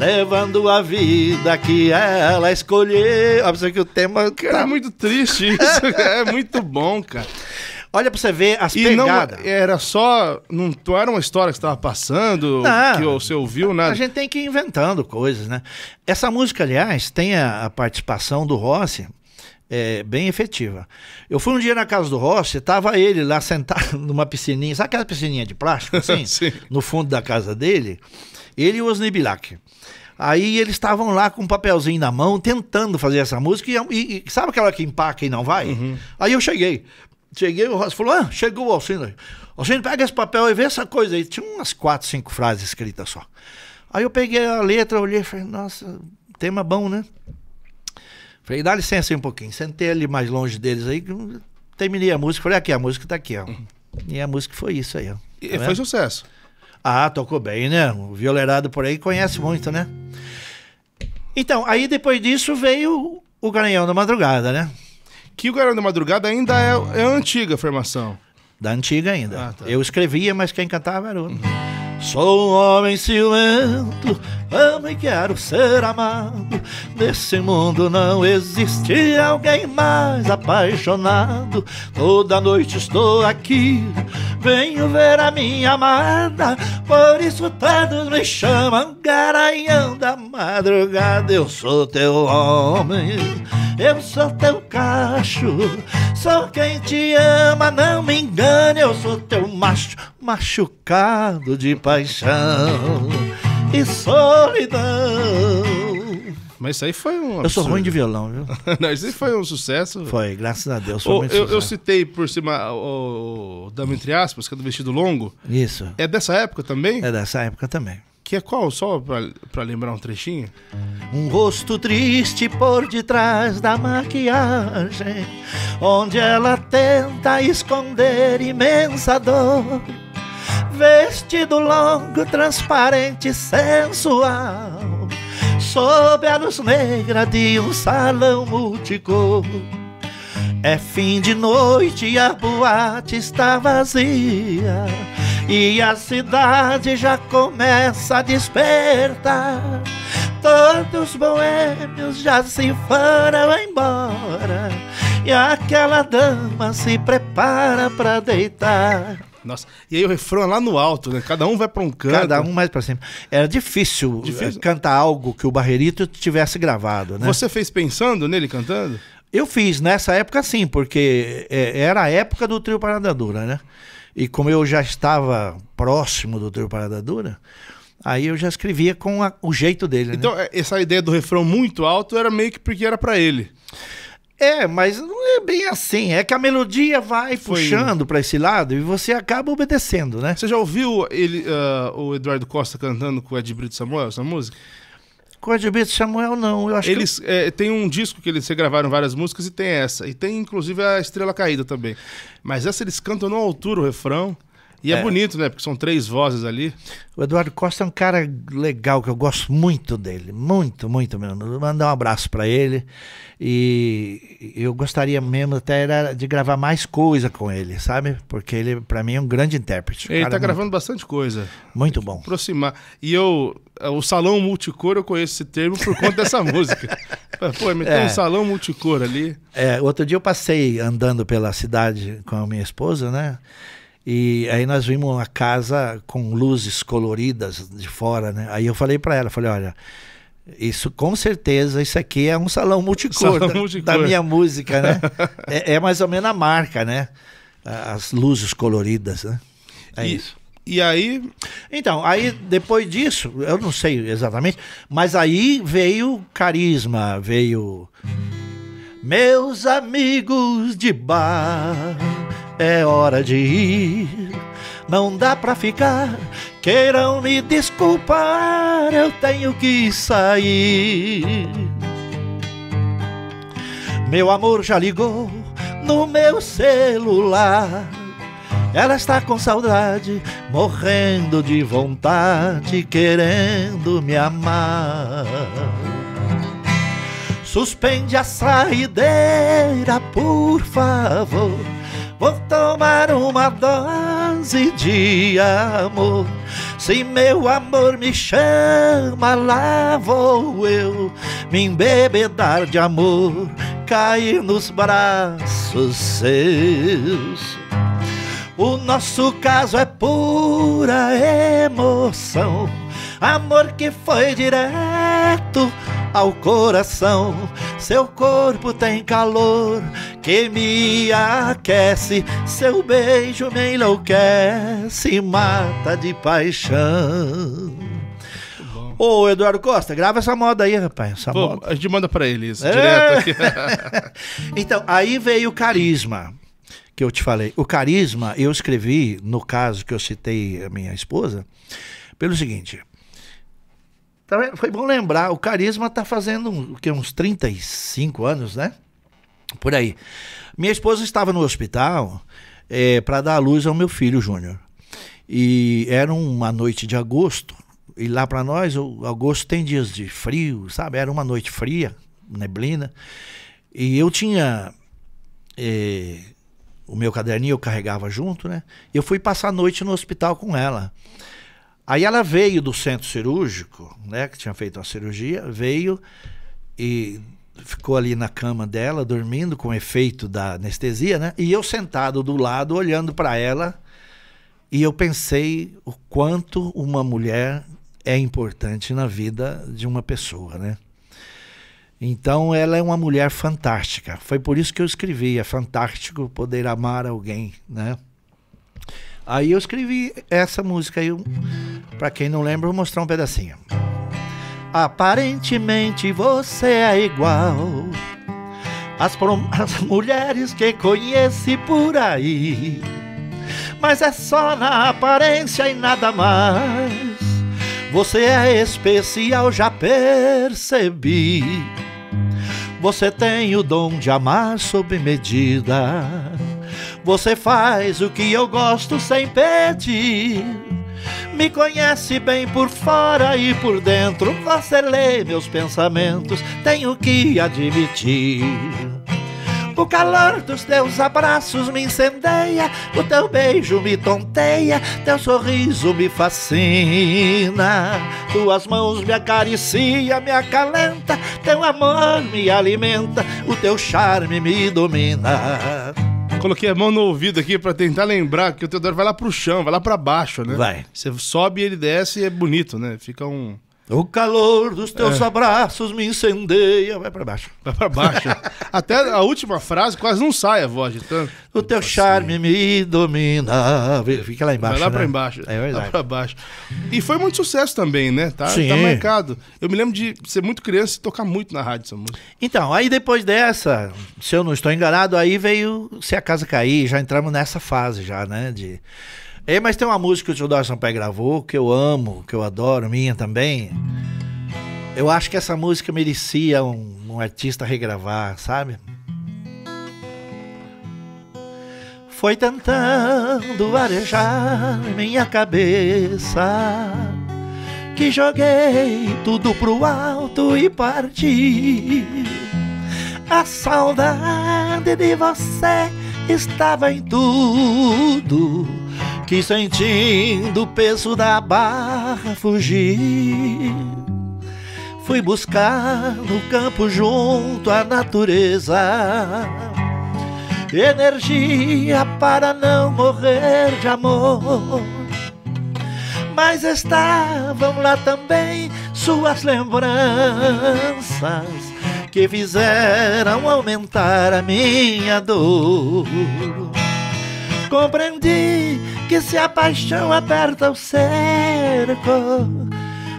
levando a vida que ela escolheu. Ah, Olha que o tema. Cara, é muito triste <laughs> isso. é muito bom, cara. Olha pra você ver as e pegadas. Não, era só. Não, não era uma história que estava passando, não, que você ouviu, nada. Né? A gente tem que ir inventando coisas, né? Essa música, aliás, tem a, a participação do Rossi. É, bem efetiva. Eu fui um dia na casa do Rossi, tava ele lá sentado <laughs> numa piscininha, sabe aquela piscininha de plástico <laughs> assim? no fundo da casa dele. Ele e o Osni Bilac. Aí eles estavam lá com um papelzinho na mão, tentando fazer essa música, e, e sabe aquela que empaca e não vai? Uhum. Aí eu cheguei. Cheguei, o Ross falou: ah, chegou o Alcino. Alcino, pega esse papel e vê essa coisa aí. Tinha umas quatro, cinco frases escritas só. Aí eu peguei a letra, olhei e falei, nossa, tema bom, né? Falei, dá licença aí um pouquinho. Sentei ali mais longe deles aí, terminei a música, falei, aqui, a música tá aqui, ó. Uhum. E a música foi isso aí, ó. Tá e foi sucesso. Ah, tocou bem, né? O violerado por aí conhece muito, né? Então, aí depois disso veio o Garanhão da Madrugada, né? Que o Garanhão da Madrugada ainda é, é a antiga formação. Da antiga ainda. Ah, tá. Eu escrevia, mas quem cantava era o. Uhum. Sou um homem ciumento, amo e quero ser amado. Nesse mundo não existe alguém mais apaixonado. Toda noite estou aqui, venho ver a minha amada. Por isso todos me chamam garanhão da madrugada. Eu sou teu homem, eu sou teu cacho. Sou quem te ama, não me engane, eu sou teu macho machucado de paixão e solidão. Mas isso aí foi um. Absurdo. Eu sou ruim de violão, viu? <laughs> não, isso aí foi um sucesso. Foi, graças a Deus. Foi o, eu, eu, citei por cima o, o Dama Entre aspas, que é do vestido longo. Isso. É dessa época também? É dessa época também. Que é qual? Só pra, pra lembrar um trechinho? Um rosto triste por detrás da maquiagem, onde ela tenta esconder imensa dor vestido longo, transparente, sensual, sob a luz negra de um salão multicor. É fim de noite e a boate está vazia e a cidade já começa a despertar. Todos os boêmios já se foram embora e aquela dama se prepara para deitar. Nossa, e aí o refrão é lá no alto, né? Cada um vai para um canto. Cada um mais para cima. Era difícil, eh, difícil, cantar algo que o Barrerito tivesse gravado, né? Você fez pensando nele cantando? Eu fiz, nessa época sim, porque eh, era a época do Trio Parada Dura, né? E como eu já estava próximo do Trio Parada Dura, aí eu já escrevia com a, o jeito dele, né? Então, né? essa ideia do refrão muito alto era meio que porque era para ele. É, mas não é bem assim. É que a melodia vai Foi... puxando para esse lado e você acaba obedecendo, né? Você já ouviu ele, uh, o Eduardo Costa cantando com o Ed Brito Samuel essa música? Com o Ed Brito Samuel, não. Eu acho eles que... é, tem um disco que eles gravaram várias músicas e tem essa. E tem inclusive a Estrela Caída também. Mas essa eles cantam no altura o refrão. E é. é. bonito, né? Porque são três vozes ali. O Eduardo Costa é um cara legal, que eu gosto muito dele. Muito, muito mesmo. Mandar um abraço para ele. E eu gostaria mesmo até de gravar mais coisa com ele, sabe? Porque ele, para mim, é um grande intérprete. Ele tá gravando muito... bastante coisa. Muito bom. Aproximar. E eu, o salão multicor, eu conheço esse termo por conta dessa <laughs> música. Pô, me tem é. um salão multicor ali. É, outro dia eu passei andando pela cidade com a minha esposa, né? E aí nós vimos uma casa com luzes coloridas de fora, né? Aí eu falei para ela, falei, olha, isso com certeza, isso aqui é um salão multicor, salão da, da, minha música, né? <laughs> é, é, mais ou menos a marca, né? As luzes coloridas, né? É e, isso. E aí. Então, aí depois disso, eu não sei exatamente, mas aí veio carisma, veio. Meus amigos de bar é hora de ir. Não dá pra ficar, queiram me desculpar, eu tenho que sair. Meu amor já ligou no meu celular. Ela está com saudade, morrendo de vontade, querendo me amar. Suspende a saideira, por favor. Vou tomar uma dose de amor. Se meu amor me chama, lá vou eu me embebedar de amor, cair nos braços seus. O nosso caso é pura emoção, amor que foi direto ao coração. Seu corpo tem calor que me aquece, seu beijo me enlouquece, mata de paixão. Ô, Eduardo Costa, grava essa moda aí, rapaz. Essa Pô, moda. A gente manda pra ele isso, é. direto aqui. <laughs> então, aí veio o carisma que eu te falei. O carisma, eu escrevi, no caso que eu citei a minha esposa, pelo seguinte. Tá, foi bom lembrar, o Carisma está fazendo que, uns 35 anos, né? Por aí. Minha esposa estava no hospital é, para dar à luz ao meu filho Júnior. E era uma noite de agosto, e lá para nós, o agosto tem dias de frio, sabe? Era uma noite fria, neblina. E eu tinha é, o meu caderninho, eu carregava junto, né? Eu fui passar a noite no hospital com ela. Aí ela veio do centro cirúrgico, né, que tinha feito a cirurgia, veio e ficou ali na cama dela, dormindo com efeito da anestesia, né? E eu sentado do lado, olhando para ela, e eu pensei o quanto uma mulher é importante na vida de uma pessoa, né? Então ela é uma mulher fantástica. Foi por isso que eu escrevi, é fantástico poder amar alguém, né? Aí eu escrevi essa música aí, para quem não lembra, vou mostrar um pedacinho. Aparentemente você é igual <laughs> às, mulheres que conheci por aí, mas é só na aparência e nada mais. Você é especial, já percebi. Você tem o dom de amar sob medida. Você faz o que eu gosto sem pedir. Me conhece bem por fora e por dentro. Você lê meus pensamentos, tenho que admitir. O calor dos teus abraços me incendeia, o teu beijo me tonteia, teu sorriso me fascina. Tuas mãos me acariciam, me acalenta, teu amor me alimenta, o teu charme me domina. Coloquei a mão no ouvido aqui para tentar lembrar que o Teodoro vai lá pro chão, vai lá para baixo, né? Vai. Você sobe e ele desce e é bonito, né? Fica um. O calor dos teus é. abraços me incendeia. Vai para baixo. Vai para baixo. <laughs> Até a última frase quase não sai a voz de tanto. O teu assim. charme me domina. Fica lá embaixo. Vai lá né? para embaixo. É verdade. Lá para baixo. E foi muito sucesso também, né? Tá, tá Sim. tá marcado. Eu me lembro de ser muito criança e tocar muito na rádio essa música. Então, aí depois dessa, se eu não estou enganado, aí veio Se a Casa Cair. Já entramos nessa fase já, né? De é, mas tem uma música que o Darson Sampaio gravou, que eu amo, que eu adoro, minha também. Eu acho que essa música merecia um, um artista regravar, sabe? Foi tentando arejar minha cabeça que joguei tudo pro alto e parti. A saudade de você estava em tudo que sentindo o peso da barra fugi. Fui buscar no campo junto à natureza energia para não morrer de amor. Mas estavam lá também suas lembranças que fizeram aumentar a minha dor compreendi que se a paixão aperta o cerco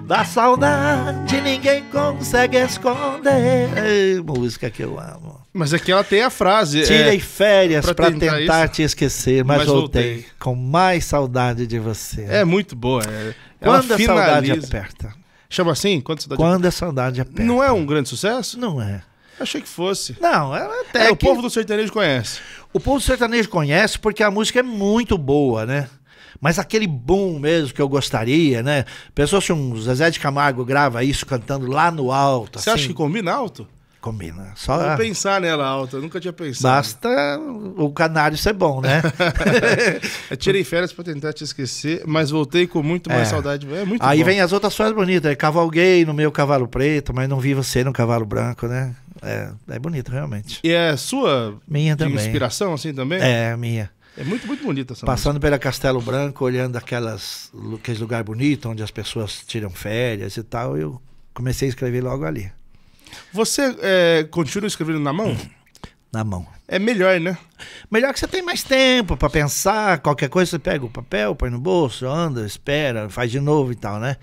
da saudade, ninguém consegue esconder. Ei, música que eu amo. Mas aqui é ela tem a frase. É, Tirei é, férias para tentar, tentar te esquecer, mas, mas voltei, voltei, com mais saudade de você. É muito boa. É. Quando a saudade aperta. Chama assim? Quando a saudade Quando a saudade aperta. Não é um grande sucesso? Não é. Achei que fosse. Não, ela até. É, é, o povo do sertanejo conhece. O povo do sertanejo conhece porque a música é muito boa, né? Mas aquele boom mesmo que eu gostaria, né? Pensou se um Zezé de Camargo grava isso cantando lá no alto. Você assim. acha que combina alto? Combina. Só Vou pensar nela alta, nunca tinha pensado. Basta o canário ser bom, né? eu <laughs> é, tirei férias para tentar te esquecer, mas voltei com muito mais é. saudade. É muito Aí bom. vem as outras coisas bonitas. Né? Cavalguei no meu cavalo preto, mas não vi você no cavalo branco, né? É, é bonito, realmente. E é sua minha também. inspiração, assim, também? É, minha. É muito, muito bonita essa Passando música. pela Castelo Branco, olhando aquelas, aqueles lugares bonitos onde as pessoas tiram férias e tal, eu comecei a escrever logo ali. Você é, continua escrevendo na mão? Na mão. É melhor, né? Melhor que você tem mais tempo para pensar, qualquer coisa você pega o papel, põe no bolso, anda, espera, faz de novo e tal, né?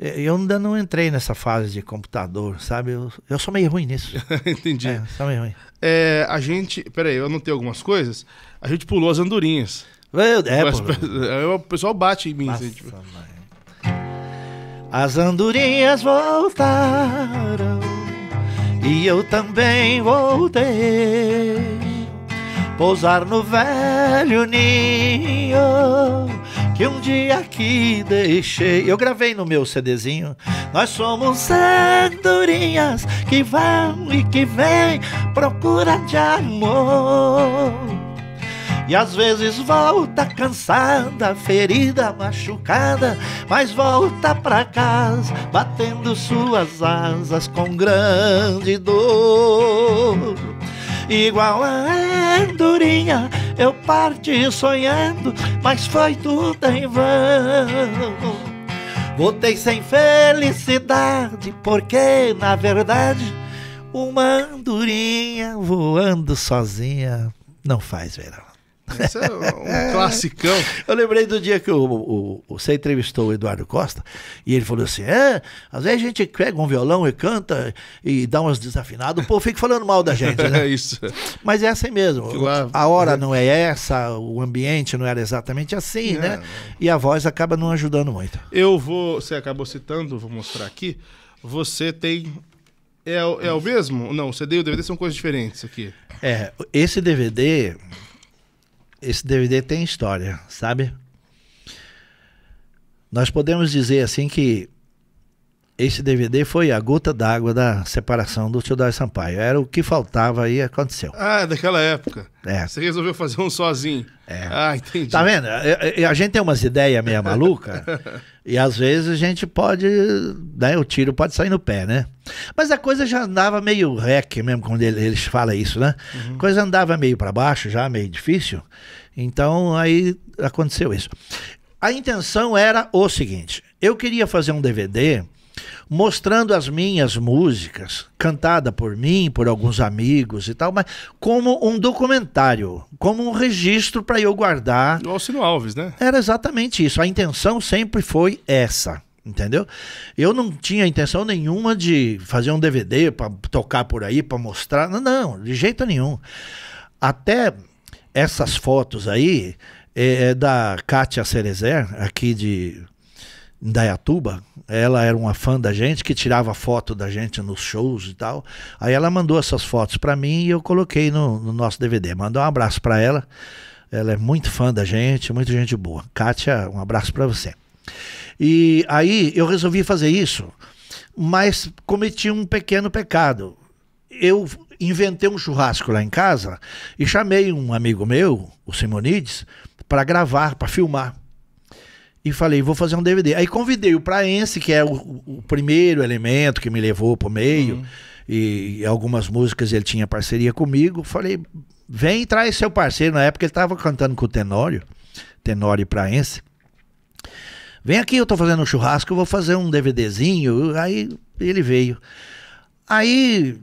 É, eu ainda não entrei nessa fase de computador, sabe? Eu, eu sou meio ruim nisso. <laughs> Entendi. É, sou meio ruim. É, a gente. Peraí, eu anotei algumas coisas. A gente pulou as andorinhas. Eu, é, Mas, <laughs> é, O pessoal bate em mim. Assim, Nossa, gente... Tipo. As andorinhas voltaram e eu também voltei. Pousar no velho ninho que um dia aqui deixei. Eu gravei no meu CDzinho. Nós somos andorinhas que vão e que vêm, procura de amor. E às vezes volta cansada, ferida, machucada, mas volta pra casa, batendo suas asas com grande dor. Igual a andorinha, eu parti sonhando, mas foi tudo em vão. Voltei sem felicidade, porque na verdade, uma andorinha voando sozinha não faz verão. Isso é um classicão. Eu lembrei do dia que o, o, o, você entrevistou o Eduardo Costa e ele falou assim: é, às vezes a gente pega um violão e canta e dá umas desafinadas, o povo fica falando mal da gente. Né? <laughs> É isso. Mas é assim mesmo. Claro. A hora não é essa, o ambiente não era exatamente assim, é. né? E a voz acaba não ajudando muito. Eu vou. Você acabou citando, vou mostrar aqui. Você tem é, é, o mesmo? Não, o CD e o DVD são coisas diferentes aqui. É, esse DVD esse DVD tem história, sabe? Nós podemos dizer assim que esse DVD foi a gota d'água da separação do Teodoro Sampaio. Era o que faltava e aconteceu. Ah, daquela época. É. Você resolveu fazer um sozinho. É. Ah, entendi. Tá vendo? A, é, é, a gente tem umas ideias meio maluca <laughs> e às vezes a gente pode, né, o tiro pode sair no pé, né? Mas a coisa já andava meio rec mesmo quando ele, eles falam isso, né? Uhum. A coisa andava meio para baixo já, meio difícil. Então aí aconteceu isso. A intenção era o seguinte: eu queria fazer um DVD mostrando as minhas músicas, cantada por mim, por alguns amigos e tal, mas como um documentário, como um registro para eu guardar. O Alcino Alves, né? Era exatamente isso. A intenção sempre foi essa. Entendeu? Eu não tinha intenção nenhuma de fazer um DVD para tocar por aí, para mostrar. Não, não, de jeito nenhum. Até essas fotos aí, é, é da Kátia Cerezer, aqui de Dayatuba, ela era uma fã da gente que tirava foto da gente nos shows e tal. Aí ela mandou essas fotos para mim e eu coloquei no, no nosso DVD. Mandar um abraço para ela. Ela é muito fã da gente, muito gente boa. Kátia, um abraço para você. E aí eu resolvi fazer isso, mas cometi um pequeno pecado. Eu inventei um churrasco lá em casa e chamei um amigo meu, o Simonides, para gravar, para filmar e falei, vou fazer um DVD. Aí convidei o Praense, que é o, o primeiro elemento que me levou pro meio, uhum. e, e, algumas músicas ele tinha parceria comigo. Falei, vem e traz seu parceiro. Na época ele estava cantando com o Tenório, Tenório Praense. Vem aqui, eu estou fazendo um churrasco, eu vou fazer um DVDzinho. Aí ele veio. Aí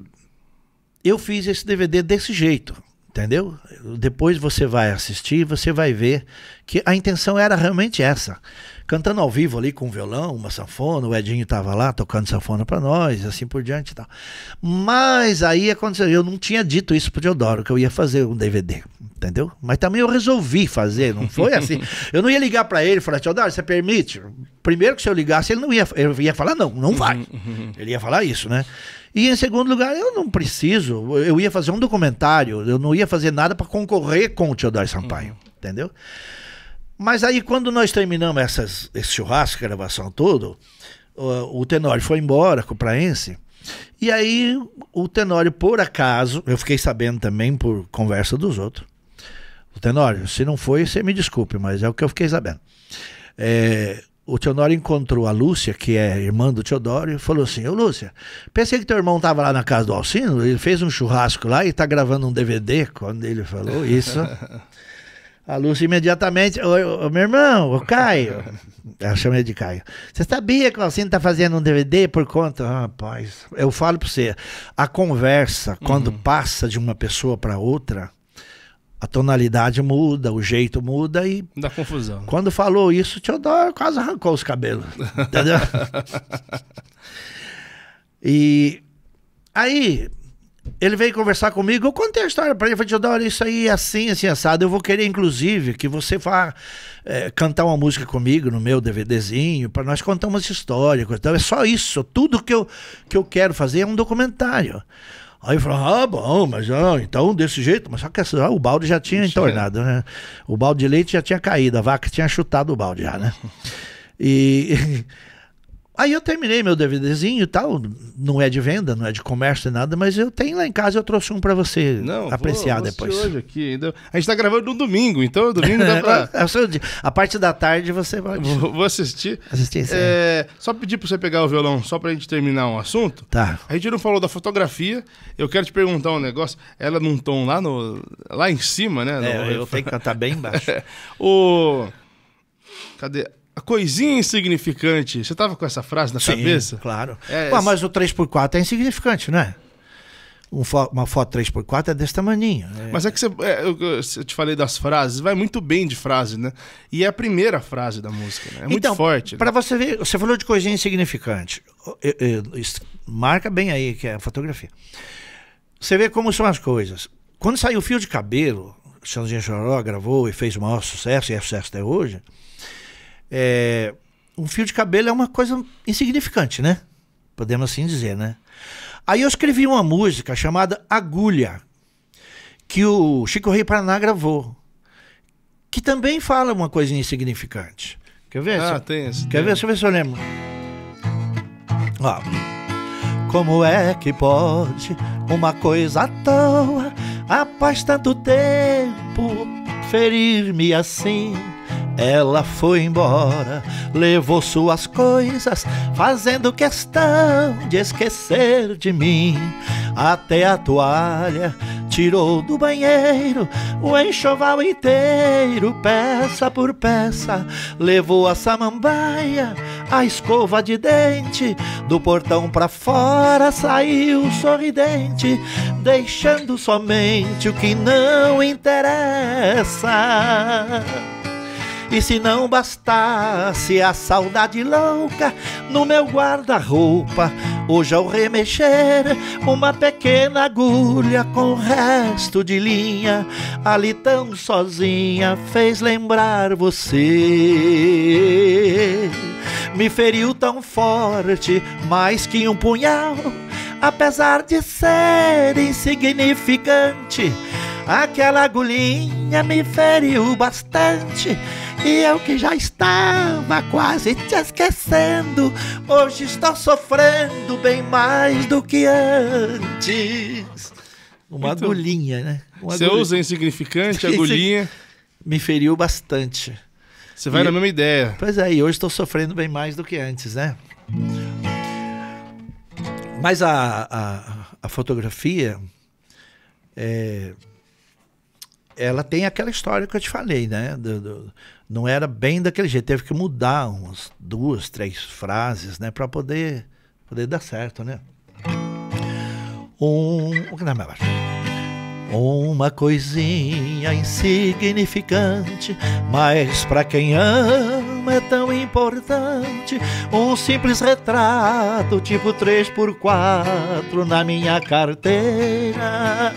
eu fiz esse DVD desse jeito. Entendeu? Depois você vai assistir e você vai ver que a intenção era realmente essa. Cantando ao vivo ali com um violão, uma sanfona, o Edinho estava lá tocando sanfona para nós, assim por diante e tal. Mas aí aconteceu, eu não tinha dito isso pro Teodoro, que eu ia fazer um DVD, entendeu? Mas também eu resolvi fazer, não foi assim. <laughs> eu não ia ligar para ele e falar, Teodoro, você permite? Primeiro que se eu ligasse, ele não ia, ele ia falar não, não vai. Uhum, uhum. ele ia falar isso, né? E em segundo lugar, eu não preciso. Eu ia fazer um documentário, eu não ia fazer nada para concorrer com o Teodoro Sampaio, uhum. entendeu? Mas aí, quando nós terminamos essas, esse churrasco, gravação todo, o, o Tenório foi embora com o Praense. E aí, o Tenório, por acaso, eu fiquei sabendo também por conversa dos outros. O Tenório, se não foi, você me desculpe, mas é o que eu fiquei sabendo. É, o Teodoro encontrou a Lúcia, que é irmã do Teodoro, e falou assim: Ô Lúcia, pensei que teu irmão estava lá na casa do Alcino, ele fez um churrasco lá e está gravando um DVD. Quando ele falou isso, a Lúcia imediatamente: Ô, ô meu irmão, o Caio. Ela chamei de Caio. Você sabia que o Alcino está fazendo um DVD por conta? Ah, rapaz, eu falo para você: a conversa, uhum. quando passa de uma pessoa para outra, a tonalidade muda, o jeito muda e. Dá confusão. Quando falou isso, o Teodoro quase arrancou os cabelos. Entendeu? <laughs> e aí ele veio conversar comigo, eu contei a história para ele, falei, Teodoro, isso aí é assim, assim, assado. Eu vou querer, inclusive, que você vá é, cantar uma música comigo no meu DVDzinho, para nós contar histórias. Então, é só isso. Tudo que eu, que eu quero fazer é um documentário. Aí falou ah, bom, mas não, ah, então desse jeito, mas só que essa, assim, o balde já tinha entornado, é. né? O balde de leite já tinha caído, a vaca tinha chutado o balde já, né? E Aí eu terminei meu DVDzinho e tal. Não é de venda, não é de comércio, nada, mas eu tenho lá em casa, eu trouxe um para você não, apreciar vou, depois. Hoje aqui ainda. A gente tá gravando no domingo, então domingo dá pra. <laughs> É, a parte da tarde você vai. Vou, vou, assistir. Assistir sim. É, só pedir pra você pegar o violão, só pra gente terminar um assunto. Tá. A gente não falou da fotografia. Eu quero te perguntar um negócio. Ela num tom lá no. lá em cima, né? É, eu tenho que cantar bem baixo. <laughs> o. Cadê? a coisinha insignificante. Você tava com essa frase na Sim, cabeça? claro. É, Ué, mas o 3x4 é insignificante, não é? Um fo uma foto 3x4 é desse tamanho. É. Né? Mas é que você, é, eu, eu, te falei das frases, vai muito bem de frase, né? E é a primeira frase da música, né? É muito então, forte. Para né? você ver, você falou de coisinha insignificante. Eu, eu, marca bem aí, que é a fotografia. Você vê como são as coisas. Quando saiu o fio de cabelo, de Choró gravou e fez o maior sucesso, e é sucesso até hoje. É, um fio de cabelo é uma coisa insignificante, né? Podemos assim dizer, né? Aí eu escrevi uma música chamada Agulha, que o Chico Rei Paraná gravou, que também fala uma coisa insignificante. Quer ver? Ah, se... tem esse. Quer tem. ver? Deixa eu ver se eu lembro. Ó. Como é que pode uma coisa à toa, após tanto tempo, ferir-me assim? Ela foi embora, levou suas coisas, fazendo questão de esquecer de mim. Até a toalha tirou do banheiro, o enxoval inteiro, peça por peça, levou a samambaia, a escova de dente, do portão para fora saiu sorridente, deixando somente o que não interessa. E se não bastasse a saudade louca no meu guarda-roupa, hoje ao remexer uma pequena agulha com resto de linha, ali tão sozinha fez lembrar você. Me feriu tão forte, mais que um punhal, apesar de ser insignificante. Aquela agulhinha me feriu bastante. E eu é que já estava quase te esquecendo, hoje estou sofrendo bem mais do que antes. Uma então, agulhinha, né? Uma você usa insignificante, <laughs> agulhinha. Me feriu bastante. Você vai e, na mesma ideia. Pois é, e hoje estou sofrendo bem mais do que antes, né? Mas a, a, a fotografia, é, ela tem aquela história que eu te falei, né? Do, do, não era bem daquele jeito. Teve que mudar umas duas, três frases, né? Para poder, poder dar certo, né? Um, uma coisinha insignificante, mas para quem ama é tão importante. Um simples retrato, tipo 3x4 na minha carteira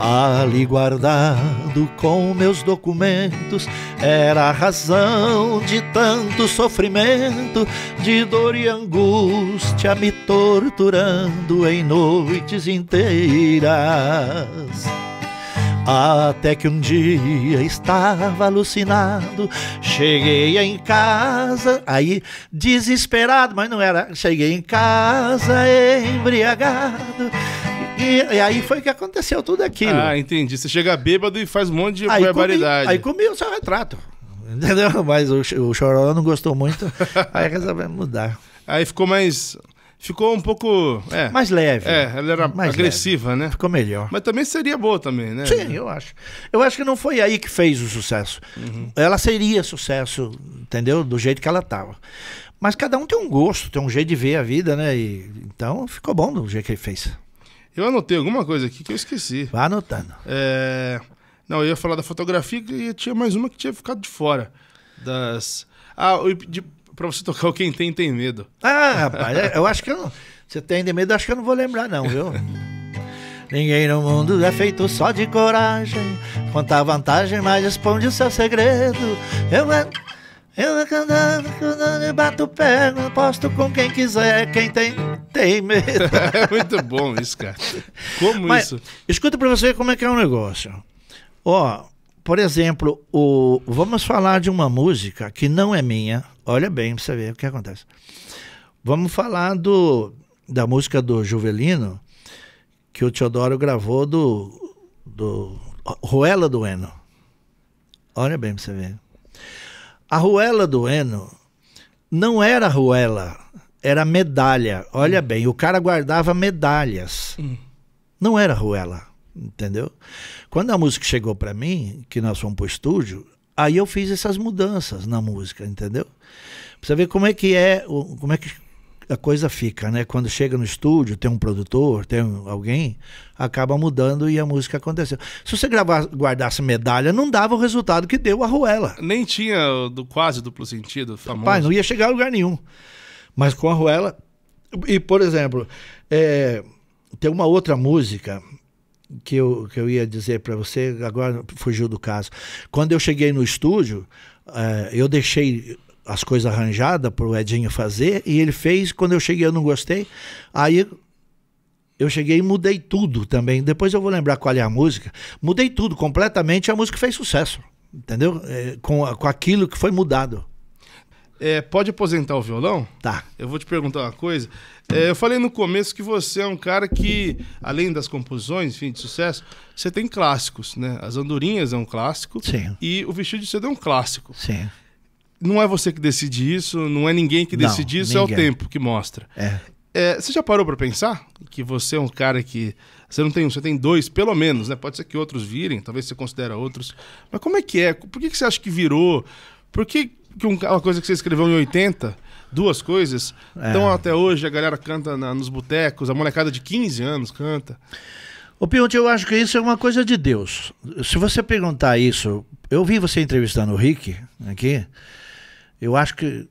Ali guardado com meus documentos era a razão de tanto sofrimento, de dor e angústia me torturando em noites inteiras. Até que um dia estava alucinado, cheguei em casa, aí desesperado, mas não era, cheguei em casa embriagado e, e, aí foi que aconteceu tudo aquilo. Ah, entendi. Você chega bêbado e faz um monte de barbaridade. aí comi o seu retrato. <laughs> Entendeu? Mas o, o Chororó não gostou muito, <laughs> aí resolveu mudar. Aí ficou mais. Ficou um pouco. É, mais leve. É, ela era mais agressiva, leve. né? Ficou melhor. Mas também seria boa também, né? Sim, eu acho. Eu acho que não foi aí que fez o sucesso. Uhum. Ela seria sucesso, entendeu? Do jeito que ela tava. Mas cada um tem um gosto, tem um jeito de ver a vida, né? E, então ficou bom do jeito que ele fez. Eu anotei alguma coisa aqui que eu esqueci. Vai anotando. É... Não, eu ia falar da fotografia e tinha mais uma que tinha ficado de fora. Das. Ah, de... pra você tocar o Quem Tem Tem Medo. Ah, rapaz, é, eu acho que eu não. Você tem de medo, acho que eu não vou lembrar, não, viu? Ninguém no mundo é feito só de coragem. Conta vantagem, mas esconde o seu segredo. Eu. É eu bato, pego, posto com quem quiser, quem tem, tem medo. <laughs> é muito bom isso, cara. Como Mas, isso? Escuta para você como é que é o um negócio. Ó, por exemplo, o vamos falar de uma música que não é minha. Olha bem para você ver o que acontece. Vamos falar do, da música do Juvelino, que o Teodoro gravou do, do Ruela do Eno. Olha bem para você ver. A Ruela do Eno não era Ruela, era medalha. Olha hum. bem, o cara guardava medalhas. Hum. Não era Ruela, entendeu? Quando a música chegou para mim, que nós fomos pro estúdio, aí eu fiz essas mudanças na música, entendeu? Pra você ver como é que é, como é que a coisa fica, né? Quando chega no estúdio, tem um produtor, tem alguém, acaba mudando e a música aconteceu. Se você gravar, guardasse medalha, não dava o resultado que deu a Ruela. Nem tinha do quase duplo sentido, famoso. Pai, não ia chegar a lugar nenhum. Mas com a Ruela. E, por exemplo, é, tem uma outra música que eu, que eu ia dizer para você, agora fugiu do caso. Quando eu cheguei no estúdio, é, eu deixei as coisas arranjadas para o Edinho fazer, e ele fez, quando eu cheguei eu não gostei, aí eu cheguei e mudei tudo também, depois eu vou lembrar qual é a música, mudei tudo completamente, a música fez sucesso, entendeu? É, com, com aquilo que foi mudado. É, pode aposentar o violão? Tá. Eu vou te perguntar uma coisa. É, eu falei no começo que você é um cara que, além das composições, enfim, de sucesso, você tem clássicos, né? As Andorinhas é um clássico. Sim. E o Vestido de Seda é um clássico. Sim não é você que decide isso, não é ninguém que decide não, isso, ninguém. é o tempo que mostra. É. É, você já parou para pensar que você é um cara que você não tem um, você tem dois, pelo menos, né? Pode ser que outros virem, talvez você considere outros. Mas como é que é? Por que, que você acha que virou? Por que, que uma coisa que você escreveu em 80, duas coisas, então até hoje a galera canta na, nos botecos, a molecada de 15 anos canta? Ô Pionte, eu acho que isso é uma coisa de Deus. Se você perguntar isso, eu vi você entrevistando o Rick aqui. Eu acho que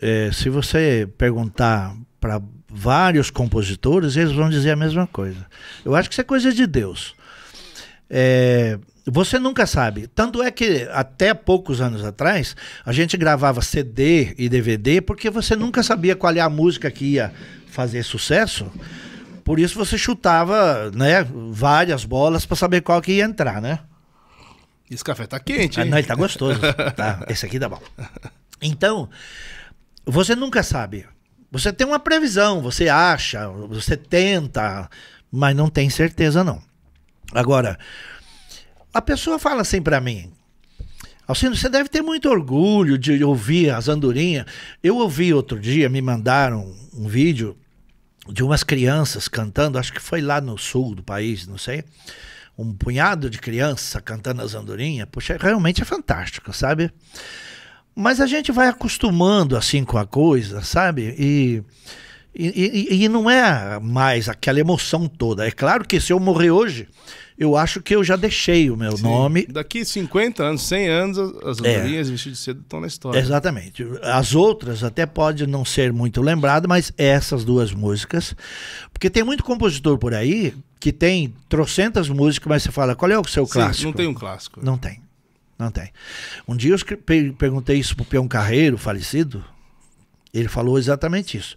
é, se você perguntar para vários compositores, eles vão dizer a mesma coisa. Eu acho que isso é coisa de Deus. É, você nunca sabe. Tanto é que até poucos anos atrás, a gente gravava CD e DVD porque você nunca sabia qual é a música que ia fazer sucesso. Por isso você chutava né, várias bolas para saber qual que ia entrar, né? Esse café tá quente, hein? Ah, não, ele tá gostoso. <laughs> tá, esse aqui dá bom. Então, você nunca sabe. Você tem uma previsão, você acha, você tenta, mas não tem certeza não. Agora, a pessoa fala assim para mim, Alcino, você deve ter muito orgulho de ouvir as andorinhas. Eu ouvi outro dia, me mandaram um vídeo de umas crianças cantando, acho que foi lá no sul do país, não sei. Um punhado de crianças cantando as andorinhas. Poxa, realmente é fantástico, sabe? Mas a gente vai acostumando assim com a coisa, sabe? E, e, e, não é mais aquela emoção toda. É claro que se eu morrer hoje, eu acho que eu já deixei o meu Sim. nome. Daqui 50 anos, 100 anos, as andorinhas é. vestidas de cedo estão na história. Exatamente. As outras até pode não ser muito lembrada, mas essas duas músicas. Porque tem muito compositor por aí que tem trocentas músicas, mas você fala, qual é o seu Sim, clássico? Não tem um clássico. Não tem. Não tem. Um dia eu perguntei isso pro peão Carreiro, falecido. Ele falou exatamente isso.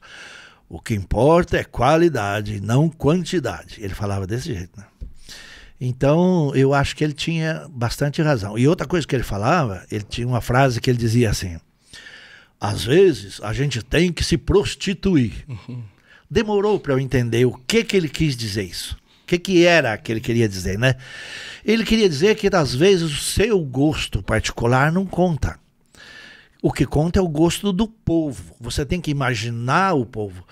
O que importa é qualidade, não quantidade. Ele falava desse jeito, né? Então, eu acho que ele tinha bastante razão. E outra coisa que ele falava, ele tinha uma frase que ele dizia assim: às vezes a gente tem que se prostituir. Uhum. Demorou para eu entender o que, que ele quis dizer isso que, que era que ele queria dizer, né? Ele queria dizer que às vezes o seu gosto particular não conta. O que conta é o gosto do povo. Você tem que imaginar o povo.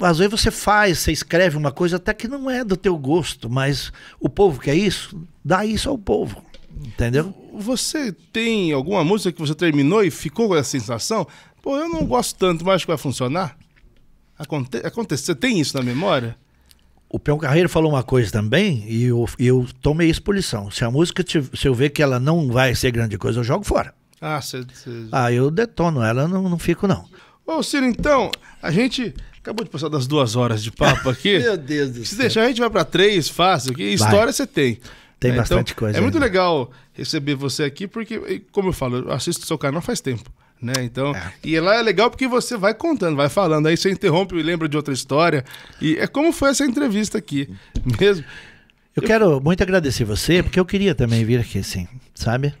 Às vezes você faz, você escreve uma coisa até que não é do teu gosto, mas o povo quer isso, dá isso ao povo. Entendeu? Você tem alguma música que você terminou e ficou com essa sensação? Pô, eu não gosto tanto, mas acho que vai funcionar? Aconte você tem isso na memória? O Peão Carreiro falou uma coisa também, e eu, eu tomei isso por lição. Se a música, se eu ver que ela não vai ser grande coisa, eu jogo fora. Ah, cê, cê... ah eu detono ela, não, não fico não. Ô, Ciro, então, a gente acabou de passar das duas horas de papo <laughs> aqui. Meu Deus do Se céu. deixar, a gente vai para três, fácil. Que história você tem. Tem é, então, bastante então, coisa. É ainda. muito legal receber você aqui, porque, como eu falo, eu assisto o seu canal faz tempo né? Então, é. e lá é legal porque você vai contando, vai falando, aí você interrompe e lembra de outra história. E é como foi essa entrevista aqui, mesmo. Eu, eu quero muito agradecer você, porque eu queria também vir aqui, sim, sabe?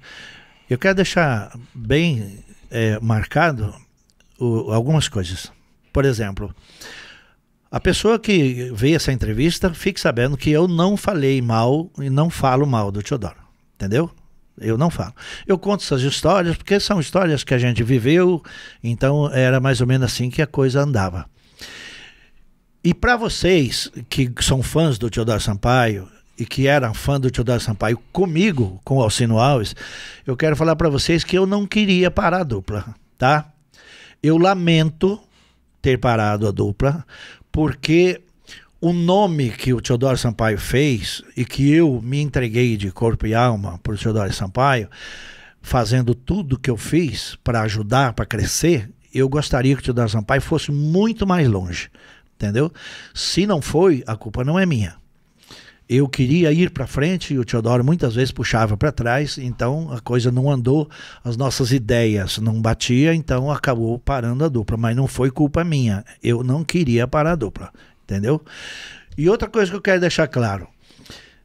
Eu quero deixar bem é, marcado o, algumas coisas. Por exemplo, a pessoa que vê essa entrevista fique sabendo que eu não falei mal e não falo mal do Teodoro, entendeu? eu não falo. Eu conto essas histórias porque são histórias que a gente viveu, então era mais ou menos assim que a coisa andava. E para vocês que são fãs do Teodoro Sampaio e que eram fã do Teodoro Sampaio comigo, com o Alcino Alves, eu quero falar para vocês que eu não queria parar a dupla, tá? Eu lamento ter parado a dupla, porque o nome que o Teodoro Sampaio fez e que eu me entreguei de corpo e alma para o Teodoro Sampaio, fazendo tudo que eu fiz para ajudar, para crescer, eu gostaria que o Teodoro Sampaio fosse muito mais longe, entendeu? Se não foi, a culpa não é minha. Eu queria ir para frente e o Teodoro muitas vezes puxava para trás, então a coisa não andou, as nossas ideias não batiam, então acabou parando a dupla, mas não foi culpa minha. Eu não queria parar a dupla. Entendeu? E outra coisa que eu quero deixar claro.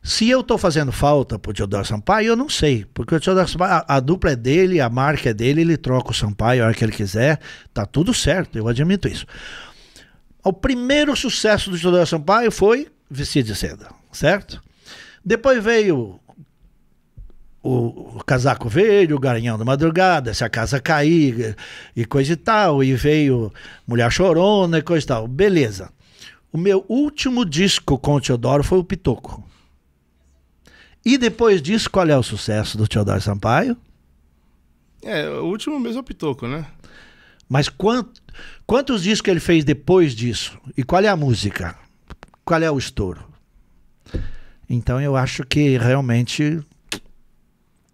Se eu estou fazendo falta pro Teodoro Sampaio, eu não sei. Porque o Teodoro Sampaio, a, a, dupla é dele, a marca é dele, ele troca o Sampaio a hora que ele quiser. Tá tudo certo, eu admito isso. O primeiro sucesso do Teodoro Sampaio foi Vestido de Seda, certo? Depois veio o, o Casaco Velho, o Garanhão da Madrugada, Se a Casa Cair e coisa e tal. E veio Mulher Chorona e coisa e tal. Beleza. O meu último disco com o Teodoro foi o Pitoco. E depois disso, qual é o sucesso do Teodoro Sampaio? É, o último mesmo é o Pitoco, né? Mas quant, quantos discos ele fez depois disso? E qual é a música? Qual é o estouro? Então eu acho que realmente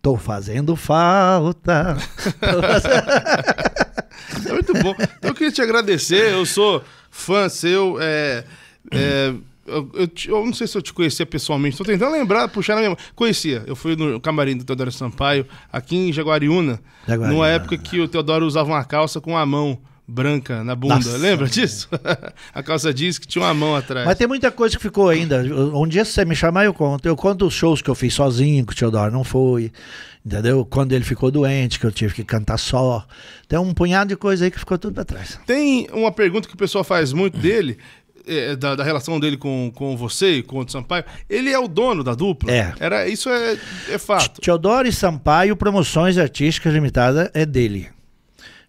tô fazendo falta. <laughs> é muito bom. Então eu queria te agradecer. Eu sou fã seu. É, é, eu, eu, eu, não sei se eu te conhecia pessoalmente, estou tentando lembrar, puxar na minha Conhecia. Eu fui no camarim do Teodoro Sampaio, aqui em Jaguariúna, Jaguariúna. numa época que o Teodoro usava uma calça com a mão branca na bunda. Nossa, Lembra disso? <laughs> a calça diz que tinha uma mão atrás. Mas tem muita coisa que ficou ainda. Um dia, você me chamar, eu conto. Eu conto os shows que eu fiz sozinho com o Teodoro, não foi. Entendeu? Quando ele ficou doente, que eu tive que cantar só. Tem um punhado de coisa aí que ficou tudo pra trás. Tem uma pergunta que o pessoal faz muito dele, é, da, da, relação dele com, com você e com o Sampaio. Ele é o dono da dupla. É. Era, isso é, é fato. Teodoro e Sampaio, Promoções Artísticas Limitada, é dele.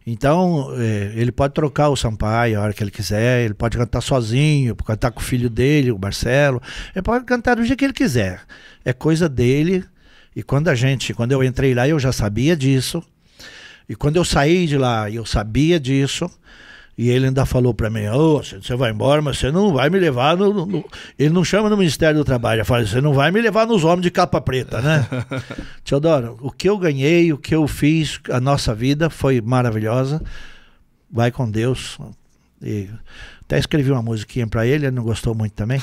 Então, é, ele pode trocar o Sampaio a hora que ele quiser, ele pode cantar sozinho, cantar com o filho dele, o Marcelo, ele pode cantar do jeito que ele quiser. É coisa dele. E quando a gente, quando eu entrei lá, eu já sabia disso. E quando eu saí de lá, eu sabia disso. E ele ainda falou para mim: oh, você vai embora, mas você não vai me levar no, no... Ele não chama no Ministério do Trabalho. Ele fala: você não vai me levar nos homens de capa preta, né? <laughs> Teodoro, o que eu ganhei, o que eu fiz, a nossa vida foi maravilhosa. Vai com Deus. E até escrevi uma musiquinha para ele, ele não gostou muito também.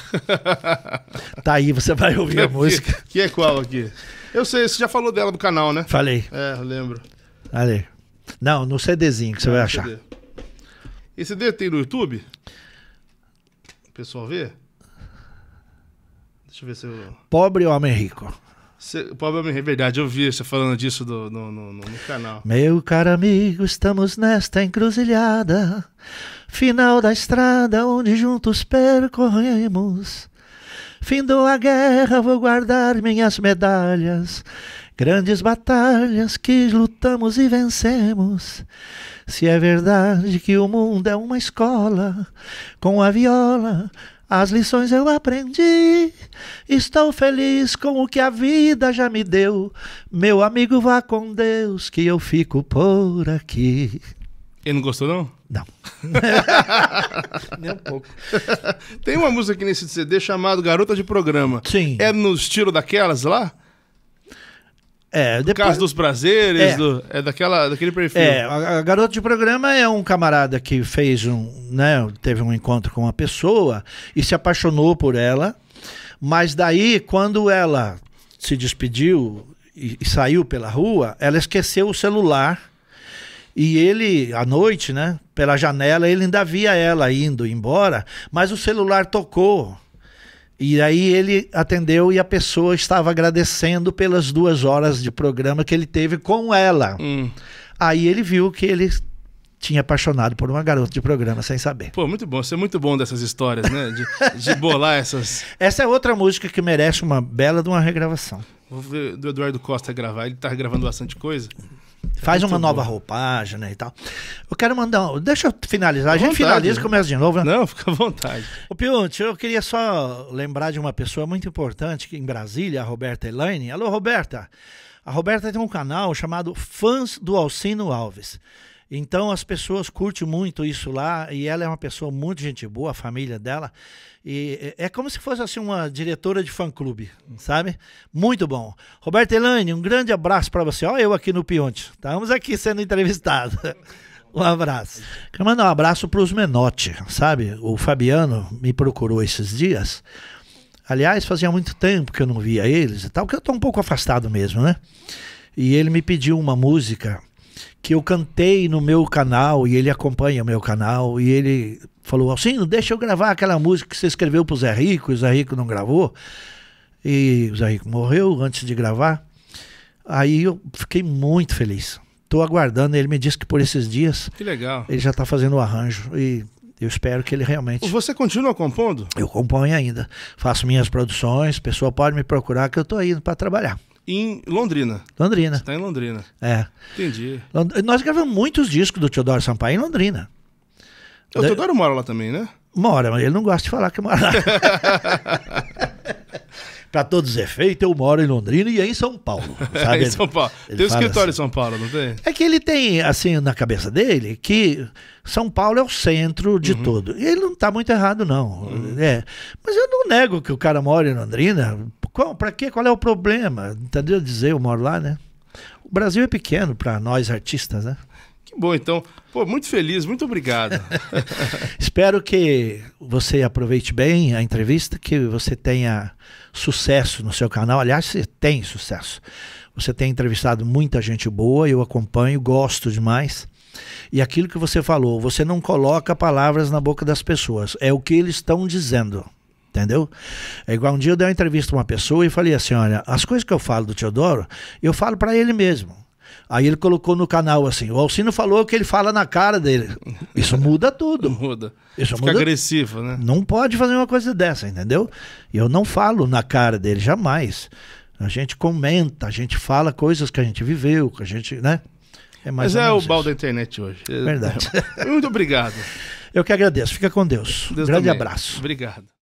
<laughs> tá aí, você vai ouvir a música. Que é qual aqui? Eu sei, você já falou dela no canal, né? Falei. É, lembro. Ali. Não, no CDzinho que você é, vai achar. CD. Esse CD tem no YouTube? O pessoal vê? Deixa eu ver se eu. Pobre homem rico. Cê, pobre homem rico, é verdade, eu vi você falando disso do, no, no, no canal. Meu caro amigo, estamos nesta encruzilhada, final da estrada onde juntos percorremos Findou a guerra, vou guardar minhas medalhas. Grandes batalhas que lutamos e vencemos. Se é verdade que o mundo é uma escola, com a viola as lições eu aprendi. Estou feliz com o que a vida já me deu. Meu amigo, vá com Deus que eu fico por aqui. Ele não gostou, não? Não. <laughs> Nem um pouco. Tem uma música aqui nesse CD chamada Garota de Programa. Sim. É no estilo daquelas lá? É, depois... Caso dos Prazeres, é, do, é daquela, daquele perfil. É, a, a Garota de Programa é um camarada que fez um, né, teve um encontro com uma pessoa e se apaixonou por ela, mas daí, quando ela se despediu e, e saiu pela rua, ela esqueceu o celular e ele, à noite, né, pela janela, ele ainda via ela indo embora, mas o celular tocou. E aí ele atendeu e a pessoa estava agradecendo pelas duas horas de programa que ele teve com ela. Hum. Aí ele viu que ele tinha apaixonado por uma garota de programa sem saber. Pô, muito bom. Você é muito bom dessas histórias, né? De, de bolar essas. <laughs> Essa é outra música que merece uma bela de uma regravação. Vou ver do Eduardo Costa gravar. Ele tá gravando bastante coisa. Faz uma nova bom. roupagem, né, e tal. Eu quero mandar... Um... Deixa eu finalizar. a gente vontade, finaliza né? e começa de novo, né? Não, fica à vontade. O Piunt, eu queria só lembrar de uma pessoa muito importante em Brasília, a Roberta Elaine. Alô, Roberta. A Roberta tem um canal chamado Fãs do Alcino Alves. Então as pessoas curtem muito isso lá e ela é uma pessoa muito gente boa, a família dela. E é, é como se fosse assim uma diretora de fã-clube, sabe? Muito bom. Roberto Elaine, um grande abraço para você. Olha eu aqui no Pionte. Estamos aqui sendo entrevistados. <laughs> Um abraço. Quero mandar um abraço para os Menotti, sabe? O Fabiano me procurou esses dias. Aliás, fazia muito tempo que eu não via eles e tal, que eu estou um pouco afastado mesmo, né? E ele me pediu uma música que eu cantei no meu canal e ele acompanha meu canal e ele falou assim, deixa eu gravar aquela música que você escreveu pro Zé Rico, e o Zé Rico não gravou. E o Zé Rico morreu antes de gravar. Aí eu fiquei muito feliz. Tô aguardando, ele me disse que por esses dias. Que legal. Ele já tá fazendo o arranjo e eu espero que ele realmente. Você continua compondo? Eu componho ainda. Faço minhas produções, pessoa pode me procurar que eu tô indo para trabalhar em Londrina. Londrina. Está em Londrina. É. Entendi. Nós gravamos muitos discos do Teodoro Sampaio em Londrina. O da... Teodoro mora lá também, né? Mora, mas ele não gosta de falar que mora lá. <laughs> para todos os efeitos, eu moro em Londrina e é em São Paulo. <laughs> Sabe? é em São Paulo. Ele, tem escritório assim. em São Paulo, não tem? É que ele tem, assim, na cabeça dele, que São Paulo é o centro de uhum. tudo. E ele não está muito errado, não. Uhum. É. Mas eu não nego que o cara mora em Londrina. Para quê? Qual é o problema? Entendeu? Dizer eu moro lá, né? O Brasil é pequeno para nós artistas, né? bom, então. Pô, muito feliz, muito obrigado. <laughs> Espero que você aproveite bem a entrevista, que você tenha sucesso no seu canal. Aliás, você tem sucesso. Você tem entrevistado muita gente boa, eu acompanho, gosto demais. E aquilo que você falou, você não coloca palavras na boca das pessoas, é o que eles estão dizendo. Entendeu? É igual um dia eu dei uma entrevista a uma pessoa e falei assim: olha, as coisas que eu falo do Teodoro, eu falo para ele mesmo. Aí ele colocou no canal assim: o Alcino falou que ele fala na cara dele. Isso muda tudo. muda. Isso Fica muda... agressivo, né? Não pode fazer uma coisa dessa, entendeu? E eu não falo na cara dele, jamais. A gente comenta, a gente fala coisas que a gente viveu, que a gente, né? É mais Mas é o bal da internet hoje. Verdade. <laughs> Muito obrigado. Eu que agradeço. Fica com Deus. Deus grande também. abraço. Obrigado.